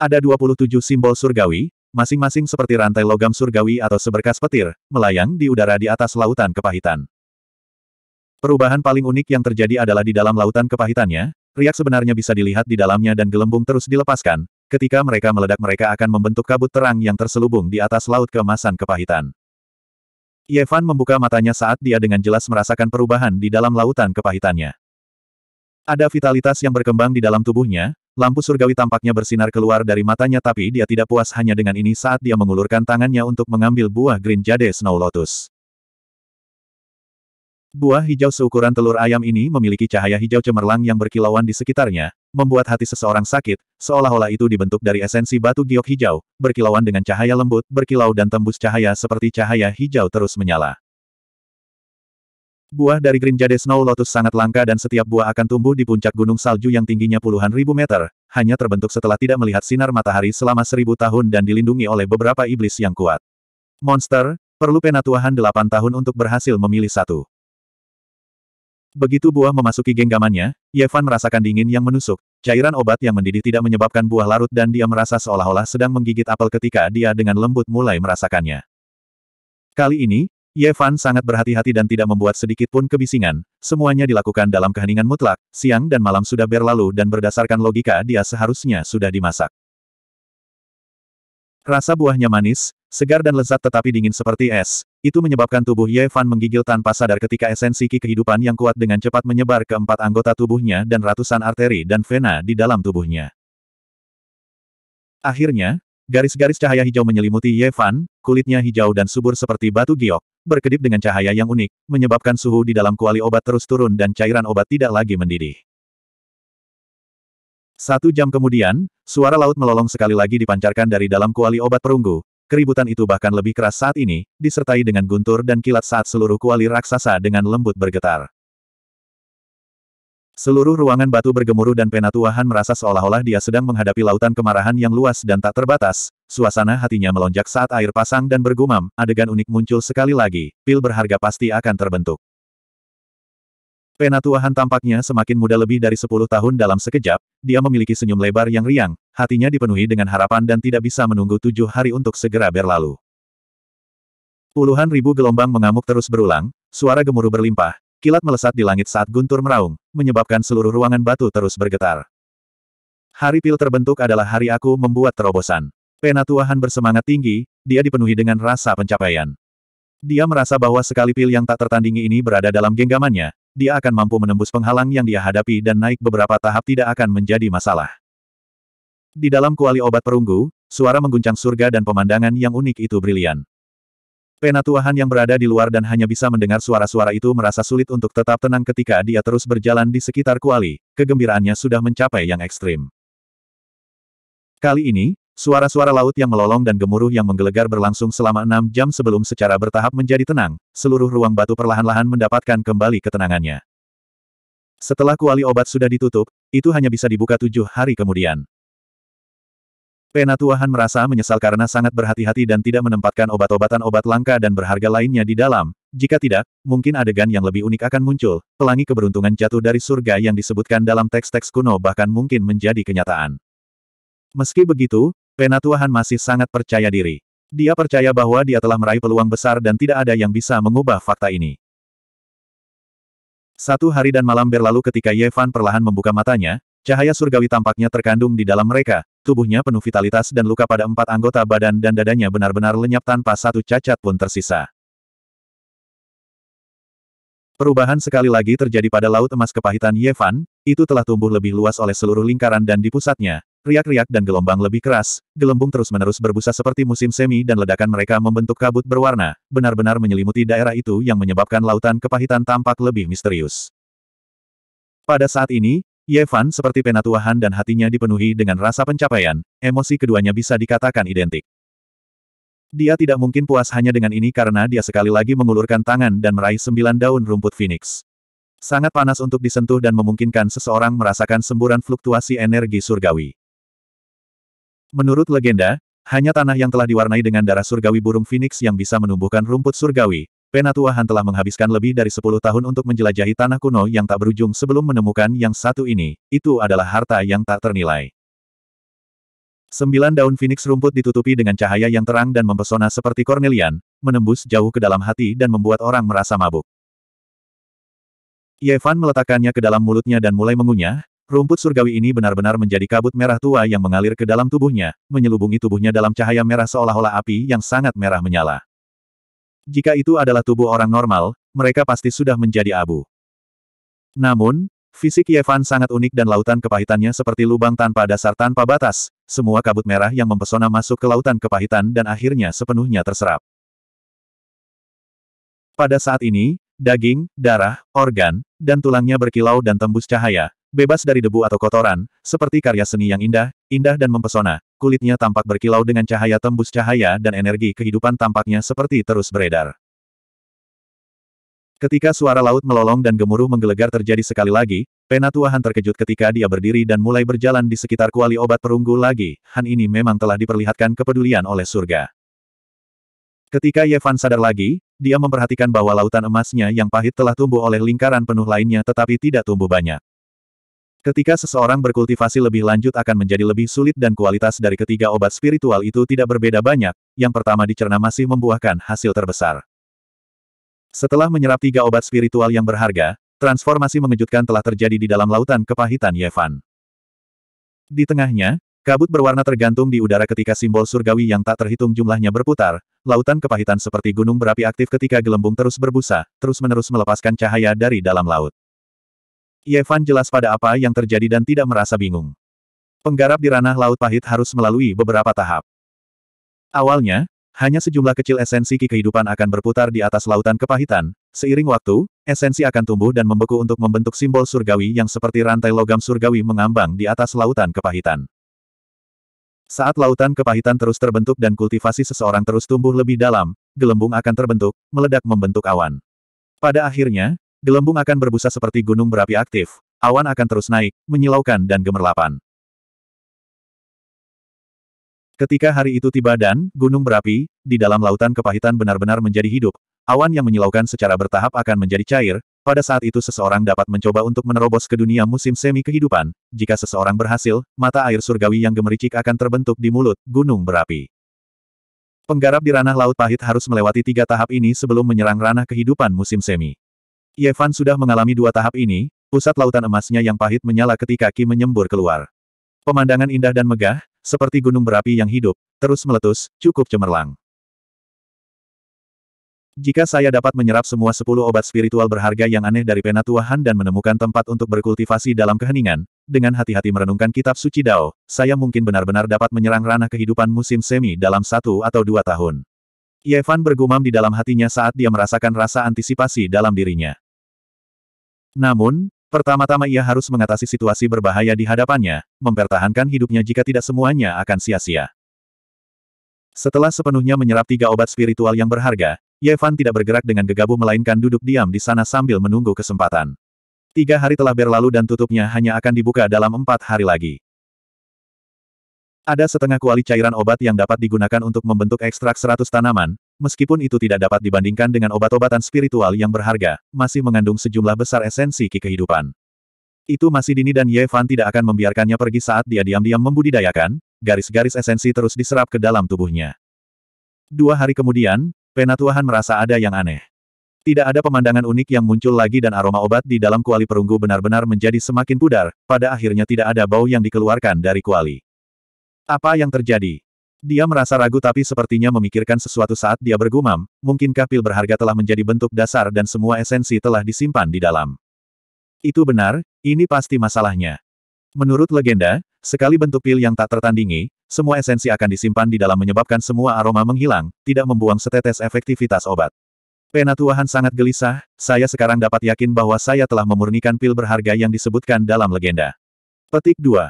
Ada 27 simbol surgawi, masing-masing seperti rantai logam surgawi atau seberkas petir, melayang di udara di atas lautan kepahitan. Perubahan paling unik yang terjadi adalah di dalam lautan kepahitannya, riak sebenarnya bisa dilihat di dalamnya dan gelembung terus dilepaskan, Ketika mereka meledak mereka akan membentuk kabut terang yang terselubung di atas laut kemasan kepahitan. Yevan membuka matanya saat dia dengan jelas merasakan perubahan di dalam lautan kepahitannya. Ada vitalitas yang berkembang di dalam tubuhnya, lampu surgawi tampaknya bersinar keluar dari matanya tapi dia tidak puas hanya dengan ini saat dia mengulurkan tangannya untuk mengambil buah Green Jade Snow Lotus. Buah hijau seukuran telur ayam ini memiliki cahaya hijau cemerlang yang berkilauan di sekitarnya, membuat hati seseorang sakit, seolah-olah itu dibentuk dari esensi batu giok hijau, berkilauan dengan cahaya lembut, berkilau dan tembus cahaya seperti cahaya hijau terus menyala. Buah dari Green Jade Snow Lotus sangat langka dan setiap buah akan tumbuh di puncak gunung salju yang tingginya puluhan ribu meter, hanya terbentuk setelah tidak melihat sinar matahari selama seribu tahun dan dilindungi oleh beberapa iblis yang kuat. Monster, perlu penatuahan delapan tahun untuk berhasil memilih satu. Begitu buah memasuki genggamannya, Yevan merasakan dingin yang menusuk. Cairan obat yang mendidih tidak menyebabkan buah larut dan dia merasa seolah-olah sedang menggigit apel ketika dia dengan lembut mulai merasakannya. Kali ini, Yevan sangat berhati-hati dan tidak membuat sedikit pun kebisingan. Semuanya dilakukan dalam keheningan mutlak, siang dan malam sudah berlalu dan berdasarkan logika dia seharusnya sudah dimasak. Rasa buahnya manis, segar dan lezat tetapi dingin seperti es, itu menyebabkan tubuh Ye Fan menggigil tanpa sadar ketika esensi ki kehidupan yang kuat dengan cepat menyebar ke empat anggota tubuhnya dan ratusan arteri dan vena di dalam tubuhnya. Akhirnya, garis-garis cahaya hijau menyelimuti Ye Fan, kulitnya hijau dan subur seperti batu giok, berkedip dengan cahaya yang unik, menyebabkan suhu di dalam kuali obat terus turun dan cairan obat tidak lagi mendidih. Satu jam kemudian, suara laut melolong sekali lagi dipancarkan dari dalam kuali obat perunggu, keributan itu bahkan lebih keras saat ini, disertai dengan guntur dan kilat saat seluruh kuali raksasa dengan lembut bergetar. Seluruh ruangan batu bergemuruh dan penatuahan merasa seolah-olah dia sedang menghadapi lautan kemarahan yang luas dan tak terbatas. Suasana hatinya melonjak saat air pasang dan bergumam, adegan unik muncul sekali lagi, pil berharga pasti akan terbentuk. Penatuahan tampaknya semakin muda lebih dari 10 tahun dalam sekejap, dia memiliki senyum lebar yang riang, hatinya dipenuhi dengan harapan dan tidak bisa menunggu tujuh hari untuk segera berlalu. Puluhan ribu gelombang mengamuk terus berulang, suara gemuruh berlimpah, kilat melesat di langit saat guntur meraung, menyebabkan seluruh ruangan batu terus bergetar. Hari pil terbentuk adalah hari aku membuat terobosan. Penatuahan bersemangat tinggi, dia dipenuhi dengan rasa pencapaian. Dia merasa bahwa sekali pil yang tak tertandingi ini berada dalam genggamannya, dia akan mampu menembus penghalang yang dia hadapi dan naik beberapa tahap tidak akan menjadi masalah. Di dalam kuali obat perunggu, suara mengguncang surga dan pemandangan yang unik itu brilian. Penatuahan yang berada di luar dan hanya bisa mendengar suara-suara itu merasa sulit untuk tetap tenang ketika dia terus berjalan di sekitar kuali, kegembiraannya sudah mencapai yang ekstrim. Kali ini, suara-suara laut yang melolong dan gemuruh yang menggelegar berlangsung selama enam jam sebelum secara bertahap menjadi tenang, seluruh ruang batu perlahan-lahan mendapatkan kembali ketenangannya. Setelah kuali obat sudah ditutup, itu hanya bisa dibuka tujuh hari kemudian. Penatuahan merasa menyesal karena sangat berhati-hati dan tidak menempatkan obat-obatan obat langka dan berharga lainnya di dalam. Jika tidak, mungkin adegan yang lebih unik akan muncul. Pelangi keberuntungan jatuh dari surga yang disebutkan dalam teks-teks kuno bahkan mungkin menjadi kenyataan. Meski begitu, Penatuahan masih sangat percaya diri. Dia percaya bahwa dia telah meraih peluang besar dan tidak ada yang bisa mengubah fakta ini. Satu hari dan malam berlalu ketika Yevan perlahan membuka matanya, cahaya surgawi tampaknya terkandung di dalam mereka, tubuhnya penuh vitalitas dan luka pada empat anggota badan dan dadanya benar-benar lenyap tanpa satu cacat pun tersisa. Perubahan sekali lagi terjadi pada Laut Emas Kepahitan Yevan. itu telah tumbuh lebih luas oleh seluruh lingkaran dan di pusatnya, riak-riak dan gelombang lebih keras, gelembung terus-menerus berbusa seperti musim semi dan ledakan mereka membentuk kabut berwarna, benar-benar menyelimuti daerah itu yang menyebabkan lautan kepahitan tampak lebih misterius. Pada saat ini, Yevan seperti penatuahan dan hatinya dipenuhi dengan rasa pencapaian, emosi keduanya bisa dikatakan identik. Dia tidak mungkin puas hanya dengan ini karena dia sekali lagi mengulurkan tangan dan meraih sembilan daun rumput Phoenix. Sangat panas untuk disentuh dan memungkinkan seseorang merasakan semburan fluktuasi energi surgawi. Menurut legenda, hanya tanah yang telah diwarnai dengan darah surgawi burung Phoenix yang bisa menumbuhkan rumput surgawi, Penatua Han telah menghabiskan lebih dari sepuluh tahun untuk menjelajahi tanah kuno yang tak berujung sebelum menemukan yang satu ini, itu adalah harta yang tak ternilai. Sembilan daun phoenix rumput ditutupi dengan cahaya yang terang dan mempesona seperti cornelian, menembus jauh ke dalam hati dan membuat orang merasa mabuk. Yevan meletakkannya ke dalam mulutnya dan mulai mengunyah, rumput surgawi ini benar-benar menjadi kabut merah tua yang mengalir ke dalam tubuhnya, menyelubungi tubuhnya dalam cahaya merah seolah-olah api yang sangat merah menyala. Jika itu adalah tubuh orang normal, mereka pasti sudah menjadi abu. Namun, fisik Yevan sangat unik dan lautan kepahitannya seperti lubang tanpa dasar tanpa batas, semua kabut merah yang mempesona masuk ke lautan kepahitan dan akhirnya sepenuhnya terserap. Pada saat ini, daging, darah, organ, dan tulangnya berkilau dan tembus cahaya, bebas dari debu atau kotoran, seperti karya seni yang indah, indah dan mempesona, kulitnya tampak berkilau dengan cahaya tembus cahaya dan energi kehidupan tampaknya seperti terus beredar. Ketika suara laut melolong dan gemuruh menggelegar terjadi sekali lagi, Penatua terkejut ketika dia berdiri dan mulai berjalan di sekitar kuali obat perunggu lagi, Han ini memang telah diperlihatkan kepedulian oleh surga. Ketika Yevan sadar lagi, dia memperhatikan bahwa lautan emasnya yang pahit telah tumbuh oleh lingkaran penuh lainnya tetapi tidak tumbuh banyak. Ketika seseorang berkultivasi lebih lanjut akan menjadi lebih sulit dan kualitas dari ketiga obat spiritual itu tidak berbeda banyak, yang pertama dicerna masih membuahkan hasil terbesar. Setelah menyerap tiga obat spiritual yang berharga, transformasi mengejutkan telah terjadi di dalam lautan kepahitan Yevan. Di tengahnya, kabut berwarna tergantung di udara ketika simbol surgawi yang tak terhitung jumlahnya berputar, lautan kepahitan seperti gunung berapi aktif ketika gelembung terus berbusa, terus-menerus melepaskan cahaya dari dalam laut. Yevan jelas pada apa yang terjadi dan tidak merasa bingung. Penggarap di ranah laut pahit harus melalui beberapa tahap. Awalnya, hanya sejumlah kecil esensi ki kehidupan akan berputar di atas lautan kepahitan, seiring waktu, esensi akan tumbuh dan membeku untuk membentuk simbol surgawi yang seperti rantai logam surgawi mengambang di atas lautan kepahitan. Saat lautan kepahitan terus terbentuk dan kultivasi seseorang terus tumbuh lebih dalam, gelembung akan terbentuk, meledak membentuk awan. Pada akhirnya, Gelembung akan berbusa seperti gunung berapi aktif, awan akan terus naik, menyilaukan dan gemerlapan. Ketika hari itu tiba dan gunung berapi, di dalam lautan kepahitan benar-benar menjadi hidup, awan yang menyilaukan secara bertahap akan menjadi cair, pada saat itu seseorang dapat mencoba untuk menerobos ke dunia musim semi kehidupan, jika seseorang berhasil, mata air surgawi yang gemericik akan terbentuk di mulut gunung berapi. Penggarap di ranah laut pahit harus melewati tiga tahap ini sebelum menyerang ranah kehidupan musim semi. Yevan sudah mengalami dua tahap ini, pusat lautan emasnya yang pahit menyala ketika Ki menyembur keluar. Pemandangan indah dan megah, seperti gunung berapi yang hidup, terus meletus, cukup cemerlang. Jika saya dapat menyerap semua sepuluh obat spiritual berharga yang aneh dari penatuahan dan menemukan tempat untuk berkultivasi dalam keheningan, dengan hati-hati merenungkan kitab suci Dao, saya mungkin benar-benar dapat menyerang ranah kehidupan musim semi dalam satu atau dua tahun. Yevan bergumam di dalam hatinya saat dia merasakan rasa antisipasi dalam dirinya. Namun, pertama-tama ia harus mengatasi situasi berbahaya di hadapannya, mempertahankan hidupnya jika tidak semuanya akan sia-sia. Setelah sepenuhnya menyerap tiga obat spiritual yang berharga, Yevan tidak bergerak dengan gegabah melainkan duduk diam di sana sambil menunggu kesempatan. Tiga hari telah berlalu dan tutupnya hanya akan dibuka dalam empat hari lagi. Ada setengah kuali cairan obat yang dapat digunakan untuk membentuk ekstrak seratus tanaman, meskipun itu tidak dapat dibandingkan dengan obat-obatan spiritual yang berharga, masih mengandung sejumlah besar esensi ki kehidupan. Itu masih dini dan Ye Fan tidak akan membiarkannya pergi saat dia diam-diam membudidayakan, garis-garis esensi terus diserap ke dalam tubuhnya. Dua hari kemudian, Penatuahan merasa ada yang aneh. Tidak ada pemandangan unik yang muncul lagi dan aroma obat di dalam kuali perunggu benar-benar menjadi semakin pudar, pada akhirnya tidak ada bau yang dikeluarkan dari kuali. Apa yang terjadi? Dia merasa ragu tapi sepertinya memikirkan sesuatu saat dia bergumam, mungkinkah pil berharga telah menjadi bentuk dasar dan semua esensi telah disimpan di dalam. Itu benar, ini pasti masalahnya. Menurut legenda, sekali bentuk pil yang tak tertandingi, semua esensi akan disimpan di dalam menyebabkan semua aroma menghilang, tidak membuang setetes efektivitas obat. Penatuahan sangat gelisah, saya sekarang dapat yakin bahwa saya telah memurnikan pil berharga yang disebutkan dalam legenda. Petik 2.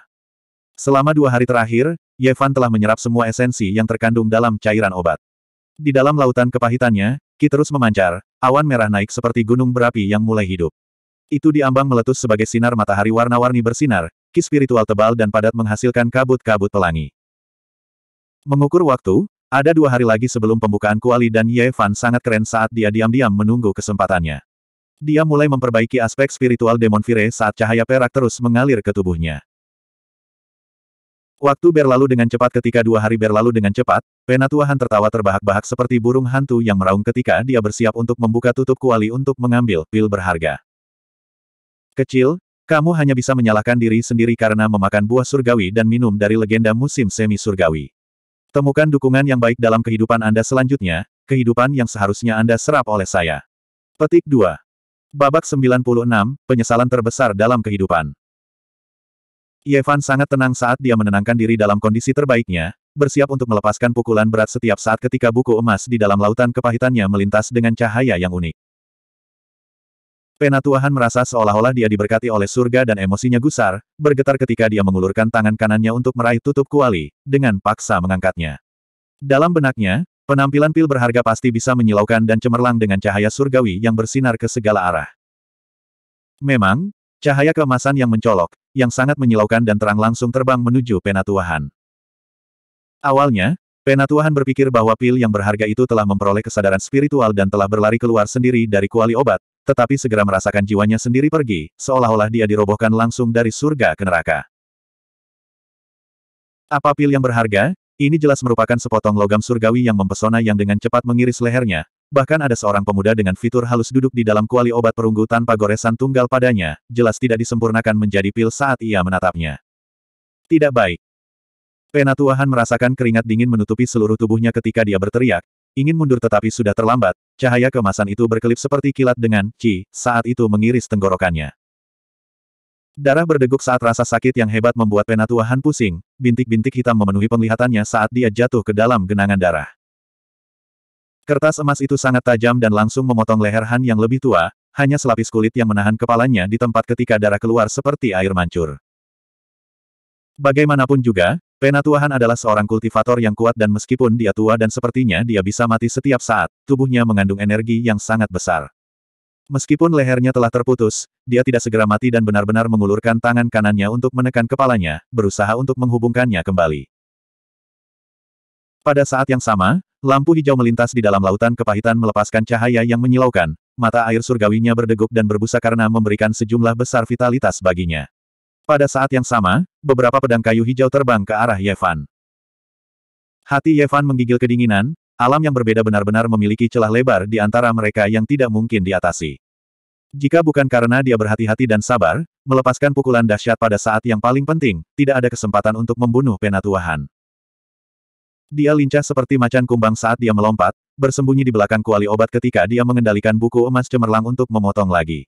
Selama dua hari terakhir, Yevan telah menyerap semua esensi yang terkandung dalam cairan obat. Di dalam lautan kepahitannya, Ki terus memancar, awan merah naik seperti gunung berapi yang mulai hidup. Itu diambang meletus sebagai sinar matahari warna-warni bersinar, Ki spiritual tebal dan padat menghasilkan kabut-kabut pelangi. Mengukur waktu, ada dua hari lagi sebelum pembukaan Kuali dan Yevan sangat keren saat dia diam-diam menunggu kesempatannya. Dia mulai memperbaiki aspek spiritual Demon Fire saat cahaya perak terus mengalir ke tubuhnya. Waktu berlalu dengan cepat ketika dua hari berlalu dengan cepat, Penatua Han tertawa terbahak-bahak seperti burung hantu yang meraung ketika dia bersiap untuk membuka tutup kuali untuk mengambil pil berharga. Kecil, kamu hanya bisa menyalahkan diri sendiri karena memakan buah surgawi dan minum dari legenda musim semi surgawi. Temukan dukungan yang baik dalam kehidupan Anda selanjutnya, kehidupan yang seharusnya Anda serap oleh saya. Petik 2. Babak 96, penyesalan terbesar dalam kehidupan. Yevan sangat tenang saat dia menenangkan diri dalam kondisi terbaiknya, bersiap untuk melepaskan pukulan berat setiap saat ketika buku emas di dalam lautan kepahitannya melintas dengan cahaya yang unik. Penatuahan merasa seolah-olah dia diberkati oleh surga dan emosinya gusar, bergetar ketika dia mengulurkan tangan kanannya untuk meraih tutup kuali, dengan paksa mengangkatnya. Dalam benaknya, penampilan pil berharga pasti bisa menyilaukan dan cemerlang dengan cahaya surgawi yang bersinar ke segala arah. Memang, cahaya keemasan yang mencolok, yang sangat menyilaukan dan terang langsung terbang menuju penatuahan. Awalnya, penatuahan berpikir bahwa pil yang berharga itu telah memperoleh kesadaran spiritual dan telah berlari keluar sendiri dari kuali obat, tetapi segera merasakan jiwanya sendiri pergi, seolah-olah dia dirobohkan langsung dari surga ke neraka. Apa pil yang berharga? Ini jelas merupakan sepotong logam surgawi yang mempesona yang dengan cepat mengiris lehernya, Bahkan ada seorang pemuda dengan fitur halus duduk di dalam kuali obat perunggu tanpa goresan tunggal padanya, jelas tidak disempurnakan menjadi pil saat ia menatapnya. Tidak baik. Penatuahan merasakan keringat dingin menutupi seluruh tubuhnya ketika dia berteriak, ingin mundur tetapi sudah terlambat, cahaya kemasan itu berkelip seperti kilat dengan ci, saat itu mengiris tenggorokannya. Darah berdeguk saat rasa sakit yang hebat membuat Penatuahan pusing, bintik-bintik hitam memenuhi penglihatannya saat dia jatuh ke dalam genangan darah. Kertas emas itu sangat tajam dan langsung memotong leher Han yang lebih tua, hanya selapis kulit yang menahan kepalanya di tempat ketika darah keluar seperti air mancur. Bagaimanapun juga, Penatua adalah seorang kultivator yang kuat dan meskipun dia tua dan sepertinya dia bisa mati setiap saat, tubuhnya mengandung energi yang sangat besar. Meskipun lehernya telah terputus, dia tidak segera mati dan benar-benar mengulurkan tangan kanannya untuk menekan kepalanya, berusaha untuk menghubungkannya kembali. Pada saat yang sama, Lampu hijau melintas di dalam lautan kepahitan melepaskan cahaya yang menyilaukan, mata air surgawinya berdegup dan berbusa karena memberikan sejumlah besar vitalitas baginya. Pada saat yang sama, beberapa pedang kayu hijau terbang ke arah Yevan. Hati Yevan menggigil kedinginan, alam yang berbeda benar-benar memiliki celah lebar di antara mereka yang tidak mungkin diatasi. Jika bukan karena dia berhati-hati dan sabar, melepaskan pukulan dahsyat pada saat yang paling penting, tidak ada kesempatan untuk membunuh Penatuahan. Dia lincah seperti macan kumbang saat dia melompat, bersembunyi di belakang kuali obat ketika dia mengendalikan buku emas cemerlang untuk memotong lagi.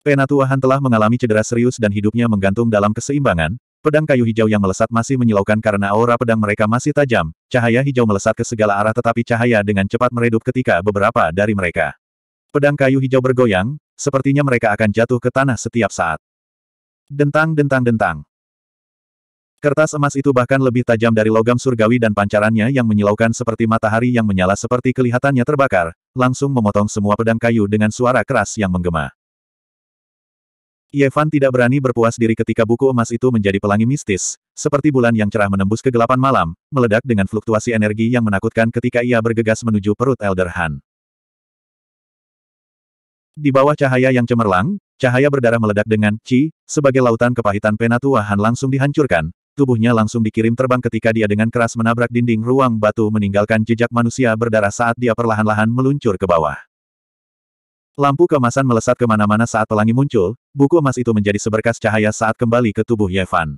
Penatuahan telah mengalami cedera serius dan hidupnya menggantung dalam keseimbangan, pedang kayu hijau yang melesat masih menyilaukan karena aura pedang mereka masih tajam, cahaya hijau melesat ke segala arah tetapi cahaya dengan cepat meredup ketika beberapa dari mereka. Pedang kayu hijau bergoyang, sepertinya mereka akan jatuh ke tanah setiap saat. Dentang dentang dentang. Kertas emas itu bahkan lebih tajam dari logam surgawi dan pancarannya yang menyilaukan seperti matahari yang menyala seperti kelihatannya terbakar, langsung memotong semua pedang kayu dengan suara keras yang menggema. Yevan tidak berani berpuas diri ketika buku emas itu menjadi pelangi mistis, seperti bulan yang cerah menembus kegelapan malam, meledak dengan fluktuasi energi yang menakutkan ketika ia bergegas menuju perut Elder Han. Di bawah cahaya yang cemerlang, cahaya berdarah meledak dengan Chi, sebagai lautan kepahitan Penatua Han langsung dihancurkan, tubuhnya langsung dikirim terbang ketika dia dengan keras menabrak dinding ruang batu meninggalkan jejak manusia berdarah saat dia perlahan-lahan meluncur ke bawah. Lampu kemasan melesat kemana-mana saat pelangi muncul, buku emas itu menjadi seberkas cahaya saat kembali ke tubuh Yevan.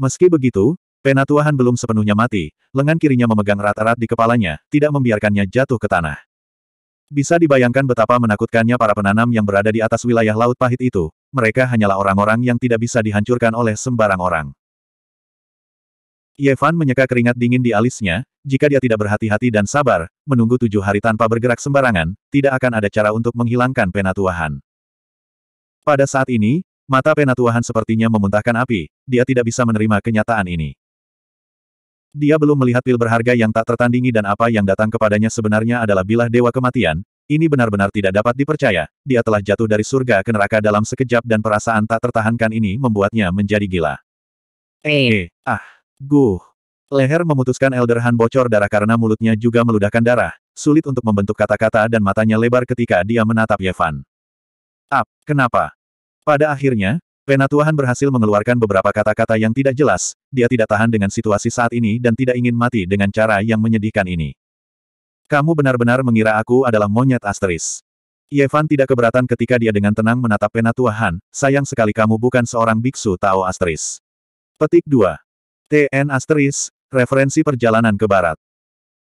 Meski begitu, penatuahan belum sepenuhnya mati, lengan kirinya memegang rat-rat di kepalanya, tidak membiarkannya jatuh ke tanah. Bisa dibayangkan betapa menakutkannya para penanam yang berada di atas wilayah Laut Pahit itu, mereka hanyalah orang-orang yang tidak bisa dihancurkan oleh sembarang orang. Yevan menyeka keringat dingin di alisnya, jika dia tidak berhati-hati dan sabar, menunggu tujuh hari tanpa bergerak sembarangan, tidak akan ada cara untuk menghilangkan penatuahan. Pada saat ini, mata penatuahan sepertinya memuntahkan api, dia tidak bisa menerima kenyataan ini. Dia belum melihat pil berharga yang tak tertandingi dan apa yang datang kepadanya sebenarnya adalah bilah dewa kematian, ini benar-benar tidak dapat dipercaya, dia telah jatuh dari surga ke neraka dalam sekejap dan perasaan tak tertahankan ini membuatnya menjadi gila. Eh, eh ah, guh. Leher memutuskan Elder Han bocor darah karena mulutnya juga meludahkan darah, sulit untuk membentuk kata-kata dan matanya lebar ketika dia menatap Yevan. Ap, kenapa? Pada akhirnya, Penatuahan berhasil mengeluarkan beberapa kata-kata yang tidak jelas, dia tidak tahan dengan situasi saat ini dan tidak ingin mati dengan cara yang menyedihkan ini. Kamu benar-benar mengira aku adalah monyet asteris. Yevan tidak keberatan ketika dia dengan tenang menatap Penatua Han, sayang sekali kamu bukan seorang biksu Tao asteris. Petik 2. TN asteris, referensi perjalanan ke barat.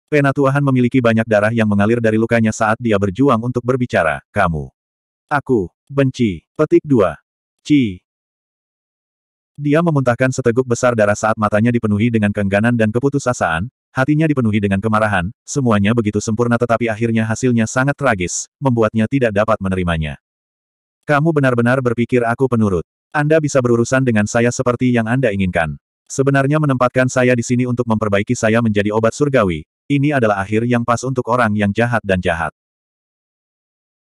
Penatua Han memiliki banyak darah yang mengalir dari lukanya saat dia berjuang untuk berbicara, kamu. Aku, benci. Petik 2. Ci. Dia memuntahkan seteguk besar darah saat matanya dipenuhi dengan keengganan dan keputusasaan, Hatinya dipenuhi dengan kemarahan, semuanya begitu sempurna tetapi akhirnya hasilnya sangat tragis, membuatnya tidak dapat menerimanya. Kamu benar-benar berpikir aku penurut. Anda bisa berurusan dengan saya seperti yang Anda inginkan. Sebenarnya menempatkan saya di sini untuk memperbaiki saya menjadi obat surgawi, ini adalah akhir yang pas untuk orang yang jahat dan jahat.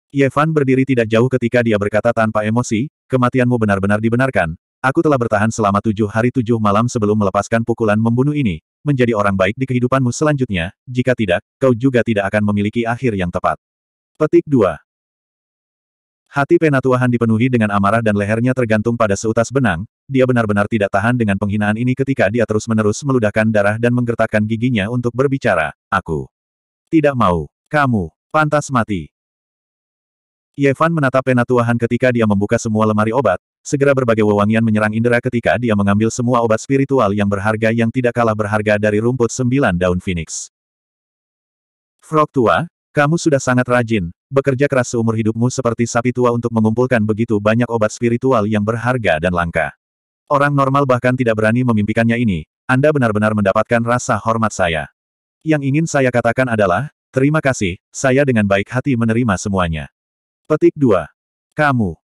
Yevan berdiri tidak jauh ketika dia berkata tanpa emosi, kematianmu benar-benar dibenarkan, Aku telah bertahan selama tujuh hari tujuh malam sebelum melepaskan pukulan membunuh ini, menjadi orang baik di kehidupanmu selanjutnya, jika tidak, kau juga tidak akan memiliki akhir yang tepat. Petik 2 Hati Penatuahan dipenuhi dengan amarah dan lehernya tergantung pada seutas benang, dia benar-benar tidak tahan dengan penghinaan ini ketika dia terus-menerus meludahkan darah dan menggertakkan giginya untuk berbicara, aku. Tidak mau, kamu, pantas mati. Yevan menatap Penatuahan ketika dia membuka semua lemari obat, Segera berbagai wewangian menyerang Indra ketika dia mengambil semua obat spiritual yang berharga yang tidak kalah berharga dari rumput sembilan daun Phoenix. Frog tua, kamu sudah sangat rajin, bekerja keras seumur hidupmu seperti sapi tua untuk mengumpulkan begitu banyak obat spiritual yang berharga dan langka. Orang normal bahkan tidak berani memimpikannya ini, Anda benar-benar mendapatkan rasa hormat saya. Yang ingin saya katakan adalah, terima kasih, saya dengan baik hati menerima semuanya. Petik 2. Kamu.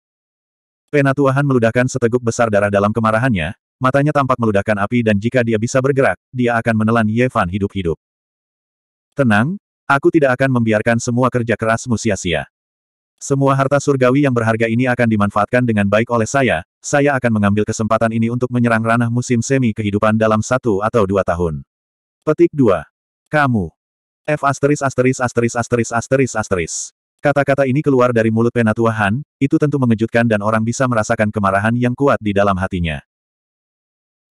Penatuahan meludahkan seteguk besar darah dalam kemarahannya, matanya tampak meludahkan api dan jika dia bisa bergerak, dia akan menelan Yevan hidup-hidup. Tenang, aku tidak akan membiarkan semua kerja kerasmu sia-sia. Semua harta surgawi yang berharga ini akan dimanfaatkan dengan baik oleh saya, saya akan mengambil kesempatan ini untuk menyerang ranah musim semi kehidupan dalam satu atau dua tahun. Petik 2. Kamu. F asteris asteris asteris asteris asteris asteris. Kata-kata ini keluar dari mulut penatua Han, itu tentu mengejutkan dan orang bisa merasakan kemarahan yang kuat di dalam hatinya.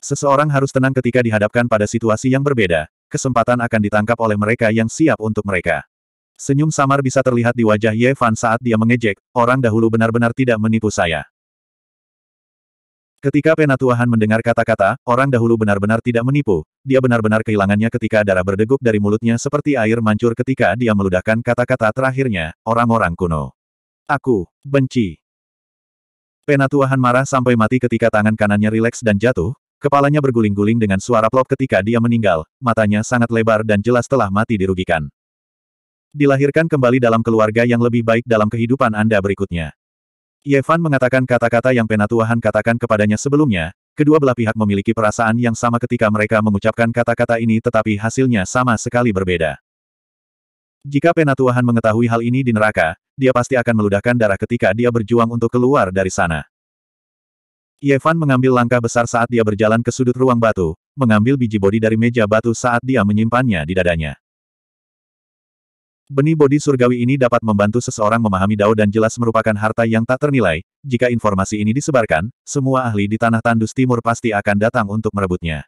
Seseorang harus tenang ketika dihadapkan pada situasi yang berbeda, kesempatan akan ditangkap oleh mereka yang siap untuk mereka. Senyum samar bisa terlihat di wajah Ye Fan saat dia mengejek, orang dahulu benar-benar tidak menipu saya. Ketika Penatuahan mendengar kata-kata, orang dahulu benar-benar tidak menipu, dia benar-benar kehilangannya ketika darah berdegup dari mulutnya seperti air mancur ketika dia meludahkan kata-kata terakhirnya, orang-orang kuno. Aku, benci. Penatuahan marah sampai mati ketika tangan kanannya rileks dan jatuh, kepalanya berguling-guling dengan suara plop ketika dia meninggal, matanya sangat lebar dan jelas telah mati dirugikan. Dilahirkan kembali dalam keluarga yang lebih baik dalam kehidupan Anda berikutnya. Yevan mengatakan kata-kata yang Penatuahan katakan kepadanya sebelumnya, kedua belah pihak memiliki perasaan yang sama ketika mereka mengucapkan kata-kata ini tetapi hasilnya sama sekali berbeda. Jika Penatuahan mengetahui hal ini di neraka, dia pasti akan meludahkan darah ketika dia berjuang untuk keluar dari sana. Yevan mengambil langkah besar saat dia berjalan ke sudut ruang batu, mengambil biji bodi dari meja batu saat dia menyimpannya di dadanya. Benih bodi surgawi ini dapat membantu seseorang memahami Dao dan jelas merupakan harta yang tak ternilai. Jika informasi ini disebarkan, semua ahli di Tanah Tandus Timur pasti akan datang untuk merebutnya.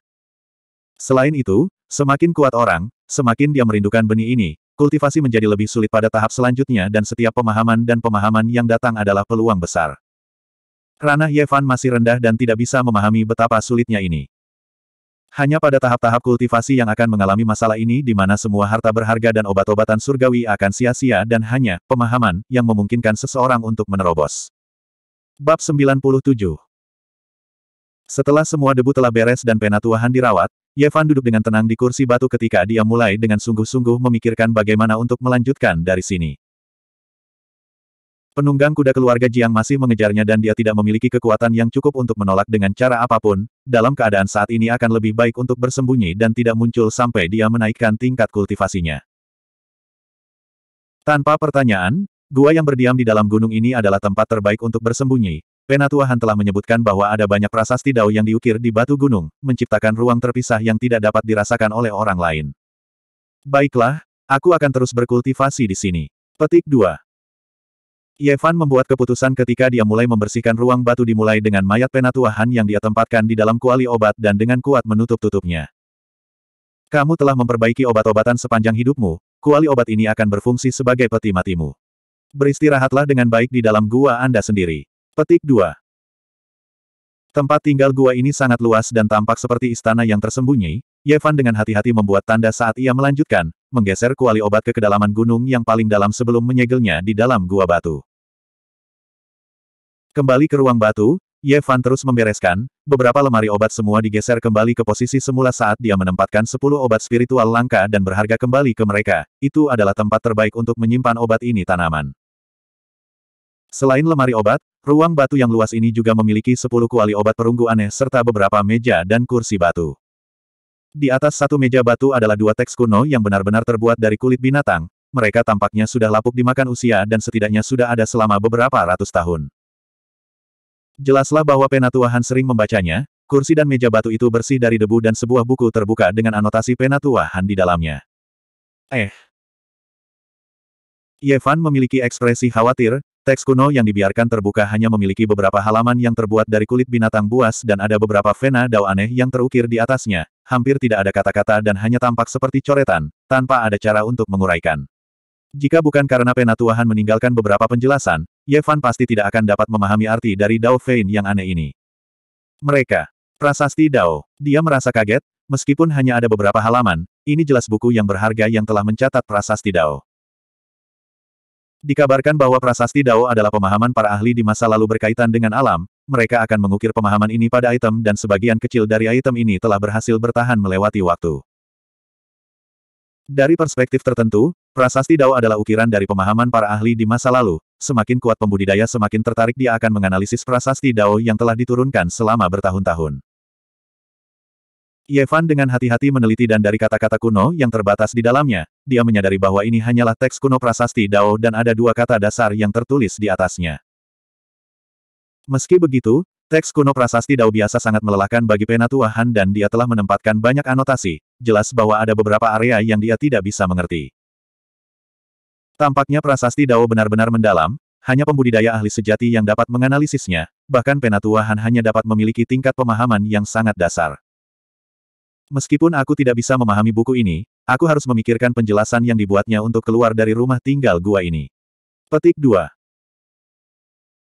Selain itu, semakin kuat orang, semakin dia merindukan benih ini, kultivasi menjadi lebih sulit pada tahap selanjutnya dan setiap pemahaman dan pemahaman yang datang adalah peluang besar. Ranah Yevan masih rendah dan tidak bisa memahami betapa sulitnya ini. Hanya pada tahap-tahap kultivasi yang akan mengalami masalah ini di mana semua harta berharga dan obat-obatan surgawi akan sia-sia dan hanya pemahaman yang memungkinkan seseorang untuk menerobos. Bab 97 Setelah semua debu telah beres dan penatuahan dirawat, Yevan duduk dengan tenang di kursi batu ketika dia mulai dengan sungguh-sungguh memikirkan bagaimana untuk melanjutkan dari sini. Penunggang kuda keluarga Jiang masih mengejarnya dan dia tidak memiliki kekuatan yang cukup untuk menolak dengan cara apapun, dalam keadaan saat ini akan lebih baik untuk bersembunyi dan tidak muncul sampai dia menaikkan tingkat kultivasinya. Tanpa pertanyaan, gua yang berdiam di dalam gunung ini adalah tempat terbaik untuk bersembunyi. Penatuahan telah menyebutkan bahwa ada banyak prasasti dao yang diukir di batu gunung, menciptakan ruang terpisah yang tidak dapat dirasakan oleh orang lain. Baiklah, aku akan terus berkultivasi di sini. Petik 2. Yevan membuat keputusan ketika dia mulai membersihkan ruang batu dimulai dengan mayat penatuahan yang dia tempatkan di dalam kuali obat dan dengan kuat menutup tutupnya. Kamu telah memperbaiki obat-obatan sepanjang hidupmu, kuali obat ini akan berfungsi sebagai peti matimu. Beristirahatlah dengan baik di dalam gua Anda sendiri. Petik 2. Tempat tinggal gua ini sangat luas dan tampak seperti istana yang tersembunyi, Yevan dengan hati-hati membuat tanda saat ia melanjutkan, menggeser kuali obat ke kedalaman gunung yang paling dalam sebelum menyegelnya di dalam gua batu. Kembali ke ruang batu, Yevan terus membereskan, beberapa lemari obat semua digeser kembali ke posisi semula saat dia menempatkan 10 obat spiritual langka dan berharga kembali ke mereka, itu adalah tempat terbaik untuk menyimpan obat ini tanaman. Selain lemari obat, ruang batu yang luas ini juga memiliki sepuluh kuali obat perunggu aneh serta beberapa meja dan kursi batu. Di atas satu meja batu adalah dua teks kuno yang benar-benar terbuat dari kulit binatang, mereka tampaknya sudah lapuk dimakan usia dan setidaknya sudah ada selama beberapa ratus tahun. Jelaslah bahwa Penatuahan sering membacanya, kursi dan meja batu itu bersih dari debu dan sebuah buku terbuka dengan anotasi Penatuahan di dalamnya. Eh. Yevan memiliki ekspresi khawatir, Teks kuno yang dibiarkan terbuka hanya memiliki beberapa halaman yang terbuat dari kulit binatang buas dan ada beberapa vena dao aneh yang terukir di atasnya, hampir tidak ada kata-kata dan hanya tampak seperti coretan, tanpa ada cara untuk menguraikan. Jika bukan karena pena Tuhan meninggalkan beberapa penjelasan, Yevan pasti tidak akan dapat memahami arti dari Dao Fein yang aneh ini. Mereka. Prasasti Dao. Dia merasa kaget, meskipun hanya ada beberapa halaman, ini jelas buku yang berharga yang telah mencatat prasasti Dao. Dikabarkan bahwa prasasti Dao adalah pemahaman para ahli di masa lalu berkaitan dengan alam, mereka akan mengukir pemahaman ini pada item dan sebagian kecil dari item ini telah berhasil bertahan melewati waktu. Dari perspektif tertentu, prasasti Dao adalah ukiran dari pemahaman para ahli di masa lalu, semakin kuat pembudidaya semakin tertarik dia akan menganalisis prasasti Dao yang telah diturunkan selama bertahun-tahun. Yevan dengan hati-hati meneliti dan dari kata-kata kuno yang terbatas di dalamnya, dia menyadari bahwa ini hanyalah teks kuno prasasti Dao dan ada dua kata dasar yang tertulis di atasnya. Meski begitu, teks kuno prasasti Dao biasa sangat melelahkan bagi penatua Han dan dia telah menempatkan banyak anotasi, jelas bahwa ada beberapa area yang dia tidak bisa mengerti. Tampaknya prasasti Dao benar-benar mendalam, hanya pembudidaya ahli sejati yang dapat menganalisisnya, bahkan penatua Han hanya dapat memiliki tingkat pemahaman yang sangat dasar. Meskipun aku tidak bisa memahami buku ini, aku harus memikirkan penjelasan yang dibuatnya untuk keluar dari rumah tinggal gua ini. Petik 2.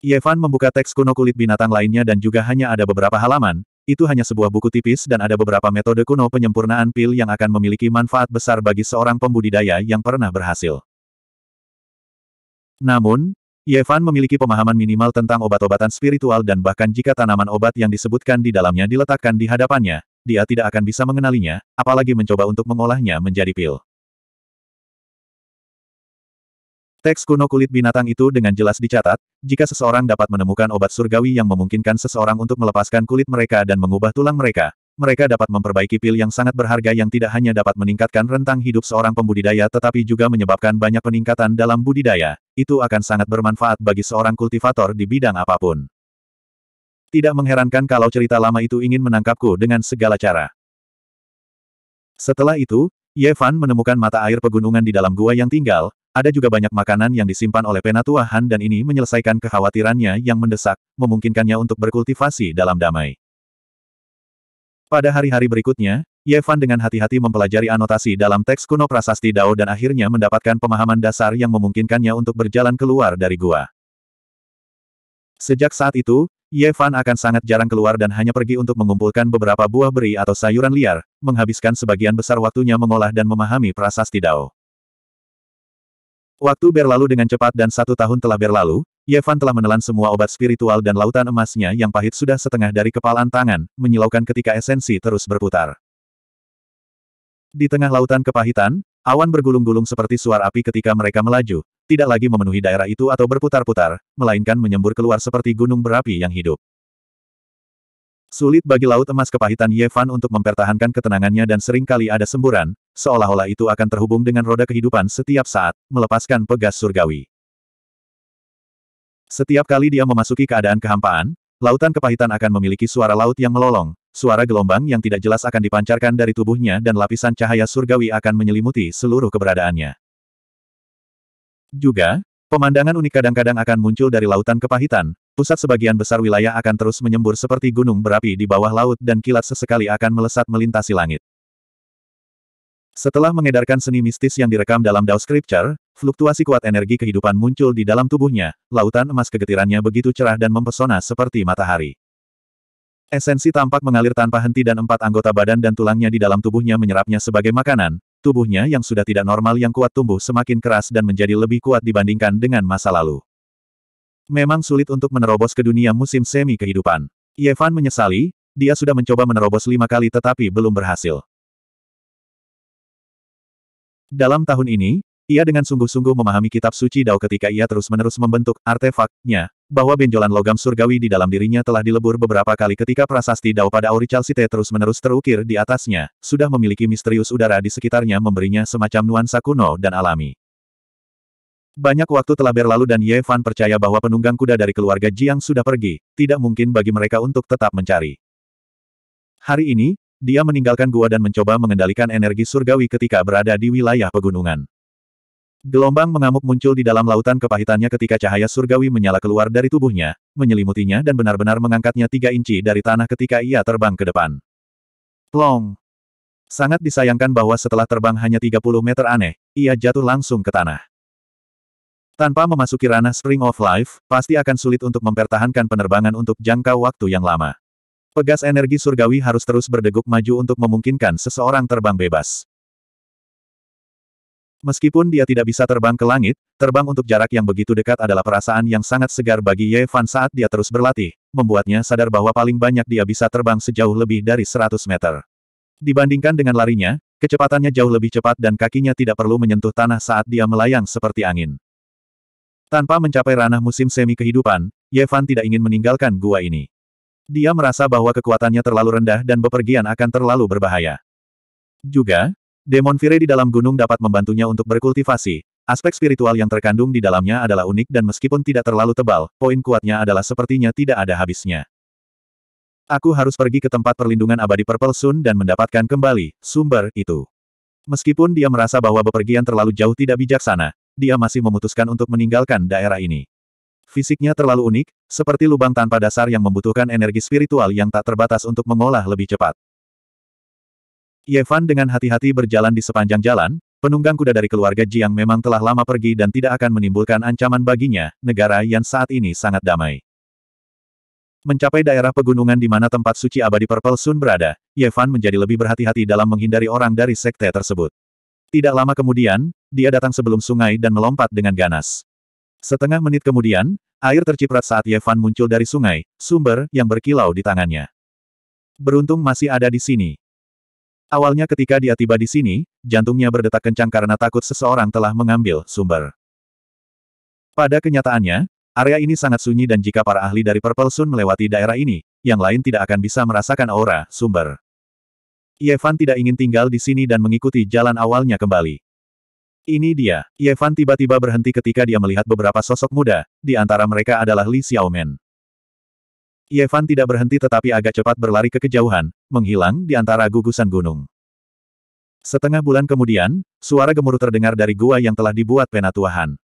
Yevan membuka teks kuno kulit binatang lainnya dan juga hanya ada beberapa halaman, itu hanya sebuah buku tipis dan ada beberapa metode kuno penyempurnaan pil yang akan memiliki manfaat besar bagi seorang pembudidaya yang pernah berhasil. Namun, Yevan memiliki pemahaman minimal tentang obat-obatan spiritual dan bahkan jika tanaman obat yang disebutkan di dalamnya diletakkan di hadapannya, dia tidak akan bisa mengenalinya, apalagi mencoba untuk mengolahnya menjadi pil. Teks kuno kulit binatang itu dengan jelas dicatat, jika seseorang dapat menemukan obat surgawi yang memungkinkan seseorang untuk melepaskan kulit mereka dan mengubah tulang mereka, mereka dapat memperbaiki pil yang sangat berharga yang tidak hanya dapat meningkatkan rentang hidup seorang pembudidaya tetapi juga menyebabkan banyak peningkatan dalam budidaya, itu akan sangat bermanfaat bagi seorang kultivator di bidang apapun. Tidak mengherankan kalau cerita lama itu ingin menangkapku dengan segala cara. Setelah itu, Ye Fan menemukan mata air pegunungan di dalam gua yang tinggal, ada juga banyak makanan yang disimpan oleh penatua Han dan ini menyelesaikan kekhawatirannya yang mendesak, memungkinkannya untuk berkultivasi dalam damai. Pada hari-hari berikutnya, Ye Fan dengan hati-hati mempelajari anotasi dalam teks kuno prasasti Dao dan akhirnya mendapatkan pemahaman dasar yang memungkinkannya untuk berjalan keluar dari gua. Sejak saat itu, Ye Fan akan sangat jarang keluar dan hanya pergi untuk mengumpulkan beberapa buah beri atau sayuran liar, menghabiskan sebagian besar waktunya mengolah dan memahami prasasti Dao. Waktu berlalu dengan cepat dan satu tahun telah berlalu, Ye Fan telah menelan semua obat spiritual dan lautan emasnya yang pahit sudah setengah dari kepalan tangan, menyilaukan ketika esensi terus berputar. Di tengah lautan kepahitan, Awan bergulung-gulung seperti suar api ketika mereka melaju, tidak lagi memenuhi daerah itu atau berputar-putar, melainkan menyembur keluar seperti gunung berapi yang hidup. Sulit bagi Laut Emas kepahitan Yevan untuk mempertahankan ketenangannya dan seringkali ada semburan, seolah-olah itu akan terhubung dengan roda kehidupan setiap saat, melepaskan pegas surgawi. Setiap kali dia memasuki keadaan kehampaan, Lautan kepahitan akan memiliki suara laut yang melolong, suara gelombang yang tidak jelas akan dipancarkan dari tubuhnya dan lapisan cahaya surgawi akan menyelimuti seluruh keberadaannya. Juga, pemandangan unik kadang-kadang akan muncul dari lautan kepahitan, pusat sebagian besar wilayah akan terus menyembur seperti gunung berapi di bawah laut dan kilat sesekali akan melesat melintasi langit. Setelah mengedarkan seni mistis yang direkam dalam Dao Scripture, Fluktuasi kuat energi kehidupan muncul di dalam tubuhnya, lautan emas kegetirannya begitu cerah dan mempesona seperti matahari. Esensi tampak mengalir tanpa henti dan empat anggota badan dan tulangnya di dalam tubuhnya menyerapnya sebagai makanan, tubuhnya yang sudah tidak normal yang kuat tumbuh semakin keras dan menjadi lebih kuat dibandingkan dengan masa lalu. Memang sulit untuk menerobos ke dunia musim semi kehidupan. Yevan menyesali, dia sudah mencoba menerobos lima kali tetapi belum berhasil. Dalam tahun ini, ia dengan sungguh-sungguh memahami kitab suci Dao ketika ia terus-menerus membentuk artefaknya, bahwa benjolan logam surgawi di dalam dirinya telah dilebur beberapa kali ketika prasasti Dao pada Aurical Chalcite terus-menerus terukir di atasnya, sudah memiliki misterius udara di sekitarnya memberinya semacam nuansa kuno dan alami. Banyak waktu telah berlalu dan Ye Fan percaya bahwa penunggang kuda dari keluarga Jiang sudah pergi, tidak mungkin bagi mereka untuk tetap mencari. Hari ini, dia meninggalkan gua dan mencoba mengendalikan energi surgawi ketika berada di wilayah pegunungan. Gelombang mengamuk muncul di dalam lautan kepahitannya ketika cahaya surgawi menyala keluar dari tubuhnya, menyelimutinya dan benar-benar mengangkatnya tiga inci dari tanah ketika ia terbang ke depan. Plong! Sangat disayangkan bahwa setelah terbang hanya 30 meter aneh, ia jatuh langsung ke tanah. Tanpa memasuki ranah Spring of Life, pasti akan sulit untuk mempertahankan penerbangan untuk jangka waktu yang lama. Pegas energi surgawi harus terus berdegup maju untuk memungkinkan seseorang terbang bebas. Meskipun dia tidak bisa terbang ke langit, terbang untuk jarak yang begitu dekat adalah perasaan yang sangat segar bagi Ye Fan saat dia terus berlatih, membuatnya sadar bahwa paling banyak dia bisa terbang sejauh lebih dari 100 meter. Dibandingkan dengan larinya, kecepatannya jauh lebih cepat dan kakinya tidak perlu menyentuh tanah saat dia melayang seperti angin. Tanpa mencapai ranah musim semi kehidupan, Yevan tidak ingin meninggalkan gua ini. Dia merasa bahwa kekuatannya terlalu rendah dan bepergian akan terlalu berbahaya. Juga, Demon Fire di dalam gunung dapat membantunya untuk berkultivasi. Aspek spiritual yang terkandung di dalamnya adalah unik dan meskipun tidak terlalu tebal, poin kuatnya adalah sepertinya tidak ada habisnya. Aku harus pergi ke tempat perlindungan abadi Purple Sun dan mendapatkan kembali sumber itu. Meskipun dia merasa bahwa bepergian terlalu jauh tidak bijaksana, dia masih memutuskan untuk meninggalkan daerah ini. Fisiknya terlalu unik, seperti lubang tanpa dasar yang membutuhkan energi spiritual yang tak terbatas untuk mengolah lebih cepat. Yevan dengan hati-hati berjalan di sepanjang jalan, penunggang kuda dari keluarga Jiang memang telah lama pergi dan tidak akan menimbulkan ancaman baginya, negara yang saat ini sangat damai. Mencapai daerah pegunungan di mana tempat suci abadi Purple Sun berada, Yevan menjadi lebih berhati-hati dalam menghindari orang dari sekte tersebut. Tidak lama kemudian, dia datang sebelum sungai dan melompat dengan ganas. Setengah menit kemudian, air terciprat saat Yevan muncul dari sungai, sumber yang berkilau di tangannya. Beruntung masih ada di sini, Awalnya ketika dia tiba di sini, jantungnya berdetak kencang karena takut seseorang telah mengambil sumber. Pada kenyataannya, area ini sangat sunyi dan jika para ahli dari Purple Sun melewati daerah ini, yang lain tidak akan bisa merasakan aura sumber. Yevan tidak ingin tinggal di sini dan mengikuti jalan awalnya kembali. Ini dia, Yevan tiba-tiba berhenti ketika dia melihat beberapa sosok muda, di antara mereka adalah Li Xiaomen. Yevan tidak berhenti tetapi agak cepat berlari ke kejauhan, menghilang di antara gugusan gunung. Setengah bulan kemudian, suara gemuruh terdengar dari gua yang telah dibuat penatuahan.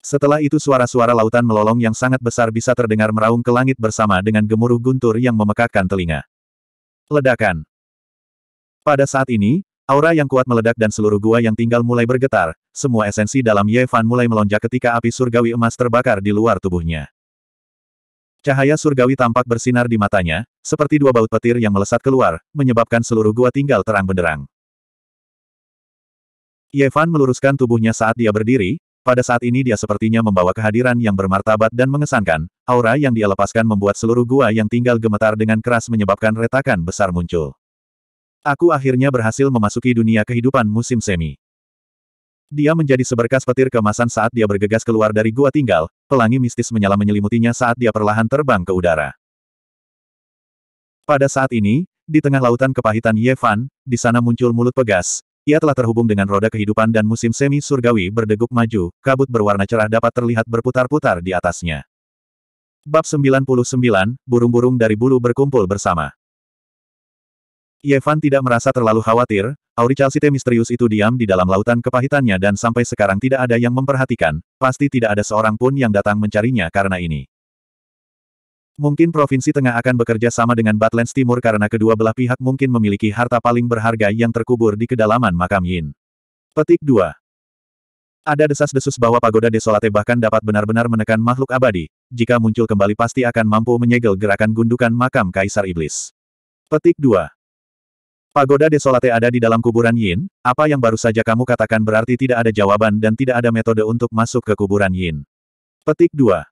Setelah itu suara-suara lautan melolong yang sangat besar bisa terdengar meraung ke langit bersama dengan gemuruh guntur yang memekakkan telinga. Ledakan. Pada saat ini, aura yang kuat meledak dan seluruh gua yang tinggal mulai bergetar, semua esensi dalam Yevan mulai melonjak ketika api surgawi emas terbakar di luar tubuhnya. Cahaya surgawi tampak bersinar di matanya, seperti dua baut petir yang melesat keluar, menyebabkan seluruh gua tinggal terang benderang. Yevan meluruskan tubuhnya saat dia berdiri, pada saat ini dia sepertinya membawa kehadiran yang bermartabat dan mengesankan, aura yang dia lepaskan membuat seluruh gua yang tinggal gemetar dengan keras menyebabkan retakan besar muncul. Aku akhirnya berhasil memasuki dunia kehidupan musim semi. Dia menjadi seberkas petir kemasan saat dia bergegas keluar dari gua tinggal, pelangi mistis menyala menyelimutinya saat dia perlahan terbang ke udara. Pada saat ini, di tengah lautan kepahitan Yevan, di sana muncul mulut pegas. Ia telah terhubung dengan roda kehidupan dan musim semi surgawi berdegup maju, kabut berwarna cerah dapat terlihat berputar-putar di atasnya. Bab 99, Burung-burung dari bulu berkumpul bersama. Yevan tidak merasa terlalu khawatir, Auricalcite misterius itu diam di dalam lautan kepahitannya dan sampai sekarang tidak ada yang memperhatikan, pasti tidak ada seorang pun yang datang mencarinya karena ini. Mungkin Provinsi Tengah akan bekerja sama dengan Batlands Timur karena kedua belah pihak mungkin memiliki harta paling berharga yang terkubur di kedalaman makam Yin. Petik 2. Ada desas-desus bahwa pagoda desolate bahkan dapat benar-benar menekan makhluk abadi, jika muncul kembali pasti akan mampu menyegel gerakan gundukan makam Kaisar Iblis. Petik 2. Pagoda Desolate ada di dalam kuburan Yin, apa yang baru saja kamu katakan berarti tidak ada jawaban dan tidak ada metode untuk masuk ke kuburan Yin. Petik 2.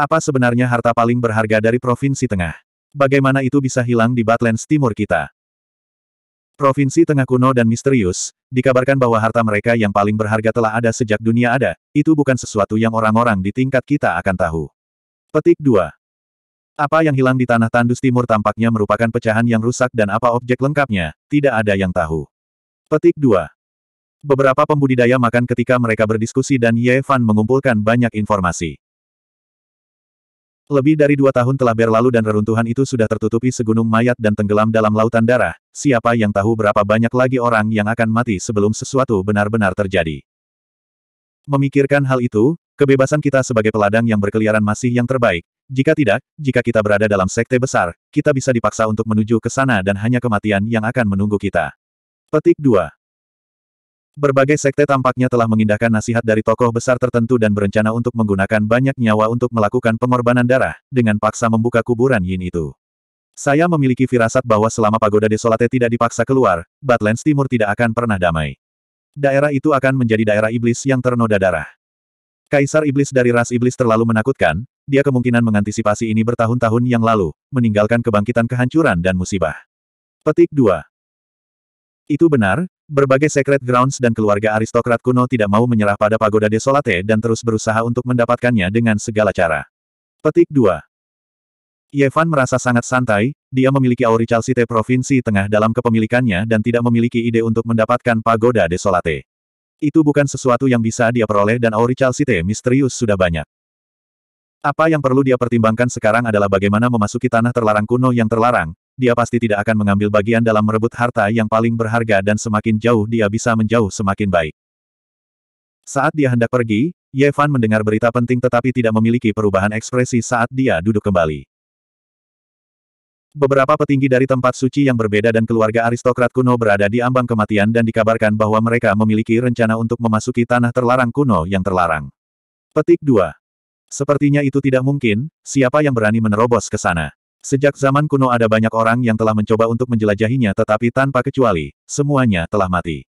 Apa sebenarnya harta paling berharga dari Provinsi Tengah? Bagaimana itu bisa hilang di Batlands Timur kita? Provinsi Tengah kuno dan misterius, dikabarkan bahwa harta mereka yang paling berharga telah ada sejak dunia ada, itu bukan sesuatu yang orang-orang di tingkat kita akan tahu. Petik 2. Apa yang hilang di tanah tandus timur tampaknya merupakan pecahan yang rusak dan apa objek lengkapnya, tidak ada yang tahu. Petik 2. Beberapa pembudidaya makan ketika mereka berdiskusi dan Ye Fan mengumpulkan banyak informasi. Lebih dari dua tahun telah berlalu dan reruntuhan itu sudah tertutupi segunung mayat dan tenggelam dalam lautan darah, siapa yang tahu berapa banyak lagi orang yang akan mati sebelum sesuatu benar-benar terjadi. Memikirkan hal itu, kebebasan kita sebagai peladang yang berkeliaran masih yang terbaik, jika tidak, jika kita berada dalam sekte besar, kita bisa dipaksa untuk menuju ke sana dan hanya kematian yang akan menunggu kita. Petik 2. Berbagai sekte tampaknya telah mengindahkan nasihat dari tokoh besar tertentu dan berencana untuk menggunakan banyak nyawa untuk melakukan pengorbanan darah, dengan paksa membuka kuburan Yin itu. Saya memiliki firasat bahwa selama pagoda desolate tidak dipaksa keluar, Badlands Timur tidak akan pernah damai. Daerah itu akan menjadi daerah iblis yang ternoda darah. Kaisar iblis dari ras iblis terlalu menakutkan, dia kemungkinan mengantisipasi ini bertahun-tahun yang lalu, meninggalkan kebangkitan kehancuran dan musibah. Petik 2. Itu benar, berbagai secret grounds dan keluarga aristokrat kuno tidak mau menyerah pada pagoda desolate dan terus berusaha untuk mendapatkannya dengan segala cara. Petik 2. Yevan merasa sangat santai, dia memiliki auri Chalcite Provinsi Tengah dalam kepemilikannya dan tidak memiliki ide untuk mendapatkan pagoda desolate. Itu bukan sesuatu yang bisa dia peroleh dan auri Chalcite misterius sudah banyak. Apa yang perlu dia pertimbangkan sekarang adalah bagaimana memasuki tanah terlarang kuno yang terlarang, dia pasti tidak akan mengambil bagian dalam merebut harta yang paling berharga dan semakin jauh dia bisa menjauh semakin baik. Saat dia hendak pergi, Ye Fan mendengar berita penting tetapi tidak memiliki perubahan ekspresi saat dia duduk kembali. Beberapa petinggi dari tempat suci yang berbeda dan keluarga aristokrat kuno berada di ambang kematian dan dikabarkan bahwa mereka memiliki rencana untuk memasuki tanah terlarang kuno yang terlarang. Petik 2. Sepertinya itu tidak mungkin, siapa yang berani menerobos ke sana. Sejak zaman kuno ada banyak orang yang telah mencoba untuk menjelajahinya tetapi tanpa kecuali, semuanya telah mati.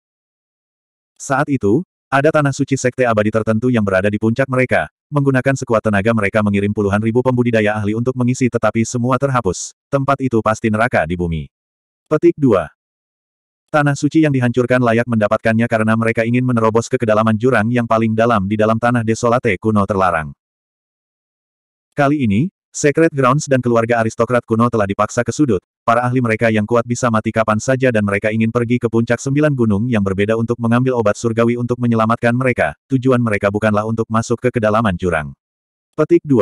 Saat itu, ada tanah suci sekte abadi tertentu yang berada di puncak mereka, menggunakan sekuat tenaga mereka mengirim puluhan ribu pembudidaya ahli untuk mengisi tetapi semua terhapus, tempat itu pasti neraka di bumi. Petik 2. Tanah suci yang dihancurkan layak mendapatkannya karena mereka ingin menerobos ke kedalaman jurang yang paling dalam di dalam tanah desolate kuno terlarang. Kali ini, Secret Grounds dan keluarga aristokrat kuno telah dipaksa ke sudut, para ahli mereka yang kuat bisa mati kapan saja dan mereka ingin pergi ke puncak sembilan gunung yang berbeda untuk mengambil obat surgawi untuk menyelamatkan mereka, tujuan mereka bukanlah untuk masuk ke kedalaman jurang. Petik 2.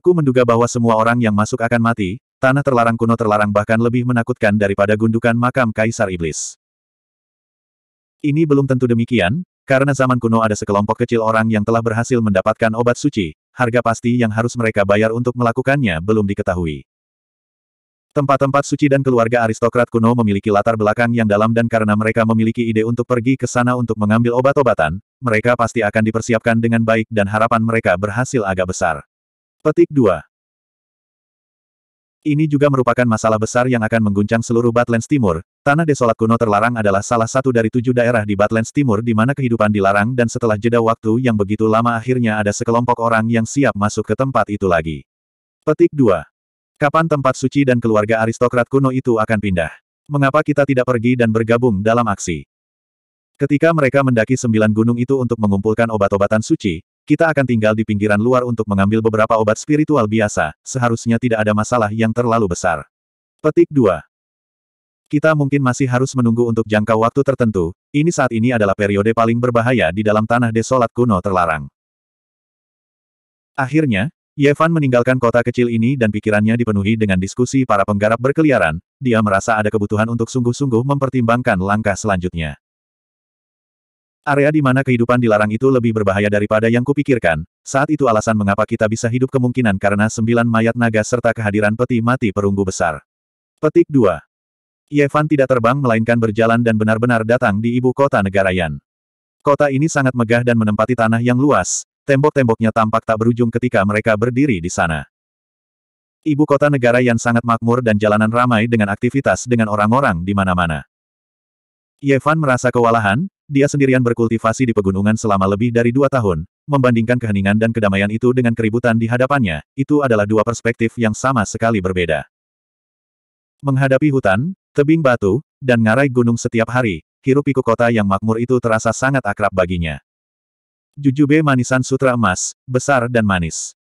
Aku menduga bahwa semua orang yang masuk akan mati, tanah terlarang kuno terlarang bahkan lebih menakutkan daripada gundukan makam Kaisar Iblis. Ini belum tentu demikian, karena zaman kuno ada sekelompok kecil orang yang telah berhasil mendapatkan obat suci, harga pasti yang harus mereka bayar untuk melakukannya belum diketahui. Tempat-tempat suci dan keluarga aristokrat kuno memiliki latar belakang yang dalam dan karena mereka memiliki ide untuk pergi ke sana untuk mengambil obat-obatan, mereka pasti akan dipersiapkan dengan baik dan harapan mereka berhasil agak besar. Petik 2. Ini juga merupakan masalah besar yang akan mengguncang seluruh Badlands Timur, Tanah desolat kuno terlarang adalah salah satu dari tujuh daerah di Batlands Timur di mana kehidupan dilarang dan setelah jeda waktu yang begitu lama akhirnya ada sekelompok orang yang siap masuk ke tempat itu lagi. Petik 2. Kapan tempat suci dan keluarga aristokrat kuno itu akan pindah? Mengapa kita tidak pergi dan bergabung dalam aksi? Ketika mereka mendaki sembilan gunung itu untuk mengumpulkan obat-obatan suci, kita akan tinggal di pinggiran luar untuk mengambil beberapa obat spiritual biasa, seharusnya tidak ada masalah yang terlalu besar. Petik 2. Kita mungkin masih harus menunggu untuk jangka waktu tertentu, ini saat ini adalah periode paling berbahaya di dalam tanah desolat kuno terlarang. Akhirnya, Yevan meninggalkan kota kecil ini dan pikirannya dipenuhi dengan diskusi para penggarap berkeliaran, dia merasa ada kebutuhan untuk sungguh-sungguh mempertimbangkan langkah selanjutnya. Area di mana kehidupan dilarang itu lebih berbahaya daripada yang kupikirkan, saat itu alasan mengapa kita bisa hidup kemungkinan karena sembilan mayat naga serta kehadiran peti mati perunggu besar. Petik 2. Yevan tidak terbang melainkan berjalan dan benar-benar datang di ibu kota negara Yan. Kota ini sangat megah dan menempati tanah yang luas, tembok-temboknya tampak tak berujung ketika mereka berdiri di sana. Ibu kota negara Yan sangat makmur dan jalanan ramai dengan aktivitas dengan orang-orang di mana-mana. Yevan merasa kewalahan, dia sendirian berkultivasi di pegunungan selama lebih dari dua tahun, membandingkan keheningan dan kedamaian itu dengan keributan di hadapannya, itu adalah dua perspektif yang sama sekali berbeda. Menghadapi hutan, Tebing batu, dan ngarai gunung setiap hari, hirup piku kota yang makmur itu terasa sangat akrab baginya. Jujube manisan sutra emas, besar dan manis.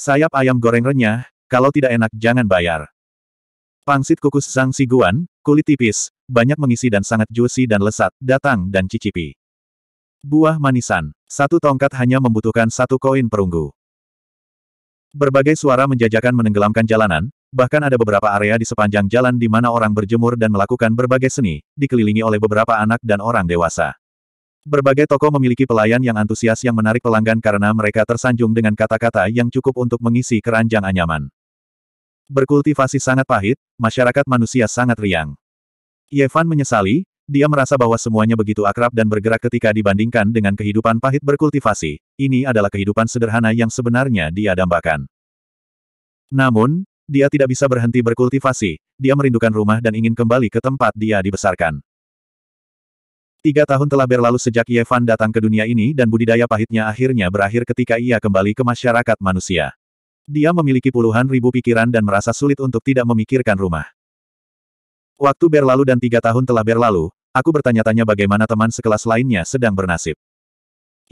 Sayap ayam goreng renyah, kalau tidak enak jangan bayar. Pangsit kukus sang siguan, kulit tipis, banyak mengisi dan sangat juicy dan lesat, datang dan cicipi. Buah manisan, satu tongkat hanya membutuhkan satu koin perunggu. Berbagai suara menjajakan menenggelamkan jalanan, bahkan ada beberapa area di sepanjang jalan di mana orang berjemur dan melakukan berbagai seni, dikelilingi oleh beberapa anak dan orang dewasa. Berbagai toko memiliki pelayan yang antusias yang menarik pelanggan karena mereka tersanjung dengan kata-kata yang cukup untuk mengisi keranjang anyaman. Berkultivasi sangat pahit, masyarakat manusia sangat riang. Yevan menyesali, dia merasa bahwa semuanya begitu akrab dan bergerak ketika dibandingkan dengan kehidupan pahit berkultivasi. Ini adalah kehidupan sederhana yang sebenarnya dia dambakan. Namun, dia tidak bisa berhenti berkultivasi, dia merindukan rumah dan ingin kembali ke tempat dia dibesarkan. Tiga tahun telah berlalu sejak Yevan datang ke dunia ini dan budidaya pahitnya akhirnya berakhir ketika ia kembali ke masyarakat manusia. Dia memiliki puluhan ribu pikiran dan merasa sulit untuk tidak memikirkan rumah. Waktu berlalu dan tiga tahun telah berlalu, aku bertanya-tanya bagaimana teman sekelas lainnya sedang bernasib.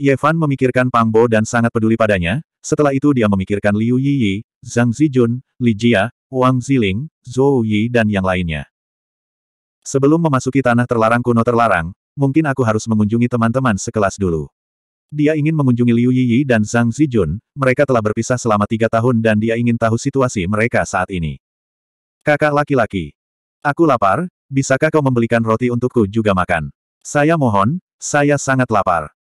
Yevan memikirkan Pang Bo dan sangat peduli padanya, setelah itu dia memikirkan Liu Yiyi, Zhang Zijun, Li Jia, Wang Ziling, Zhou Yi dan yang lainnya. Sebelum memasuki tanah terlarang kuno terlarang, mungkin aku harus mengunjungi teman-teman sekelas dulu. Dia ingin mengunjungi Liu Yiyi dan Zhang Zijun, mereka telah berpisah selama tiga tahun dan dia ingin tahu situasi mereka saat ini. Kakak laki-laki. Aku lapar, bisakah kau membelikan roti untukku juga makan? Saya mohon, saya sangat lapar.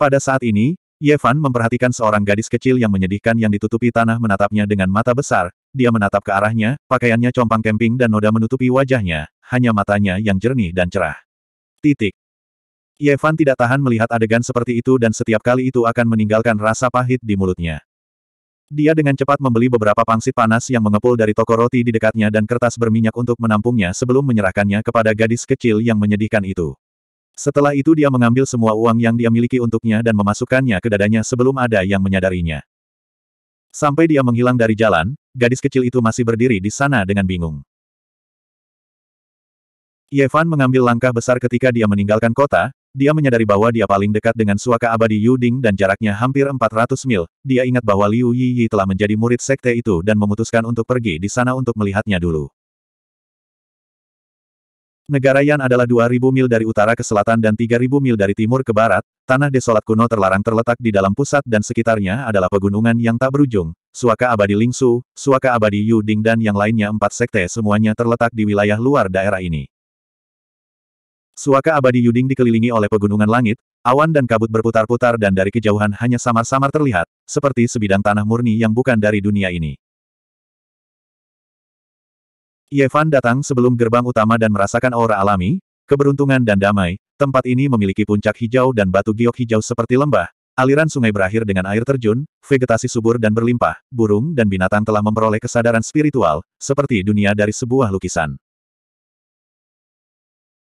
Pada saat ini, Yevan memperhatikan seorang gadis kecil yang menyedihkan yang ditutupi tanah menatapnya dengan mata besar, dia menatap ke arahnya, pakaiannya compang kemping dan noda menutupi wajahnya, hanya matanya yang jernih dan cerah. Titik. Yevan tidak tahan melihat adegan seperti itu dan setiap kali itu akan meninggalkan rasa pahit di mulutnya. Dia dengan cepat membeli beberapa pangsit panas yang mengepul dari toko roti di dekatnya dan kertas berminyak untuk menampungnya sebelum menyerahkannya kepada gadis kecil yang menyedihkan itu. Setelah itu dia mengambil semua uang yang dia miliki untuknya dan memasukkannya ke dadanya sebelum ada yang menyadarinya. Sampai dia menghilang dari jalan, gadis kecil itu masih berdiri di sana dengan bingung. Yevan mengambil langkah besar ketika dia meninggalkan kota, dia menyadari bahwa dia paling dekat dengan suaka abadi Yu Ding dan jaraknya hampir 400 mil. Dia ingat bahwa Liu Yi Yi telah menjadi murid sekte itu dan memutuskan untuk pergi di sana untuk melihatnya dulu. Negara Yan adalah 2.000 mil dari utara ke selatan dan 3.000 mil dari timur ke barat, tanah desolat kuno terlarang terletak di dalam pusat dan sekitarnya adalah pegunungan yang tak berujung, Suaka Abadi Lingsu, Suaka Abadi Yu Ding dan yang lainnya empat sekte semuanya terletak di wilayah luar daerah ini. Suaka abadi Yuding dikelilingi oleh pegunungan langit, awan dan kabut berputar-putar dan dari kejauhan hanya samar-samar terlihat, seperti sebidang tanah murni yang bukan dari dunia ini. Yevan datang sebelum gerbang utama dan merasakan aura alami, keberuntungan dan damai, tempat ini memiliki puncak hijau dan batu giok hijau seperti lembah, aliran sungai berakhir dengan air terjun, vegetasi subur dan berlimpah, burung dan binatang telah memperoleh kesadaran spiritual, seperti dunia dari sebuah lukisan.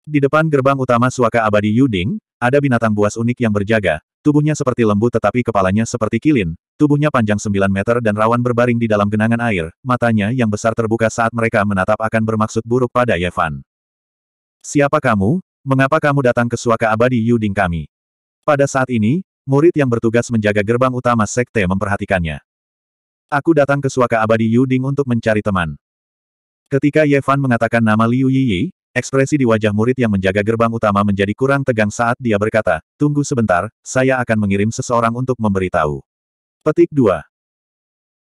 Di depan gerbang utama Suaka Abadi Yuding, ada binatang buas unik yang berjaga, tubuhnya seperti lembu tetapi kepalanya seperti kilin, tubuhnya panjang 9 meter dan rawan berbaring di dalam genangan air, matanya yang besar terbuka saat mereka menatap akan bermaksud buruk pada Yevan. Siapa kamu? Mengapa kamu datang ke Suaka Abadi Yuding kami? Pada saat ini, murid yang bertugas menjaga gerbang utama sekte memperhatikannya. Aku datang ke Suaka Abadi Yuding untuk mencari teman. Ketika Yevan mengatakan nama Liu Yi. Ekspresi di wajah murid yang menjaga gerbang utama menjadi kurang tegang saat dia berkata, tunggu sebentar, saya akan mengirim seseorang untuk memberitahu. Petik 2.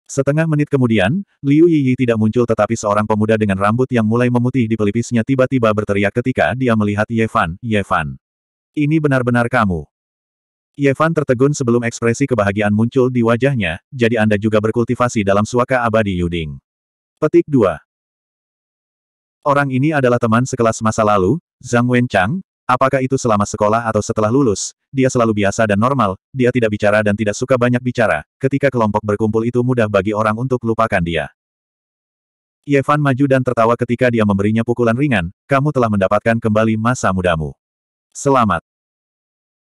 Setengah menit kemudian, Liu Yi tidak muncul tetapi seorang pemuda dengan rambut yang mulai memutih di pelipisnya tiba-tiba berteriak ketika dia melihat Ye Fan, Ini benar-benar kamu. Yevan tertegun sebelum ekspresi kebahagiaan muncul di wajahnya, jadi Anda juga berkultivasi dalam suaka abadi Yuding. Petik 2. Orang ini adalah teman sekelas masa lalu, Zhang Wenchang, apakah itu selama sekolah atau setelah lulus, dia selalu biasa dan normal, dia tidak bicara dan tidak suka banyak bicara, ketika kelompok berkumpul itu mudah bagi orang untuk lupakan dia. Yevan maju dan tertawa ketika dia memberinya pukulan ringan, kamu telah mendapatkan kembali masa mudamu. Selamat.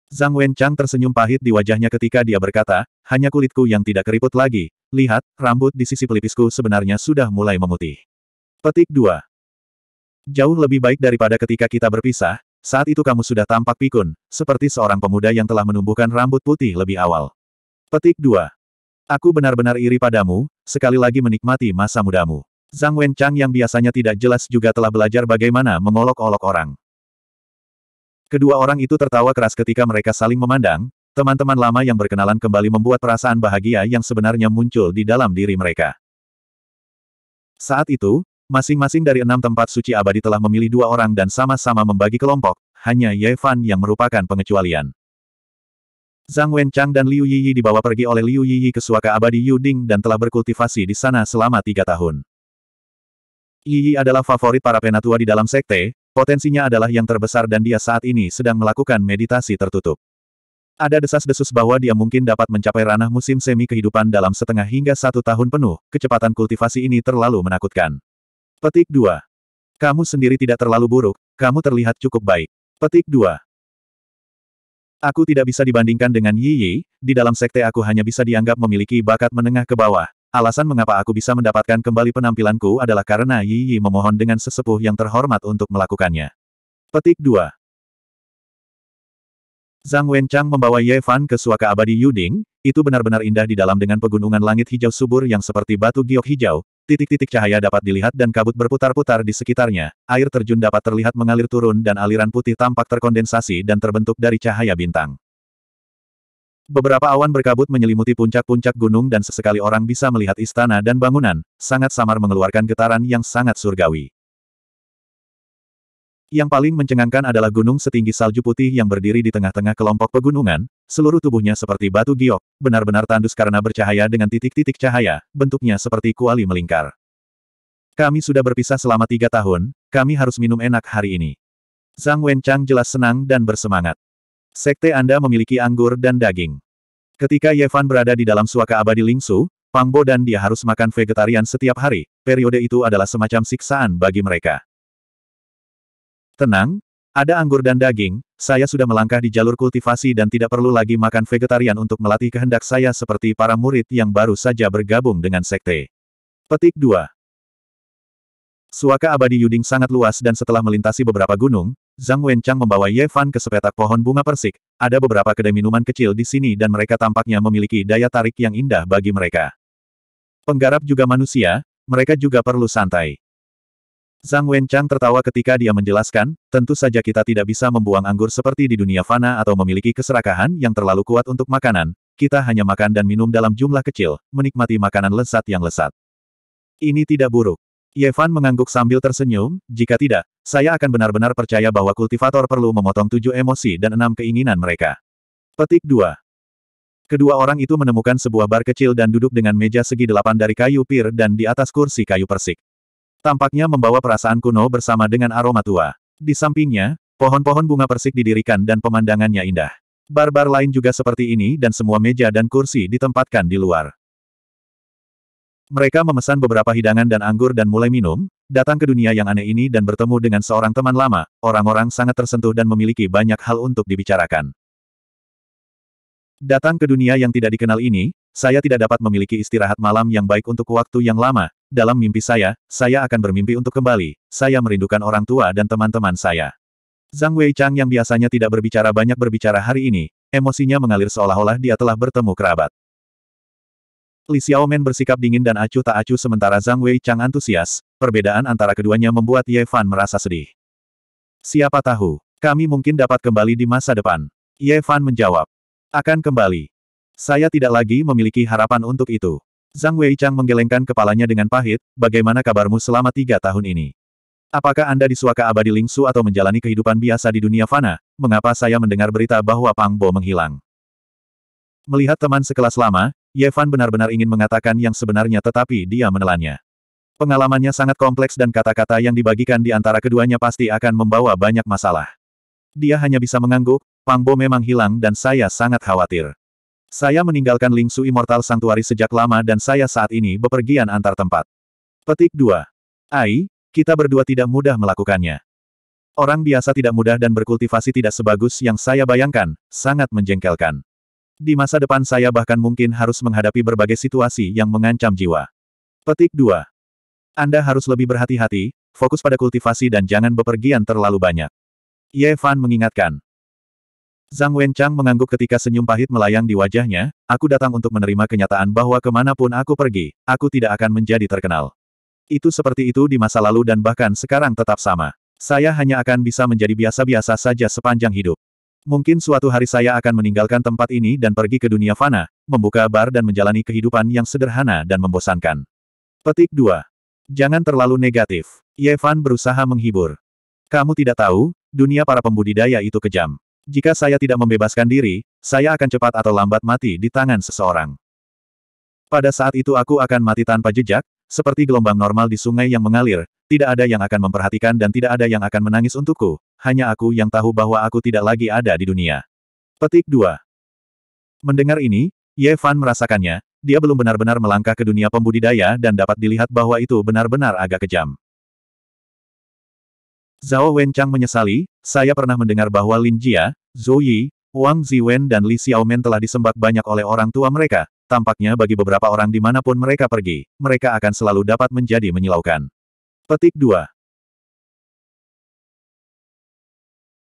Zhang Wenchang tersenyum pahit di wajahnya ketika dia berkata, hanya kulitku yang tidak keriput lagi. Lihat, rambut di sisi pelipisku sebenarnya sudah mulai memutih. Petik 2. Jauh lebih baik daripada ketika kita berpisah, saat itu kamu sudah tampak pikun, seperti seorang pemuda yang telah menumbuhkan rambut putih lebih awal. Petik 2. Aku benar-benar iri padamu, sekali lagi menikmati masa mudamu. Zhang Wenchang yang biasanya tidak jelas juga telah belajar bagaimana mengolok-olok orang. Kedua orang itu tertawa keras ketika mereka saling memandang, teman-teman lama yang berkenalan kembali membuat perasaan bahagia yang sebenarnya muncul di dalam diri mereka. Saat itu, Masing-masing dari enam tempat suci abadi telah memilih dua orang dan sama-sama membagi kelompok, hanya Ye Fan yang merupakan pengecualian. Zhang Wenchang dan Liu Yiyi dibawa pergi oleh Liu Yiyi ke suaka abadi Yuding dan telah berkultivasi di sana selama tiga tahun. Yiyi adalah favorit para penatua di dalam sekte, potensinya adalah yang terbesar dan dia saat ini sedang melakukan meditasi tertutup. Ada desas-desus bahwa dia mungkin dapat mencapai ranah musim semi kehidupan dalam setengah hingga satu tahun penuh, kecepatan kultivasi ini terlalu menakutkan. Petik 2. Kamu sendiri tidak terlalu buruk, kamu terlihat cukup baik. Petik 2. Aku tidak bisa dibandingkan dengan Yi Yi, di dalam sekte aku hanya bisa dianggap memiliki bakat menengah ke bawah. Alasan mengapa aku bisa mendapatkan kembali penampilanku adalah karena Yi Yi memohon dengan sesepuh yang terhormat untuk melakukannya. Petik 2. Zhang Wenchang membawa Ye Fan ke suaka abadi Yuding, itu benar-benar indah di dalam dengan pegunungan langit hijau subur yang seperti batu giok hijau, Titik-titik cahaya dapat dilihat dan kabut berputar-putar di sekitarnya, air terjun dapat terlihat mengalir turun dan aliran putih tampak terkondensasi dan terbentuk dari cahaya bintang. Beberapa awan berkabut menyelimuti puncak-puncak gunung dan sesekali orang bisa melihat istana dan bangunan, sangat samar mengeluarkan getaran yang sangat surgawi. Yang paling mencengangkan adalah gunung setinggi salju putih yang berdiri di tengah-tengah kelompok pegunungan, seluruh tubuhnya seperti batu giok, benar-benar tandus karena bercahaya dengan titik-titik cahaya, bentuknya seperti kuali melingkar. Kami sudah berpisah selama tiga tahun, kami harus minum enak hari ini. Zhang Wenchang jelas senang dan bersemangat. Sekte Anda memiliki anggur dan daging. Ketika Yevan berada di dalam suaka abadi Lingsu, Pangbo dan dia harus makan vegetarian setiap hari, periode itu adalah semacam siksaan bagi mereka. Tenang, ada anggur dan daging, saya sudah melangkah di jalur kultivasi dan tidak perlu lagi makan vegetarian untuk melatih kehendak saya seperti para murid yang baru saja bergabung dengan sekte. Petik 2. Suaka abadi Yuding sangat luas dan setelah melintasi beberapa gunung, Zhang Wenchang membawa Ye Fan ke sepetak pohon bunga persik, ada beberapa kedai minuman kecil di sini dan mereka tampaknya memiliki daya tarik yang indah bagi mereka. Penggarap juga manusia, mereka juga perlu santai. Zhang Wenchang tertawa ketika dia menjelaskan, tentu saja kita tidak bisa membuang anggur seperti di dunia fana atau memiliki keserakahan yang terlalu kuat untuk makanan, kita hanya makan dan minum dalam jumlah kecil, menikmati makanan lezat yang lesat. Ini tidak buruk. Yevan mengangguk sambil tersenyum, jika tidak, saya akan benar-benar percaya bahwa kultivator perlu memotong tujuh emosi dan enam keinginan mereka. Petik 2. Kedua orang itu menemukan sebuah bar kecil dan duduk dengan meja segi delapan dari kayu pir dan di atas kursi kayu persik. Tampaknya membawa perasaan kuno bersama dengan aroma tua. Di sampingnya, pohon-pohon bunga persik didirikan dan pemandangannya indah. Barbar lain juga seperti ini dan semua meja dan kursi ditempatkan di luar. Mereka memesan beberapa hidangan dan anggur dan mulai minum, datang ke dunia yang aneh ini dan bertemu dengan seorang teman lama, orang-orang sangat tersentuh dan memiliki banyak hal untuk dibicarakan. Datang ke dunia yang tidak dikenal ini, saya tidak dapat memiliki istirahat malam yang baik untuk waktu yang lama, dalam mimpi saya, saya akan bermimpi untuk kembali, saya merindukan orang tua dan teman-teman saya. Zhang Wei Chang yang biasanya tidak berbicara banyak berbicara hari ini, emosinya mengalir seolah-olah dia telah bertemu kerabat. Li Xiaomen bersikap dingin dan acuh tak acuh sementara Zhang Wei Chang antusias, perbedaan antara keduanya membuat Ye Fan merasa sedih. Siapa tahu, kami mungkin dapat kembali di masa depan. Ye Fan menjawab. Akan kembali. Saya tidak lagi memiliki harapan untuk itu. Zhang Wei Chang menggelengkan kepalanya dengan pahit, bagaimana kabarmu selama tiga tahun ini? Apakah Anda di suaka abadi Lingsu atau menjalani kehidupan biasa di dunia fana? Mengapa saya mendengar berita bahwa Pang Bo menghilang? Melihat teman sekelas lama, Yevan benar-benar ingin mengatakan yang sebenarnya tetapi dia menelannya. Pengalamannya sangat kompleks dan kata-kata yang dibagikan di antara keduanya pasti akan membawa banyak masalah. Dia hanya bisa mengangguk, Pang Bo memang hilang dan saya sangat khawatir. Saya meninggalkan Lingsu Immortal Sanctuary sejak lama dan saya saat ini bepergian antar tempat. Petik 2. Ai, kita berdua tidak mudah melakukannya. Orang biasa tidak mudah dan berkultivasi tidak sebagus yang saya bayangkan, sangat menjengkelkan. Di masa depan saya bahkan mungkin harus menghadapi berbagai situasi yang mengancam jiwa. Petik 2. Anda harus lebih berhati-hati, fokus pada kultivasi dan jangan bepergian terlalu banyak. Ye Fan mengingatkan, Zhang Wenchang mengangguk ketika senyum pahit melayang di wajahnya, aku datang untuk menerima kenyataan bahwa kemanapun aku pergi, aku tidak akan menjadi terkenal. Itu seperti itu di masa lalu dan bahkan sekarang tetap sama. Saya hanya akan bisa menjadi biasa-biasa saja sepanjang hidup. Mungkin suatu hari saya akan meninggalkan tempat ini dan pergi ke dunia fana, membuka bar dan menjalani kehidupan yang sederhana dan membosankan. Petik 2. Jangan terlalu negatif. Yevan berusaha menghibur. Kamu tidak tahu, dunia para pembudidaya itu kejam. Jika saya tidak membebaskan diri, saya akan cepat atau lambat mati di tangan seseorang. Pada saat itu aku akan mati tanpa jejak, seperti gelombang normal di sungai yang mengalir, tidak ada yang akan memperhatikan dan tidak ada yang akan menangis untukku, hanya aku yang tahu bahwa aku tidak lagi ada di dunia. Petik 2. Mendengar ini, Ye Fan merasakannya, dia belum benar-benar melangkah ke dunia pembudidaya dan dapat dilihat bahwa itu benar-benar agak kejam. Zhao Wenchang menyesali, saya pernah mendengar bahwa Lin Jia, Zhou Yi, Wang Ziwen dan Li Xiaomen telah disembah banyak oleh orang tua mereka, tampaknya bagi beberapa orang dimanapun mereka pergi, mereka akan selalu dapat menjadi menyilaukan. Petik 2